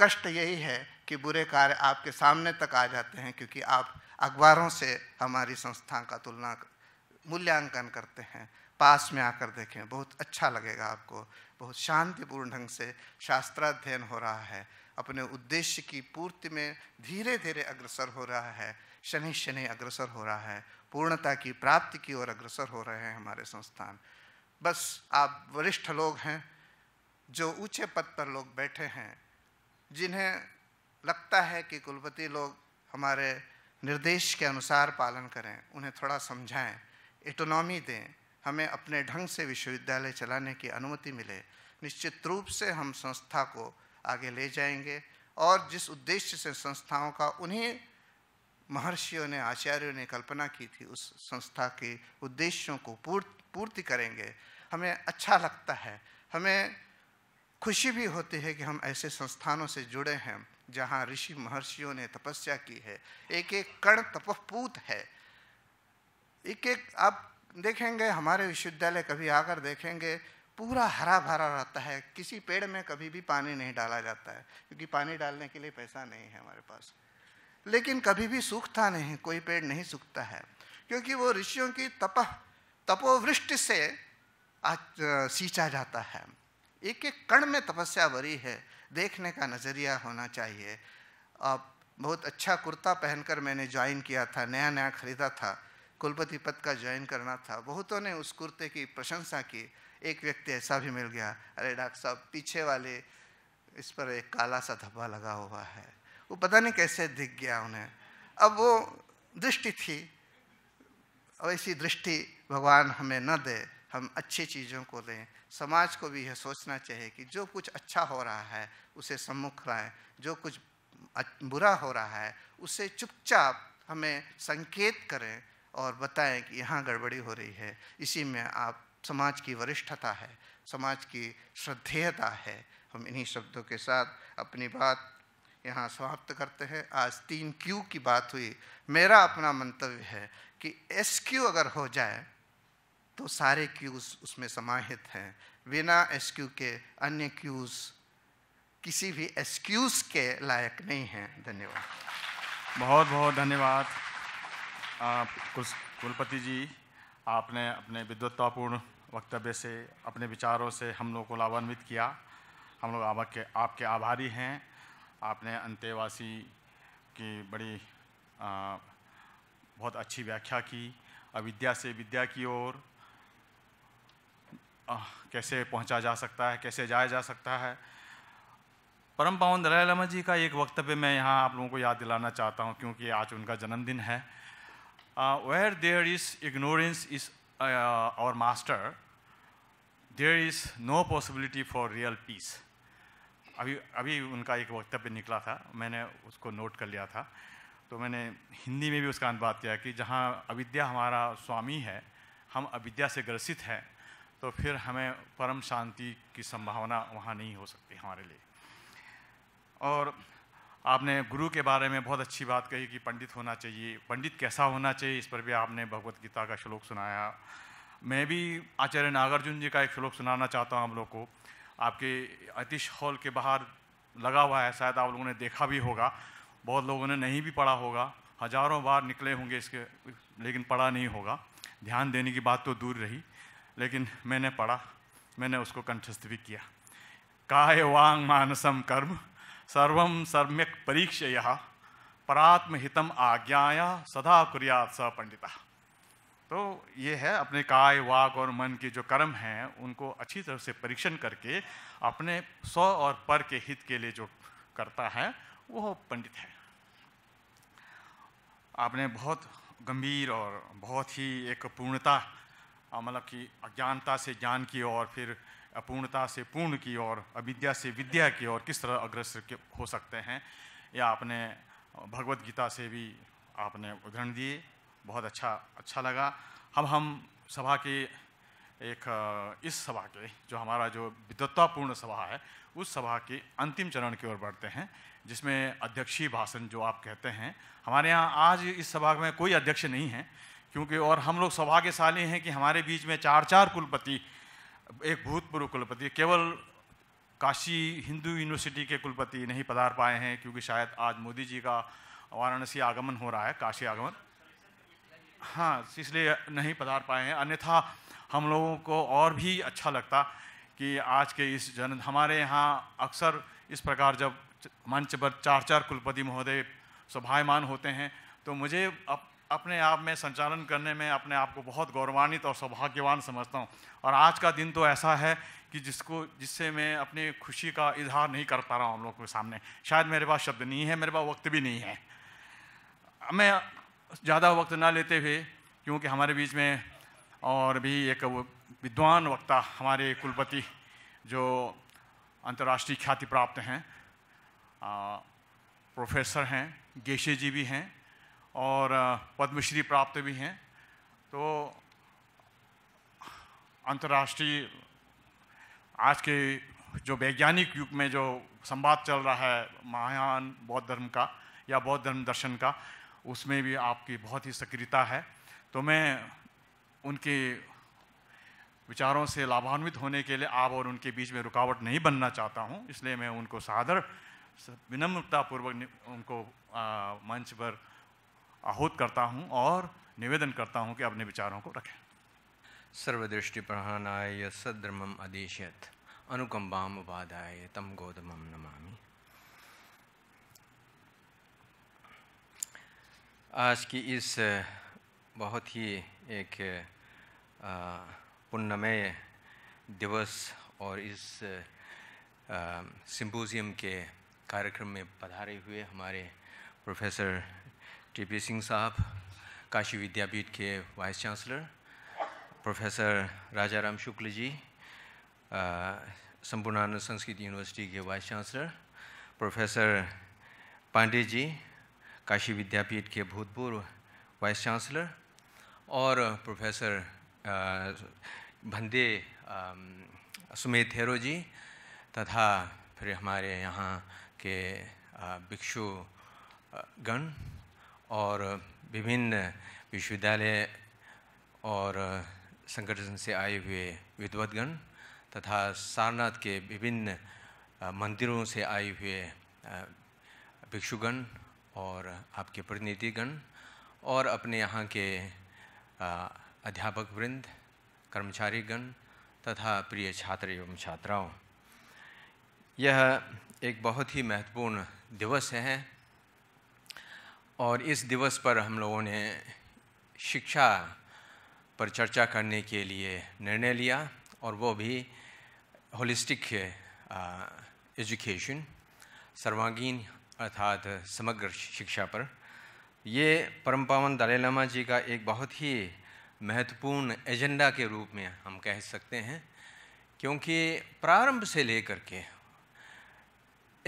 कष्ट यही है कि बुरे कार्य आपके सामने तक आ जाते हैं क्योंकि आप अखबारों से हमारी संस्था का तुलना मूल्यांकन करते हैं पास में आकर देखें बहुत अच्छा लगेगा आपको बहुत शांतिपूर्ण ढंग से शास्त्राध्ययन हो रहा है अपने उद्देश्य की पूर्ति में धीरे धीरे अग्रसर हो रहा है शनि शनि अग्रसर हो रहा है पूर्णता की प्राप्ति की ओर अग्रसर हो रहे हैं हमारे संस्थान बस आप वरिष्ठ लोग हैं जो ऊंचे पद पर लोग बैठे हैं जिन्हें लगता है कि कुलपति लोग हमारे निर्देश के अनुसार पालन करें उन्हें थोड़ा समझाएं इटोनॉमी दें हमें अपने ढंग से विश्वविद्यालय चलाने की अनुमति मिले निश्चित रूप से हम संस्था को आगे ले जाएंगे और जिस उद्देश्य से संस्थाओं का उन्हीं महर्षियों ने आचार्यों ने कल्पना की थी उस संस्था के उद्देश्यों को पूर्ति करेंगे हमें अच्छा लगता है हमें खुशी भी होती है कि हम ऐसे संस्थानों से जुड़े हैं जहाँ ऋषि महर्षियों ने तपस्या की है एक एक कण तपपूत है एक एक आप देखेंगे हमारे विश्वविद्यालय कभी आकर देखेंगे पूरा हरा भरा रहता है किसी पेड़ में कभी भी पानी नहीं डाला जाता है क्योंकि पानी डालने के लिए पैसा नहीं है हमारे पास लेकिन कभी भी सूखता नहीं कोई पेड़ नहीं सूखता है क्योंकि वो ऋषियों की तप तपोवृष्टि से सींचा जाता है एक एक कण में तपस्या भरी है देखने का नज़रिया होना चाहिए आप बहुत अच्छा कुर्ता पहनकर मैंने ज्वाइन किया था नया नया खरीदा था कुलपति पद का ज्वाइन करना था बहुतों ने उस कुर्ते की प्रशंसा की एक व्यक्ति ऐसा भी मिल गया अरे डॉक्टर साहब पीछे वाले इस पर एक काला सा धब्बा लगा हुआ है वो पता नहीं कैसे दिख गया उन्हें अब वो दृष्टि थी ऐसी दृष्टि भगवान हमें न दे हम अच्छी चीज़ों को दें समाज को भी यह सोचना चाहिए कि जो कुछ अच्छा हो रहा है उसे सम्मुख लाएँ जो कुछ बुरा हो रहा है उसे चुपचाप हमें संकेत करें और बताएं कि यहाँ गड़बड़ी हो रही है इसी में आप समाज की वरिष्ठता है समाज की श्रद्धेयता है हम इन्हीं शब्दों के साथ अपनी बात यहाँ समाप्त करते हैं आज तीन क्यू की बात हुई मेरा अपना मंतव्य है कि एस क्यू अगर हो जाए तो सारे क्यूज़ उसमें समाहित हैं बिना एस क्यू के अन्य क्यूज़ किसी भी एक्सक्यूज़ के लायक नहीं हैं धन्यवाद बहुत बहुत धन्यवाद कुलपति जी आपने अपने विद्वत्तापूर्ण वक्तव्य से अपने विचारों से हम लोग को लाभान्वित किया हम लोग आपके आपके आभारी हैं आपने अंतेवासी की बड़ी आ, बहुत अच्छी व्याख्या की अविद्या से विद्या की ओर कैसे पहुंचा जा सकता है कैसे जाया जा सकता है परम पावन दलाई लामा जी का एक वक्तव्य मैं यहाँ आप लोगों को याद दिलाना चाहता हूँ क्योंकि आज उनका जन्मदिन है uh, where there is ignorance is uh, uh, our master, there is no possibility for real peace. अभी अभी उनका एक वक्तव्य निकला था मैंने उसको नोट कर लिया था तो मैंने हिंदी में भी उसका अनुवाद किया कि जहाँ अविद्या हमारा स्वामी है हम अविद्या से ग्रसित हैं तो फिर हमें परम शांति की संभावना वहाँ नहीं हो सकती हमारे लिए और आपने गुरु के बारे में बहुत अच्छी बात कही कि पंडित होना चाहिए पंडित कैसा होना चाहिए इस पर भी आपने भगवत गीता का श्लोक सुनाया मैं भी आचार्य नागार्जुन जी का एक श्लोक सुनाना चाहता हूँ हम लोग को आपके अतिश हॉल के बाहर लगा हुआ है शायद आप लोगों ने देखा भी होगा बहुत लोगों ने नहीं भी पढ़ा होगा हजारों बार निकले होंगे इसके लेकिन पढ़ा नहीं होगा ध्यान देने की बात तो दूर रही लेकिन मैंने पढ़ा मैंने उसको कंठस्थ भी किया काय वांग मानसम कर्म सर्व सम्यक परीक्षय परात्महितम आज्ञाया सदा कुरिया स पंडिता तो ये है अपने काय वाक और मन के जो कर्म हैं उनको अच्छी तरह से परीक्षण करके अपने स्व और पर के हित के लिए जो करता है वो पंडित है आपने बहुत गंभीर और बहुत ही एक पूर्णता मतलब कि अज्ञानता से ज्ञान की और फिर अपूर्णता से पूर्ण की ओर अविद्या से विद्या की ओर किस तरह अग्रसर हो सकते हैं या आपने भगवत गीता से भी आपने उदाहरण दिए बहुत अच्छा अच्छा लगा हम हम सभा के एक इस सभा के जो हमारा जो विद्वत्तापूर्ण सभा है उस सभा के अंतिम चरण की ओर बढ़ते हैं जिसमें अध्यक्षीय भाषण जो आप कहते हैं हमारे यहाँ आज इस सभा में कोई अध्यक्ष नहीं है क्योंकि और हम लोग सौभाग्यशाली हैं कि हमारे बीच में चार चार कुलपति एक भूतपूर्व कुलपति केवल काशी हिंदू यूनिवर्सिटी के कुलपति नहीं पधार पाए हैं क्योंकि शायद आज मोदी जी का वाराणसी आगमन हो रहा है काशी आगमन हाँ इसलिए नहीं पधार पाए हैं अन्यथा हम लोगों को और भी अच्छा लगता कि आज के इस जन हमारे यहाँ अक्सर इस प्रकार जब मंच पर चार चार कुलपति महोदय सभायमान होते हैं तो मुझे अब अपने आप में संचालन करने में अपने आप को बहुत गौरवान्वित और सौभाग्यवान समझता हूँ और आज का दिन तो ऐसा है कि जिसको जिससे मैं अपनी खुशी का इजहार नहीं कर पा रहा हूँ हम लोग के सामने शायद मेरे पास शब्द नहीं है मेरे पास वक्त भी नहीं है मैं ज़्यादा वक्त ना लेते हुए क्योंकि हमारे बीच में और भी एक विद्वान वक्ता हमारे कुलपति जो अंतर्राष्ट्रीय ख्याति प्राप्त हैं प्रोफेसर हैं गेशे जी भी हैं और पद्मश्री प्राप्त भी हैं तो अंतर्राष्ट्रीय आज के जो वैज्ञानिक युग में जो संवाद चल रहा है महायान बौद्ध धर्म का या बौद्ध धर्म दर्शन का उसमें भी आपकी बहुत ही सक्रियता है तो मैं उनके विचारों से लाभान्वित होने के लिए आप और उनके बीच में रुकावट नहीं बनना चाहता हूँ इसलिए मैं उनको सादर विनम्रतापूर्वक उनको आ, मंच पर आहूत करता हूँ और निवेदन करता हूँ कि अपने विचारों को रखें सर्वदृष्टि प्रहणाय सद्रमम अदेशत अनुकंबाम उपाध्याय तम गौतम नमामि आज की इस बहुत ही एक पुण्यमय दिवस और इस सिंपोजियम के कार्यक्रम में पधारे हुए हमारे प्रोफेसर टीपी सिंह साहब काशी विद्यापीठ के vice chancellor professor Rajaram Shukla ji Sampurnanand Sanskrit university के vice chancellor professor Pandey ji Kashi विद्यापीठ के भूतपूर्व वाइस चांसलर और प्रोफेसर भंदे सुमेध थेरो जी तथा फिर हमारे यहाँ के uh, भिक्षु uh, गण और विभिन्न विश्वविद्यालय और संगठन से आए हुए विद्वतगण तथा सारनाथ के विभिन्न मंदिरों से आए हुए भिक्षुगण और आपके प्रतिनिधिगण और अपने यहाँ के अध्यापक वृंद कर्मचारीगण तथा प्रिय छात्र एवं छात्राओं यह एक बहुत ही महत्वपूर्ण दिवस है और इस दिवस पर हम लोगों ने शिक्षा पर चर्चा करने के लिए निर्णय लिया और वो भी होलिस्टिक एजुकेशन सर्वांगीण अर्थात समग्र शिक्षा पर ये परम पावन दलाई लामा जी का एक बहुत ही महत्वपूर्ण एजेंडा के रूप में हम कह सकते हैं क्योंकि प्रारंभ से लेकर के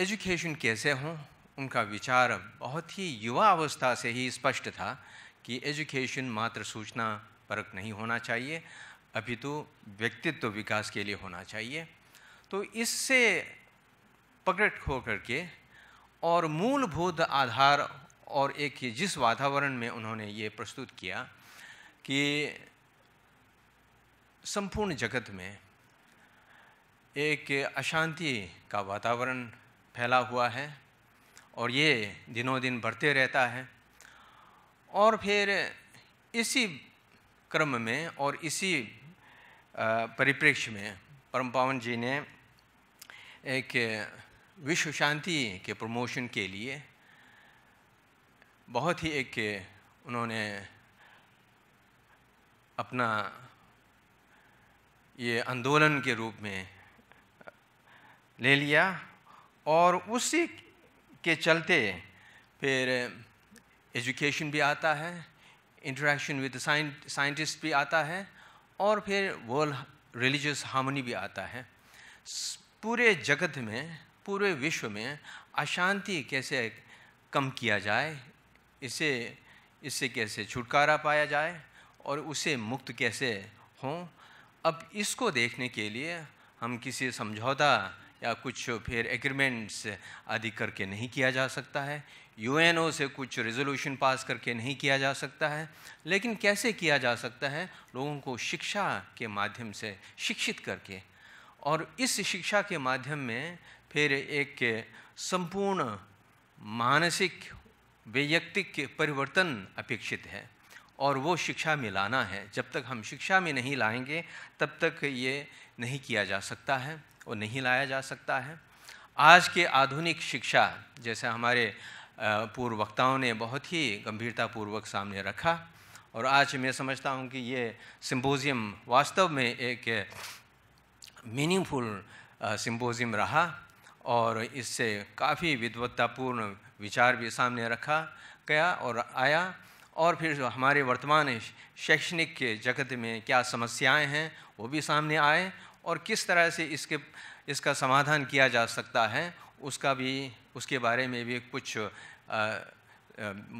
एजुकेशन कैसे हों उनका विचार बहुत ही युवा अवस्था से ही स्पष्ट था कि एजुकेशन मात्र सूचना परक नहीं होना चाहिए अभी तो व्यक्तित्व विकास के लिए होना चाहिए तो इससे प्रकट खो करके और मूलभूत आधार और एक जिस वातावरण में उन्होंने ये प्रस्तुत किया कि संपूर्ण जगत में एक अशांति का वातावरण फैला हुआ है और ये दिनों दिन बढ़ते रहता है और फिर इसी क्रम में और इसी परिप्रेक्ष्य में परम पावन जी ने एक विश्व शांति के प्रमोशन के लिए बहुत ही एक उन्होंने अपना ये आंदोलन के रूप में ले लिया और उसी के चलते फिर एजुकेशन भी आता है इंटरेक्शन विद साइंटिस्ट भी आता है और फिर वर्ल्ड रिलीजियस हार्मनी भी आता है पूरे जगत में पूरे विश्व में अशांति कैसे कम किया जाए इसे इससे कैसे छुटकारा पाया जाए और उसे मुक्त कैसे हों अब इसको देखने के लिए हम किसी समझौता या कुछ फिर एग्रीमेंट्स आदि करके नहीं किया जा सकता है यूएनओ से कुछ रेजोल्यूशन पास करके नहीं किया जा सकता है लेकिन कैसे किया जा सकता है लोगों को शिक्षा के माध्यम से शिक्षित करके और इस शिक्षा के माध्यम में फिर एक संपूर्ण मानसिक वैयक्तिक परिवर्तन अपेक्षित है और वो शिक्षा में लाना है जब तक हम शिक्षा में नहीं लाएंगे तब तक ये नहीं किया जा सकता है वो नहीं लाया जा सकता है आज के आधुनिक शिक्षा जैसे हमारे पूर्व वक्ताओं ने बहुत ही गंभीरतापूर्वक सामने रखा और आज मैं समझता हूँ कि ये सिंपोजियम वास्तव में एक मीनिंगफुल सिंपोजियम रहा और इससे काफ़ी विद्वत्तापूर्ण विचार भी सामने रखा गया और आया और फिर हमारे वर्तमान शैक्षणिक के जगत में क्या समस्याएं हैं वो भी सामने आए और किस तरह से इसके इसका समाधान किया जा सकता है उसका भी उसके बारे में भी कुछ आ,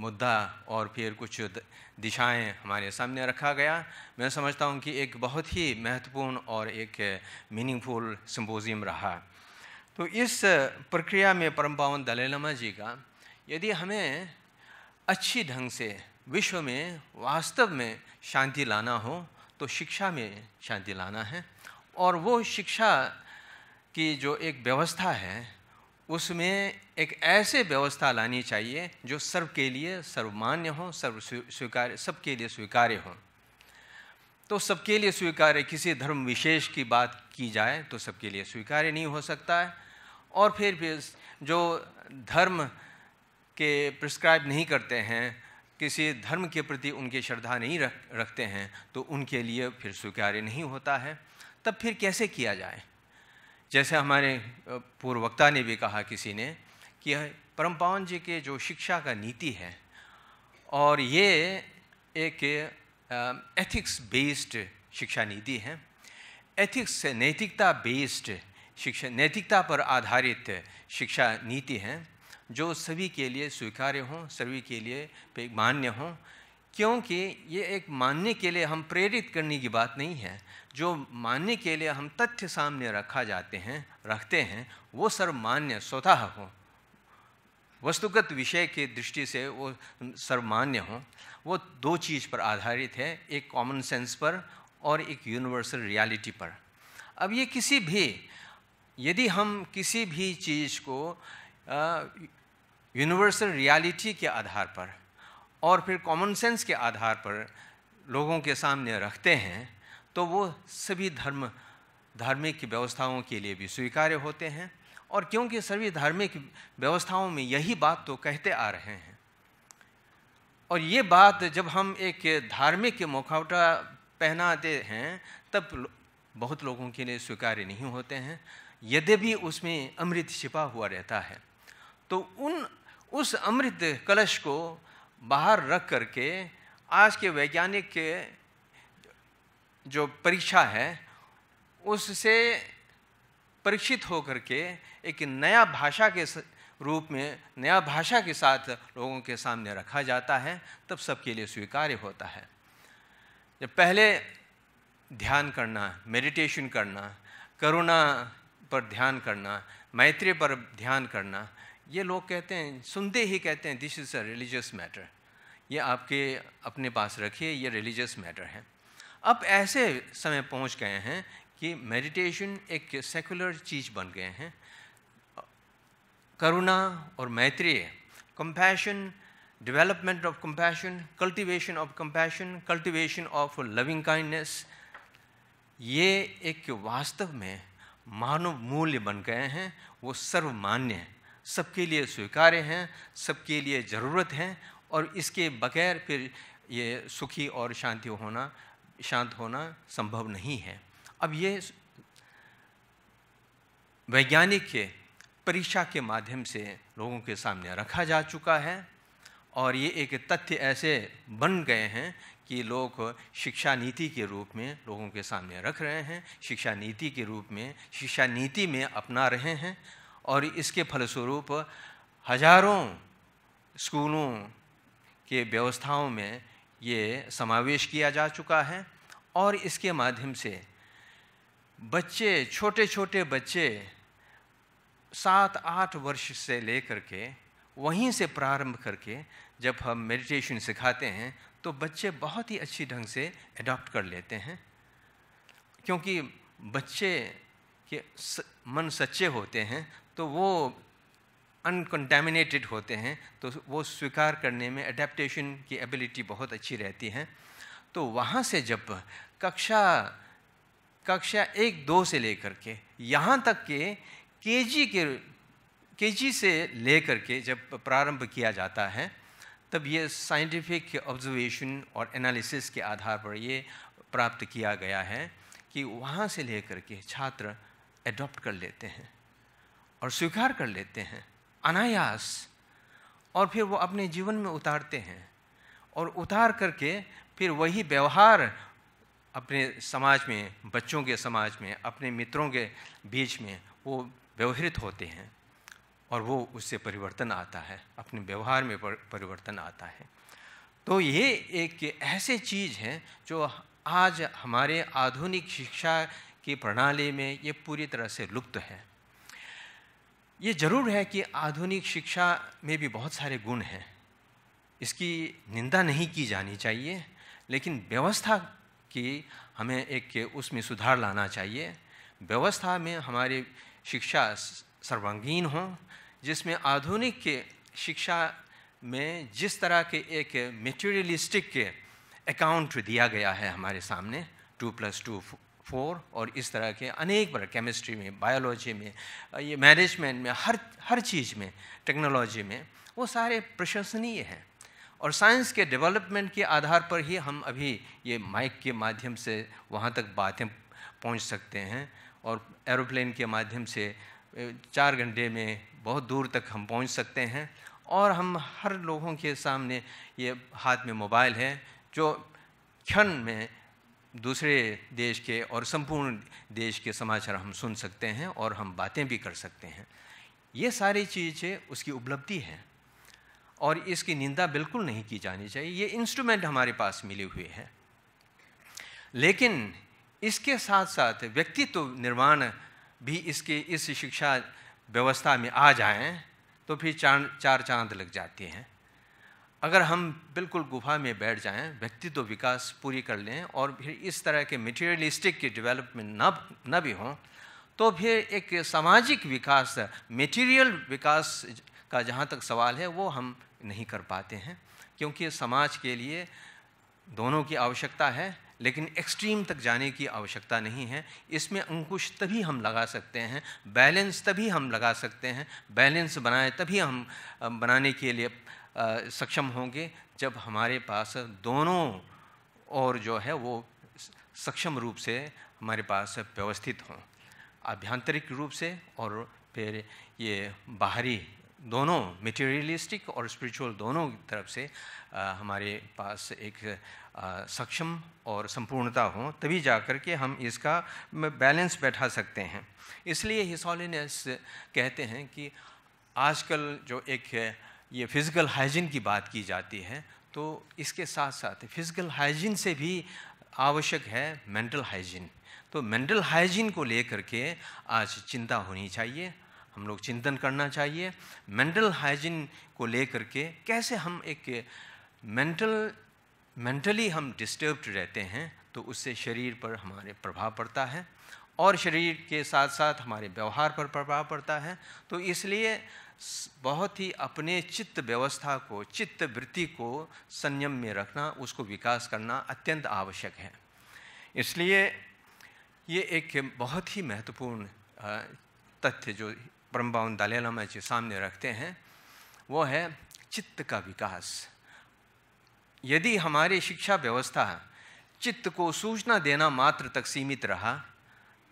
मुद्दा और फिर कुछ दिशाएं हमारे सामने रखा गया मैं समझता हूं कि एक बहुत ही महत्वपूर्ण और एक मीनिंगफुल सिंपोजियम रहा तो इस प्रक्रिया में परम पावन दलाई जी का यदि हमें अच्छी ढंग से विश्व में वास्तव में शांति लाना हो तो शिक्षा में शांति लाना है और वो शिक्षा की जो एक व्यवस्था है उसमें एक ऐसे व्यवस्था लानी चाहिए जो सर्व के लिए सर्वमान्य हो सर्व स्वीकार्य सबके लिए स्वीकार्य हो तो सबके लिए स्वीकार्य किसी धर्म विशेष की बात की जाए तो सबके लिए स्वीकार्य नहीं हो सकता है और फिर भी जो धर्म के प्रिस्क्राइब नहीं करते हैं किसी धर्म के प्रति उनकी श्रद्धा नहीं रख रखते हैं तो उनके लिए फिर स्वीकार्य नहीं होता है तब फिर कैसे किया जाए जैसे हमारे पूर्व वक्ता ने भी कहा किसी ने कि परम पावन जी के जो शिक्षा का नीति है और ये एक एथिक्स बेस्ड शिक्षा नीति है एथिक्स नैतिकता बेस्ड शिक्षा नैतिकता पर आधारित शिक्षा नीति हैं जो सभी के लिए स्वीकार्य हों सभी के लिए मान्य हों क्योंकि ये एक मानने के लिए हम प्रेरित करने की बात नहीं है जो मानने के लिए हम तथ्य सामने रखा जाते हैं रखते हैं वो सर्वमान्य स्वतः हो वस्तुगत विषय के दृष्टि से वो सर्वमान्य हो वो दो चीज़ पर आधारित है एक कॉमन सेंस पर और एक यूनिवर्सल रियलिटी पर अब ये किसी भी यदि हम किसी भी चीज़ को यूनिवर्सल रियलिटी के आधार पर और फिर कॉमन सेंस के आधार पर लोगों के सामने रखते हैं तो वो सभी धर्म धार्मिक व्यवस्थाओं के लिए भी स्वीकार्य होते हैं और क्योंकि सभी धार्मिक व्यवस्थाओं में यही बात तो कहते आ रहे हैं और ये बात जब हम एक धार्मिक मुखावटा पहनाते हैं तब बहुत लोगों के लिए स्वीकार्य नहीं होते हैं यदि भी उसमें अमृत छिपा हुआ रहता है तो उन उस अमृत कलश को बाहर रख करके आज के वैज्ञानिक के जो परीक्षा है उससे परीक्षित होकर के एक नया भाषा के रूप में नया भाषा के साथ लोगों के सामने रखा जाता है तब सबके लिए स्वीकार्य होता है जब पहले ध्यान करना मेडिटेशन करना करुणा पर ध्यान करना मैत्री पर ध्यान करना ये लोग कहते हैं सुनते ही कहते हैं this is a religious matter ये आपके अपने पास रखिए ये रिलीजियस मैटर है अब ऐसे समय पहुंच गए हैं कि मेडिटेशन एक सेकुलर चीज़ बन गए हैं करुणा और मैत्रीय compassion development of compassion cultivation of compassion cultivation of loving kindness ये एक वास्तव में मानव मूल्य बन गए हैं वो सर्वमान्य हैं सबके लिए स्वीकार्य हैं सबके लिए ज़रूरत हैं और इसके बगैर फिर ये सुखी और शांति होना शांत होना संभव नहीं है अब ये वैज्ञानिक के परीक्षा के माध्यम से लोगों के सामने रखा जा चुका है और ये एक तथ्य ऐसे बन गए हैं कि लोग शिक्षा नीति के रूप में लोगों के सामने रख रहे हैं शिक्षा नीति के रूप में शिक्षा नीति में अपना रहे हैं और इसके फलस्वरूप हजारों स्कूलों के व्यवस्थाओं में ये समावेश किया जा चुका है और इसके माध्यम से बच्चे छोटे छोटे बच्चे सात आठ वर्ष से लेकर के वहीं से प्रारंभ करके जब हम मेडिटेशन सिखाते हैं तो बच्चे बहुत ही अच्छी ढंग से अडॉप्ट कर लेते हैं क्योंकि बच्चे के मन सच्चे होते हैं तो वो अनकंटेमिनेटेड होते हैं तो वो स्वीकार करने में अडेप्टेशन की एबिलिटी बहुत अच्छी रहती है तो वहाँ से जब कक्षा कक्षा एक दो से लेकर के यहाँ तक के केजी के केजी से लेकर के जब प्रारंभ किया जाता है तब ये साइंटिफिक ऑब्जर्वेशन और एनालिसिस के आधार पर ये प्राप्त किया गया है कि वहाँ से लेकर के छात्र एडॉप्ट कर लेते हैं और स्वीकार कर लेते हैं अनायास और फिर वो अपने जीवन में उतारते हैं और उतार करके फिर वही व्यवहार अपने समाज में बच्चों के समाज में अपने मित्रों के बीच में वो व्यवहारित होते हैं और वो उससे परिवर्तन आता है अपने व्यवहार में परिवर्तन आता है तो ये एक ऐसे चीज़ है जो आज हमारे आधुनिक शिक्षा की प्रणाली में ये पूरी तरह से लुप्त है ये जरूर है कि आधुनिक शिक्षा में भी बहुत सारे गुण हैं इसकी निंदा नहीं की जानी चाहिए लेकिन व्यवस्था की हमें एक उसमें सुधार लाना चाहिए व्यवस्था में हमारी शिक्षा सर्वांगीण हो जिसमें आधुनिक के शिक्षा में जिस तरह के एक मेटेरियलिस्टिक के अकाउंट दिया गया है हमारे सामने टू प्लस टू फोर और इस तरह के अनेक बार केमिस्ट्री में बायोलॉजी में ये मैनेजमेंट में हर हर चीज़ में टेक्नोलॉजी में वो सारे प्रशंसनीय हैं और साइंस के डेवलपमेंट के आधार पर ही हम अभी ये माइक के माध्यम से वहाँ तक बातें पहुँच सकते हैं और एरोप्लेन के माध्यम से चार घंटे में बहुत दूर तक हम पहुँच सकते हैं और हम हर लोगों के सामने ये हाथ में मोबाइल है जो क्षण में दूसरे देश के और संपूर्ण देश के समाचार हम सुन सकते हैं और हम बातें भी कर सकते हैं ये सारी चीज़ें उसकी उपलब्धि है और इसकी निंदा बिल्कुल नहीं की जानी चाहिए ये इंस्ट्रूमेंट हमारे पास मिले हुए हैं लेकिन इसके साथ साथ व्यक्तित्व निर्माण भी इसके इस शिक्षा व्यवस्था में आ जाएँ तो फिर चार चार चांद लग जाते हैं अगर हम बिल्कुल गुफा में बैठ जाएं व्यक्तित्व विकास पूरी कर लें और फिर इस तरह के मटेरियलिस्टिक की डेवलपमेंट न न भी हों तो फिर एक सामाजिक विकास मटेरियल विकास का जहाँ तक सवाल है वो हम नहीं कर पाते हैं क्योंकि समाज के लिए दोनों की आवश्यकता है लेकिन एक्सट्रीम तक जाने की आवश्यकता नहीं है इसमें अंकुश तभी हम लगा सकते हैं बैलेंस तभी हम लगा सकते हैं बैलेंस बनाए तभी हम बनाने के लिए सक्षम होंगे जब हमारे पास दोनों और जो है वो सक्षम रूप से हमारे पास व्यवस्थित हों आभ्यांतरिक रूप से और फिर ये बाहरी दोनों मटेरियलिस्टिक और स्पिरिचुअल दोनों तरफ से आ, हमारे पास एक आ, सक्षम और संपूर्णता हो तभी जा कर के हम इसका बैलेंस बैठा सकते हैं इसलिए हिसोलिनस कहते हैं कि आजकल जो एक ये फिज़िकल हाइजीन की बात की जाती है तो इसके साथ साथ फिज़िकल हाइजीन से भी आवश्यक है मेंटल हाइजीन तो मेंटल हाइजीन को लेकर के आज चिंता होनी चाहिए हम लोग चिंतन करना चाहिए मेंटल हाइजीन को लेकर के कैसे हम एक मेंटल मेंटली हम डिस्टर्ब्ड रहते हैं तो उससे शरीर पर हमारे प्रभाव पड़ता है और शरीर के साथ साथ हमारे व्यवहार पर प्रभाव पड़ता है तो इसलिए बहुत ही अपने चित्त व्यवस्था को चित्त वृत्ति को संयम में रखना उसको विकास करना अत्यंत आवश्यक है इसलिए ये एक बहुत ही महत्वपूर्ण तथ्य जो परम बावन दलाई जी सामने रखते हैं वो है चित्त का विकास यदि हमारी शिक्षा व्यवस्था चित्त को सूचना देना मात्र तक सीमित रहा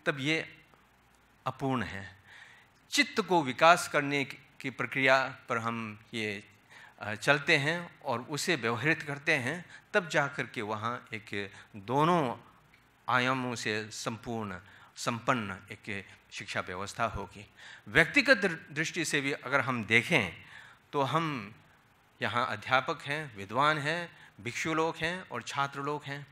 तब ये अपूर्ण है चित्त को विकास करने की प्रक्रिया पर हम ये चलते हैं और उसे व्यवहारित करते हैं तब जा कर के वहाँ एक दोनों आयामों से संपूर्ण संपन्न एक शिक्षा व्यवस्था होगी व्यक्तिगत दृष्टि से भी अगर हम देखें तो हम यहाँ अध्यापक हैं विद्वान हैं भिक्षु लोग हैं और छात्र लोग हैं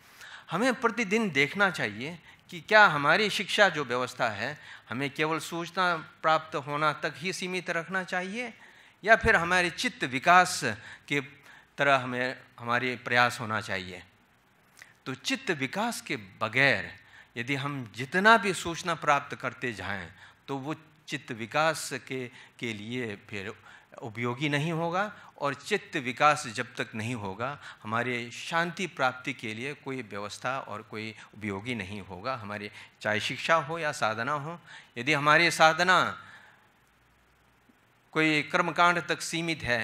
हमें प्रतिदिन देखना चाहिए कि क्या हमारी शिक्षा जो व्यवस्था है हमें केवल सूचना प्राप्त होना तक ही सीमित रखना चाहिए या फिर हमारे चित्त विकास के तरह हमें हमारे प्रयास होना चाहिए तो चित्त विकास के बगैर यदि हम जितना भी सूचना प्राप्त करते जाएं तो वो चित्त विकास के के लिए फिर उपयोगी नहीं होगा और चित्त विकास जब तक नहीं होगा हमारे शांति प्राप्ति के लिए कोई व्यवस्था और कोई उपयोगी नहीं होगा हमारे चाहे शिक्षा हो या साधना हो यदि हमारी साधना कोई कर्मकांड तक सीमित है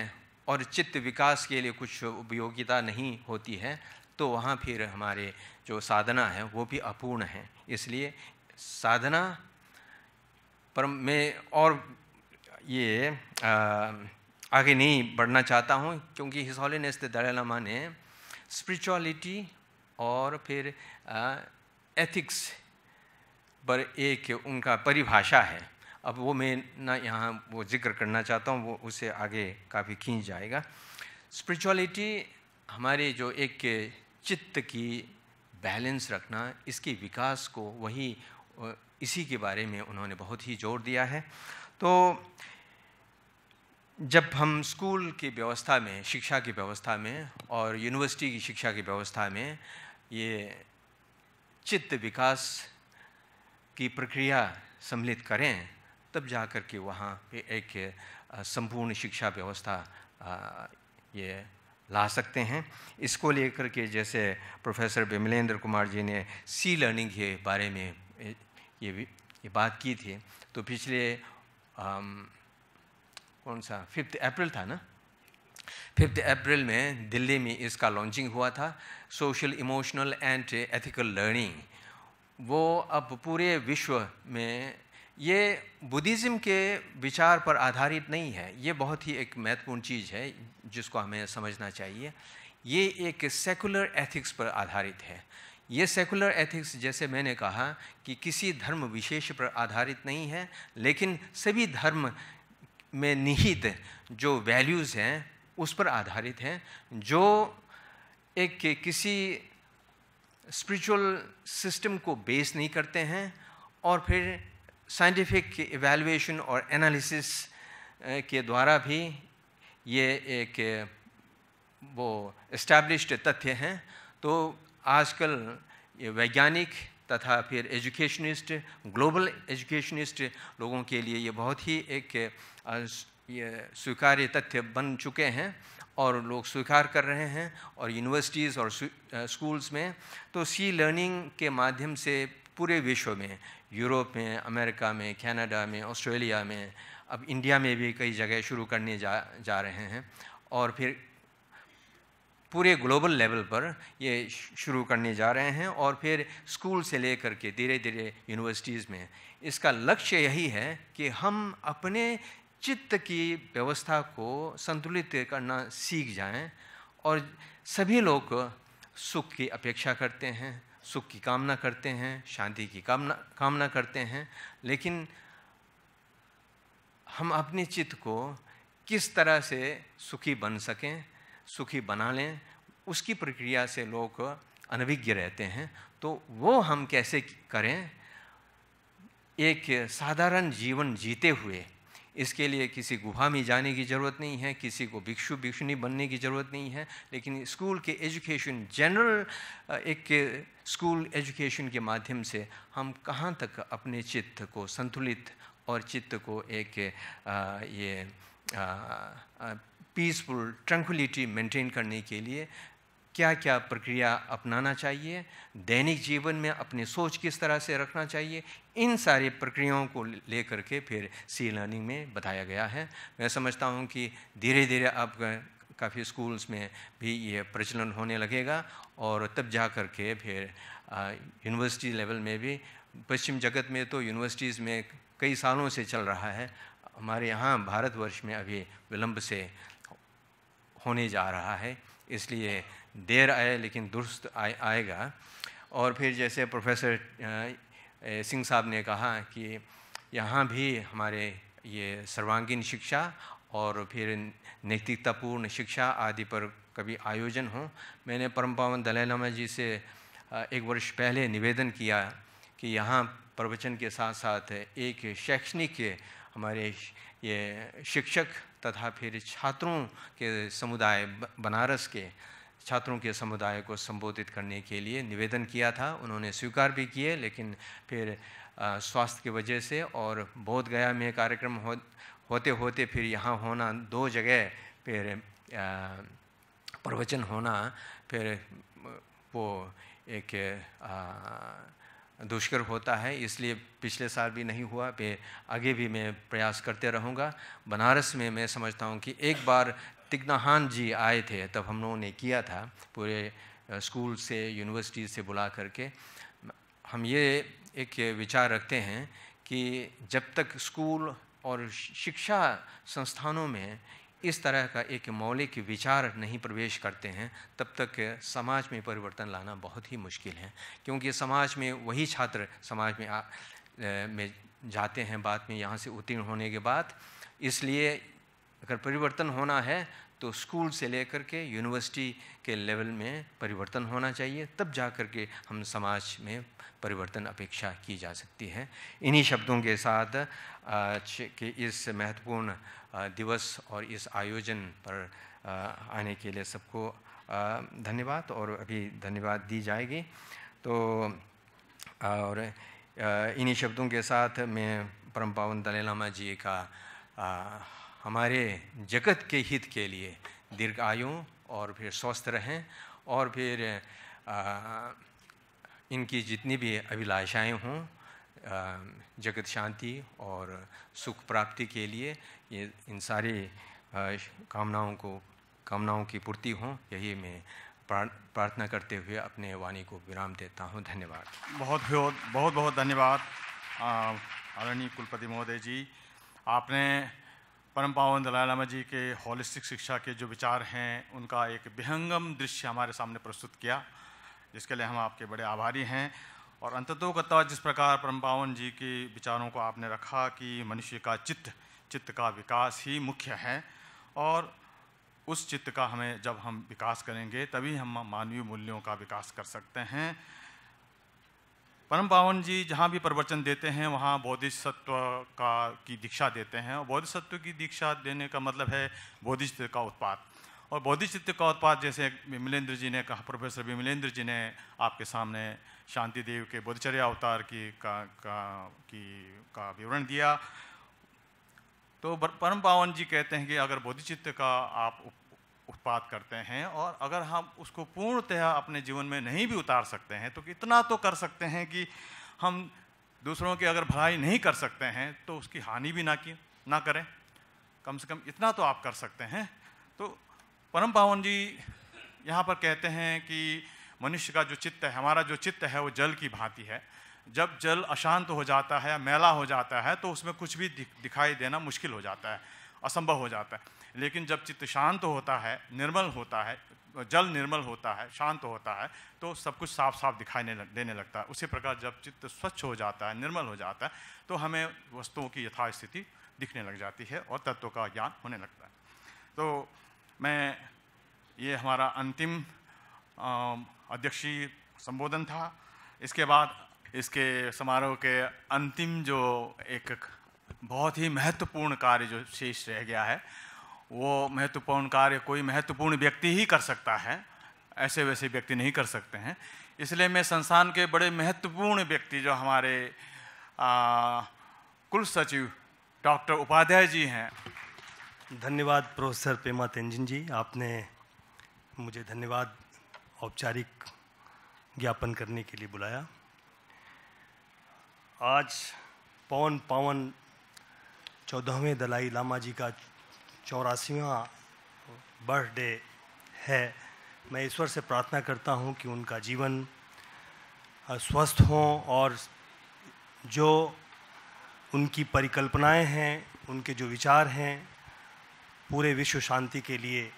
और चित्त विकास के लिए कुछ उपयोगिता नहीं होती है तो वहाँ फिर हमारे जो साधना है वो भी अपूर्ण है इसलिए साधना पर में और ये आगे नहीं बढ़ना चाहता हूँ क्योंकि हिज दलाई लामा ने स्पिरिचुअलिटी और फिर एथिक्स पर एक उनका परिभाषा है अब वो मैं ना यहाँ वो जिक्र करना चाहता हूँ वो उसे आगे काफ़ी खींच जाएगा स्पिरिचुअलिटी हमारे जो एक चित्त की बैलेंस रखना इसके विकास को वही इसी के बारे में उन्होंने बहुत ही जोर दिया है तो जब हम स्कूल की व्यवस्था में शिक्षा की व्यवस्था में और यूनिवर्सिटी की शिक्षा की व्यवस्था में ये चित्त विकास की प्रक्रिया सम्मिलित करें तब जाकर के वहाँ पे एक संपूर्ण शिक्षा व्यवस्था ये ला सकते हैं इसको लेकर के जैसे प्रोफेसर विमलेंद्र कुमार जी ने सी लर्निंग के बारे में ये ये बात की थी तो पिछले आम, कौन सा फिफ्थ अप्रैल था ना फिफ्थ अप्रैल में दिल्ली में इसका लॉन्चिंग हुआ था social emotional and ethical learning वो अब पूरे विश्व में ये बुद्धिज़्म के विचार पर आधारित नहीं है ये बहुत ही एक महत्वपूर्ण चीज़ है जिसको हमें समझना चाहिए ये एक सेकुलर एथिक्स पर आधारित है ये सेकुलर एथिक्स जैसे मैंने कहा कि किसी धर्म विशेष पर आधारित नहीं है लेकिन सभी धर्म में निहित जो वैल्यूज़ हैं उस पर आधारित हैं जो एक किसी स्पिरिचुअल सिस्टम को बेस नहीं करते हैं और फिर साइंटिफिक इवेलुएशन और एनालिसिस के द्वारा भी ये एक वो इस्टेब्लिश्ड तथ्य हैं तो आजकल वैज्ञानिक तथा फिर एजुकेशनिस्ट ग्लोबल एजुकेशनिस्ट लोगों के लिए ये बहुत ही एक ये स्वीकार्य तथ्य बन चुके हैं और लोग स्वीकार कर रहे हैं और यूनिवर्सिटीज़ और स्कूल्स में तो सी लर्निंग के माध्यम से पूरे विश्व में यूरोप में अमेरिका में कनाडा में ऑस्ट्रेलिया में अब इंडिया में भी कई जगह शुरू करने जा जा रहे हैं और फिर पूरे ग्लोबल लेवल पर ये शुरू करने जा रहे हैं और फिर स्कूल से लेकर के धीरे धीरे यूनिवर्सिटीज़ में इसका लक्ष्य यही है कि हम अपने चित्त की व्यवस्था को संतुलित करना सीख जाएं और सभी लोग सुख की अपेक्षा करते हैं सुख की कामना करते हैं शांति की कामना कामना करते हैं लेकिन हम अपने चित्त को किस तरह से सुखी बन सकें सुखी बना लें उसकी प्रक्रिया से लोग अनभिज्ञ रहते हैं तो वो हम कैसे करें एक साधारण जीवन जीते हुए इसके लिए किसी गुफा में जाने की ज़रूरत नहीं है किसी को भिक्षु भिक्षुनी बनने की ज़रूरत नहीं है लेकिन स्कूल के एजुकेशन जनरल एक स्कूल एजुकेशन के माध्यम से हम कहाँ तक अपने चित्त को संतुलित और चित्त को एक ये पीसफुल ट्रंकुलिटी मेंटेन करने के लिए क्या क्या प्रक्रिया अपनाना चाहिए दैनिक जीवन में अपनी सोच किस तरह से रखना चाहिए इन सारी प्रक्रियाओं को लेकर के फिर सी लर्निंग में बताया गया है मैं समझता हूँ कि धीरे धीरे अब काफ़ी स्कूल्स में भी ये प्रचलन होने लगेगा और तब जा कर के फिर यूनिवर्सिटी लेवल में भी पश्चिम जगत में तो यूनिवर्सिटीज़ में कई सालों से चल रहा है हमारे यहाँ भारतवर्ष में अभी विलंब से होने जा रहा है इसलिए देर आए लेकिन दुरुस्त आए आएगा और फिर जैसे प्रोफेसर सिंह साहब ने कहा कि यहाँ भी हमारे ये सर्वांगीण शिक्षा और फिर नैतिकतापूर्ण शिक्षा आदि पर कभी आयोजन हो मैंने परम पावन दलाई लामा जी से एक वर्ष पहले निवेदन किया कि यहाँ प्रवचन के साथ साथ एक शैक्षणिक हमारे ये शिक्षक तथा फिर छात्रों के समुदाय बनारस के छात्रों के समुदाय को संबोधित करने के लिए निवेदन किया था उन्होंने स्वीकार भी किए लेकिन फिर स्वास्थ्य की वजह से और बोध गया में कार्यक्रम हो होते होते फिर यहाँ होना दो जगह फिर प्रवचन होना फिर वो एक आ, दुष्कर होता है इसलिए पिछले साल भी नहीं हुआ पे आगे भी मैं प्रयास करते रहूँगा बनारस में मैं समझता हूँ कि एक बार तिग्नाहान जी आए थे तब हम लोगों ने किया था पूरे स्कूल से यूनिवर्सिटी से बुला करके हम ये एक विचार रखते हैं कि जब तक स्कूल और शिक्षा संस्थानों में इस तरह का एक मौलिक विचार नहीं प्रवेश करते हैं तब तक समाज में परिवर्तन लाना बहुत ही मुश्किल है क्योंकि समाज में वही छात्र समाज में आ, में जाते हैं बाद में यहाँ से उत्तीर्ण होने के बाद इसलिए अगर परिवर्तन होना है तो स्कूल से लेकर के यूनिवर्सिटी के लेवल में परिवर्तन होना चाहिए तब जा कर के हम समाज में परिवर्तन अपेक्षा की जा सकती है इन्हीं शब्दों के साथ आज के इस महत्वपूर्ण दिवस और इस आयोजन पर आने के लिए सबको धन्यवाद और अभी धन्यवाद दी जाएगी तो और इन्हीं शब्दों के साथ मैं परम पावन दलाई लामा जी का हमारे जगत के हित के लिए दीर्घ आयु और फिर स्वस्थ रहें और फिर आ, इनकी जितनी भी अभिलाषाएं हों जगत शांति और सुख प्राप्ति के लिए ये इन सारी कामनाओं को कामनाओं की पूर्ति हों यही मैं प्रार्थना करते हुए अपने वाणी को विराम देता हूँ धन्यवाद बहुत बहुत बहुत बहुत धन्यवाद आदरणीय कुलपति महोदय जी आपने परम पावन दलाई लामा जी के हॉलिस्टिक शिक्षा के जो विचार हैं उनका एक विहंगम दृश्य हमारे सामने प्रस्तुत किया जिसके लिए हम आपके बड़े आभारी हैं और अंततोगत्ता जिस प्रकार परम पावन जी के विचारों को आपने रखा कि मनुष्य का चित्त चित्त का विकास ही मुख्य है और उस चित्त का हमें जब हम विकास करेंगे तभी हम मानवीय मूल्यों का विकास कर सकते हैं परम पावन जी जहाँ भी प्रवचन देते हैं वहाँ बोधिसत्व का की दीक्षा देते हैं और बोधिसत्व की दीक्षा देने का मतलब है बोधिचित्त का उत्पाद और बोधिचित्त का उत्पाद जैसे विमलेंद्र जी ने कहा प्रोफेसर विमलेंद्र जी ने आपके सामने शांति देव के बोधचर्या अवतार की का का की का विवरण दिया तो परम पावन जी कहते हैं कि अगर बोधिचित्त का आप उत्पाद करते हैं और अगर हम उसको पूर्णतः अपने जीवन में नहीं भी उतार सकते हैं तो इतना तो कर सकते हैं कि हम दूसरों की अगर भलाई नहीं कर सकते हैं तो उसकी हानि भी ना की ना करें कम से कम इतना तो आप कर सकते हैं तो परम पावन जी यहाँ पर कहते हैं कि मनुष्य का जो चित्त है हमारा जो चित्त है वो जल की भांति है जब जल अशांत हो जाता है मैला हो जाता है तो उसमें कुछ भी दिखाई देना मुश्किल हो जाता है असंभव हो जाता है लेकिन जब चित्त शांत होता है निर्मल होता है जल निर्मल होता है शांत होता है तो सब कुछ साफ साफ दिखाई देने लगता है उसी प्रकार जब चित्त स्वच्छ हो जाता है निर्मल हो जाता है तो हमें वस्तुओं की यथास्थिति दिखने लग जाती है और तत्व का ज्ञान होने लगता है तो मैं ये हमारा अंतिम अध्यक्षीय संबोधन था इसके बाद इसके समारोह के अंतिम जो एक बहुत ही महत्वपूर्ण कार्य जो शेष रह गया है वो महत्वपूर्ण कार्य कोई महत्वपूर्ण व्यक्ति ही कर सकता है ऐसे वैसे व्यक्ति नहीं कर सकते हैं इसलिए मैं संस्थान के बड़े महत्वपूर्ण व्यक्ति जो हमारे कुल सचिव डॉक्टर उपाध्याय जी हैं धन्यवाद प्रोफेसर पेमा तेंजिन जी आपने मुझे धन्यवाद औपचारिक ज्ञापन करने के लिए बुलाया आज पवन पावन चौदहवें दलाई लामा जी का चौरासीवा बर्थडे है मैं ईश्वर से प्रार्थना करता हूँ कि उनका जीवन स्वस्थ हों और जो उनकी परिकल्पनाएं हैं उनके जो विचार हैं पूरे विश्व शांति के लिए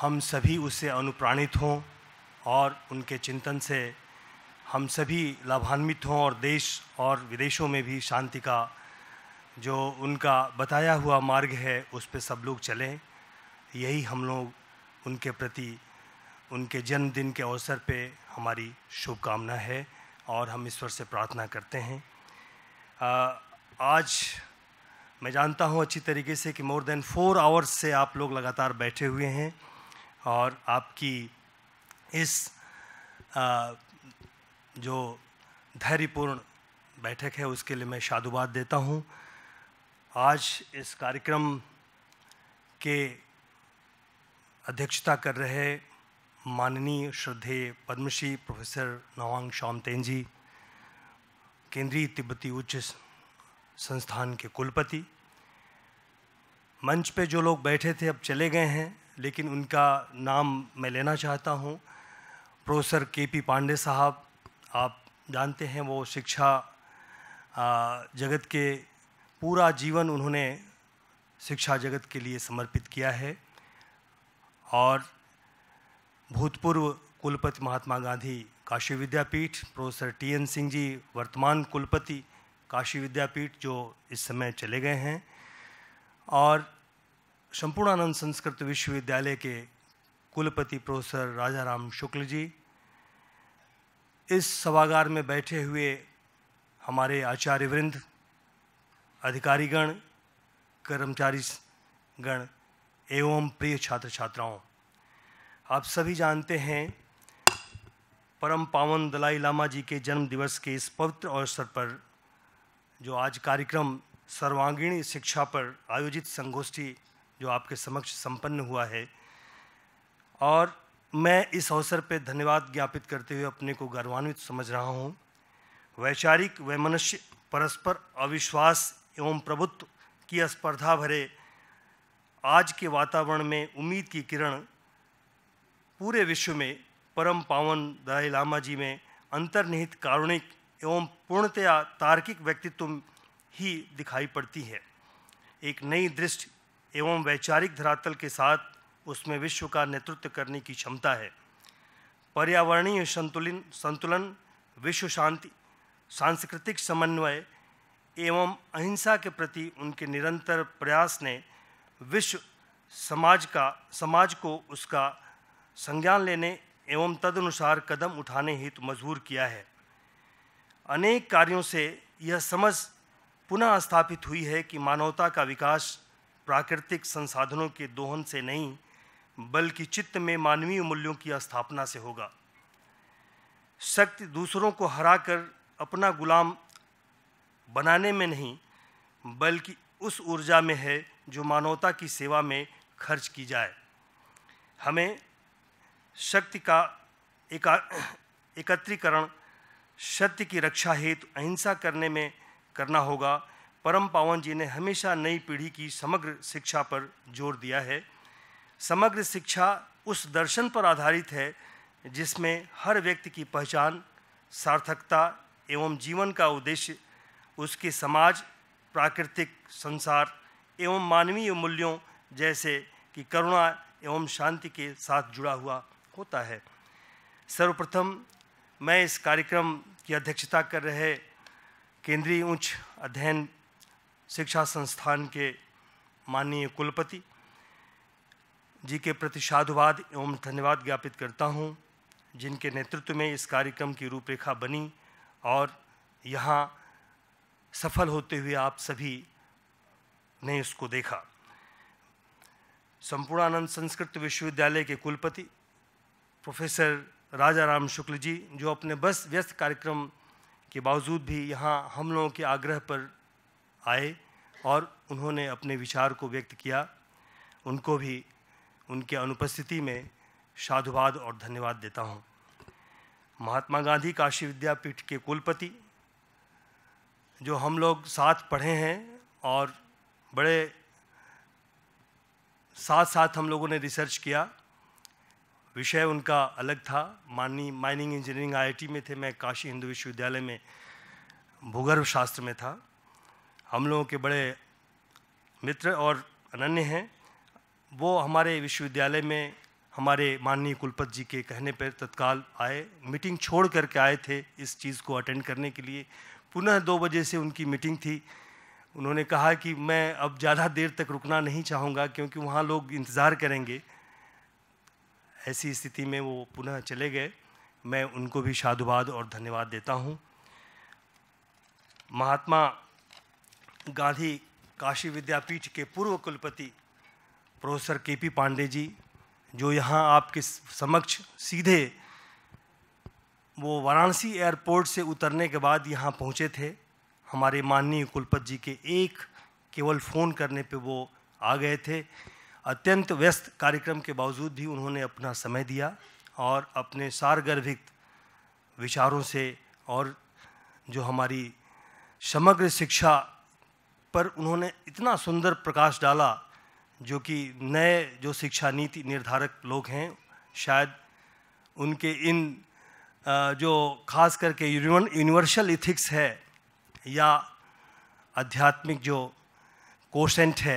हम सभी उससे अनुप्राणित हों और उनके चिंतन से हम सभी लाभान्वित हों और देश और विदेशों में भी शांति का जो उनका बताया हुआ मार्ग है उस पर सब लोग चलें यही हम लोग उनके प्रति उनके जन्मदिन के अवसर पे हमारी शुभकामना है और हम ईश्वर से प्रार्थना करते हैं आ, आज मैं जानता हूँ अच्छी तरीके से कि मोर देन फोर आवर्स से आप लोग लगातार बैठे हुए हैं और आपकी इस आ, जो धैर्यपूर्ण बैठक है उसके लिए मैं साधुवाद देता हूँ आज इस कार्यक्रम के अध्यक्षता कर रहे माननीय श्रद्धेय पद्मश्री प्रोफेसर नवांग शामतेन जी केंद्रीय तिब्बती उच्च संस्थान के कुलपति मंच पे जो लोग बैठे थे अब चले गए हैं लेकिन उनका नाम मैं लेना चाहता हूँ प्रोफेसर के पी पांडे साहब आप जानते हैं वो शिक्षा जगत के पूरा जीवन उन्होंने शिक्षा जगत के लिए समर्पित किया है और भूतपूर्व कुलपति Mahatma Gandhi Kashi Vidyapeeth professor T N Singh ji वर्तमान कुलपति काशी विद्यापीठ जो इस समय चले गए हैं और संपूर्णानंद संस्कृत विश्वविद्यालय के कुलपति प्रोफेसर राजाराम शुक्ल जी इस सभागार में बैठे हुए हमारे आचार्य वृंद अधिकारीगण कर्मचारी गण एवं प्रिय छात्र छात्राओं आप सभी जानते हैं परम पावन दलाई लामा जी के जन्म दिवस के इस पवित्र अवसर पर जो आज कार्यक्रम सर्वांगीण शिक्षा पर आयोजित संगोष्ठी जो आपके समक्ष संपन्न हुआ है और मैं इस अवसर पर धन्यवाद ज्ञापित करते हुए अपने को गौरवान्वित समझ रहा हूँ वैचारिक व मनुष्य परस्पर अविश्वास एवं प्रभुत्व की स्पर्धा भरे आज के वातावरण में उम्मीद की किरण पूरे विश्व में परम पावन दलाई लामा जी में अंतर्निहित कारुणिक एवं पूर्णतया तार्किक व्यक्तित्व ही दिखाई पड़ती है एक नई दृष्टि एवं वैचारिक धरातल के साथ उसमें विश्व का नेतृत्व करने की क्षमता है पर्यावरणीय संतुलन संतुलन विश्व शांति सांस्कृतिक समन्वय एवं अहिंसा के प्रति उनके निरंतर प्रयास ने विश्व समाज का समाज को उसका संज्ञान लेने एवं तदनुसार कदम उठाने हित मजबूर किया है अनेक कार्यों से यह समझ पुनः स्थापित हुई है कि मानवता का विकास प्राकृतिक संसाधनों के दोहन से नहीं बल्कि चित्त में मानवीय मूल्यों की स्थापना से होगा शक्ति दूसरों को हराकर अपना गुलाम बनाने में नहीं बल्कि उस ऊर्जा में है जो मानवता की सेवा में खर्च की जाए हमें शक्ति का एका एकत्रीकरण सत्य की रक्षा हेतु अहिंसा करने में करना होगा परम पावन जी ने हमेशा नई पीढ़ी की समग्र शिक्षा पर जोर दिया है समग्र शिक्षा उस दर्शन पर आधारित है जिसमें हर व्यक्ति की पहचान सार्थकता एवं जीवन का उद्देश्य उसके समाज प्राकृतिक संसार एवं मानवीय मूल्यों जैसे कि करुणा एवं शांति के साथ जुड़ा हुआ होता है सर्वप्रथम मैं इस कार्यक्रम की अध्यक्षता कर रहे केंद्रीय उच्च अध्ययन शिक्षा संस्थान के माननीय कुलपति जी के प्रति साधुवाद एवं धन्यवाद ज्ञापित करता हूँ जिनके नेतृत्व में इस कार्यक्रम की रूपरेखा बनी और यहाँ सफल होते हुए आप सभी ने उसको देखा संपूर्णानंद संस्कृत विश्वविद्यालय के कुलपति प्रोफेसर राजा राम शुक्ल जी जो अपने बस व्यस्त कार्यक्रम के बावजूद भी यहाँ हम लोगों के आग्रह पर आए और उन्होंने अपने विचार को व्यक्त किया उनको भी उनके अनुपस्थिति में साधुवाद और धन्यवाद देता हूँ महात्मा गांधी काशी विद्यापीठ के कुलपति जो हम लोग साथ पढ़े हैं और बड़े साथ साथ हम लोगों ने रिसर्च किया विषय उनका अलग था माननी माइनिंग इंजीनियरिंग आईआईटी में थे मैं काशी हिंदू विश्वविद्यालय में भूगर्भ शास्त्र में था हम लोगों के बड़े मित्र और अनन्य हैं वो हमारे विश्वविद्यालय में हमारे माननीय कुलपत जी के कहने पर तत्काल आए मीटिंग छोड़ करके आए थे इस चीज़ को अटेंड करने के लिए पुनः दो बजे से उनकी मीटिंग थी उन्होंने कहा कि मैं अब ज़्यादा देर तक रुकना नहीं चाहूँगा क्योंकि वहाँ लोग इंतज़ार करेंगे ऐसी स्थिति में वो पुनः चले गए मैं उनको भी साधुवाद और धन्यवाद देता हूँ महात्मा गांधी काशी विद्यापीठ के पूर्व कुलपति प्रोफेसर के पी पांडे जी जो यहाँ आपके समक्ष सीधे वो वाराणसी एयरपोर्ट से उतरने के बाद यहाँ पहुँचे थे हमारे माननीय कुलपत जी के एक केवल फ़ोन करने पे वो आ गए थे अत्यंत व्यस्त कार्यक्रम के बावजूद भी उन्होंने अपना समय दिया और अपने सारगर्भित विचारों से और जो हमारी समग्र शिक्षा पर उन्होंने इतना सुंदर प्रकाश डाला जो कि नए जो शिक्षा नीति निर्धारक लोग हैं शायद उनके इन जो खास करके यूनिवर्सल इथिक्स है या आध्यात्मिक जो कोशेंट है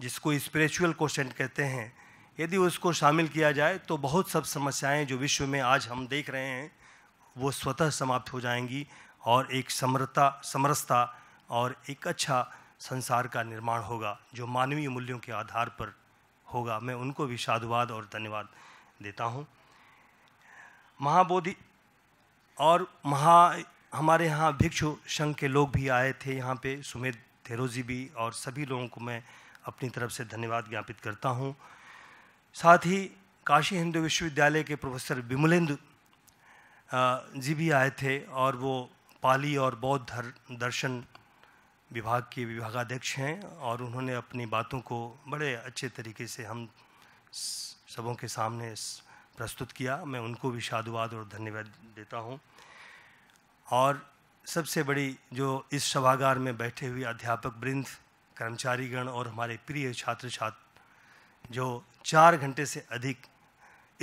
जिसको स्पिरिचुअल कोशेंट कहते हैं यदि उसको शामिल किया जाए तो बहुत सब समस्याएं जो विश्व में आज हम देख रहे हैं वो स्वतः समाप्त हो जाएंगी और एक समरता समरसता और एक अच्छा संसार का निर्माण होगा जो मानवीय मूल्यों के आधार पर होगा मैं उनको भी साधुवाद और धन्यवाद देता हूँ महाबोधि और वहाँ हमारे यहाँ भिक्षु संघ के लोग भी आए थे यहाँ पे सुमेध थेरोजी भी और सभी लोगों को मैं अपनी तरफ से धन्यवाद ज्ञापित करता हूँ साथ ही काशी हिंदू विश्वविद्यालय के प्रोफेसर विमलेंद्र जी भी आए थे और वो पाली और बौद्ध दर्शन विभाग के विभागाध्यक्ष हैं और उन्होंने अपनी बातों को बड़े अच्छे तरीके से हम सबों के सामने प्रस्तुत किया मैं उनको भी साधुवाद और धन्यवाद देता हूँ और सबसे बड़ी जो इस सभागार में बैठे हुए अध्यापक वृंद कर्मचारीगण और हमारे प्रिय छात्र छात्र जो चार घंटे से अधिक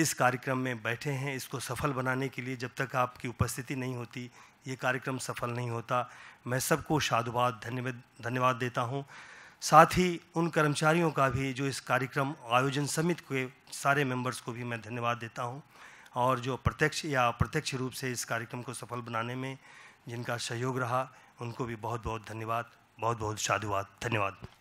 इस कार्यक्रम में बैठे हैं इसको सफल बनाने के लिए जब तक आपकी उपस्थिति नहीं होती ये कार्यक्रम सफल नहीं होता मैं सबको साधुवाद धन्यवाद धन्यवाद देता हूँ साथ ही उन कर्मचारियों का भी जो इस कार्यक्रम आयोजन समिति के सारे मेंबर्स को भी मैं धन्यवाद देता हूं और जो प्रत्यक्ष या अप्रत्यक्ष रूप से इस कार्यक्रम को सफल बनाने में जिनका सहयोग रहा उनको भी बहुत बहुत धन्यवाद बहुत बहुत साधुवाद धन्यवाद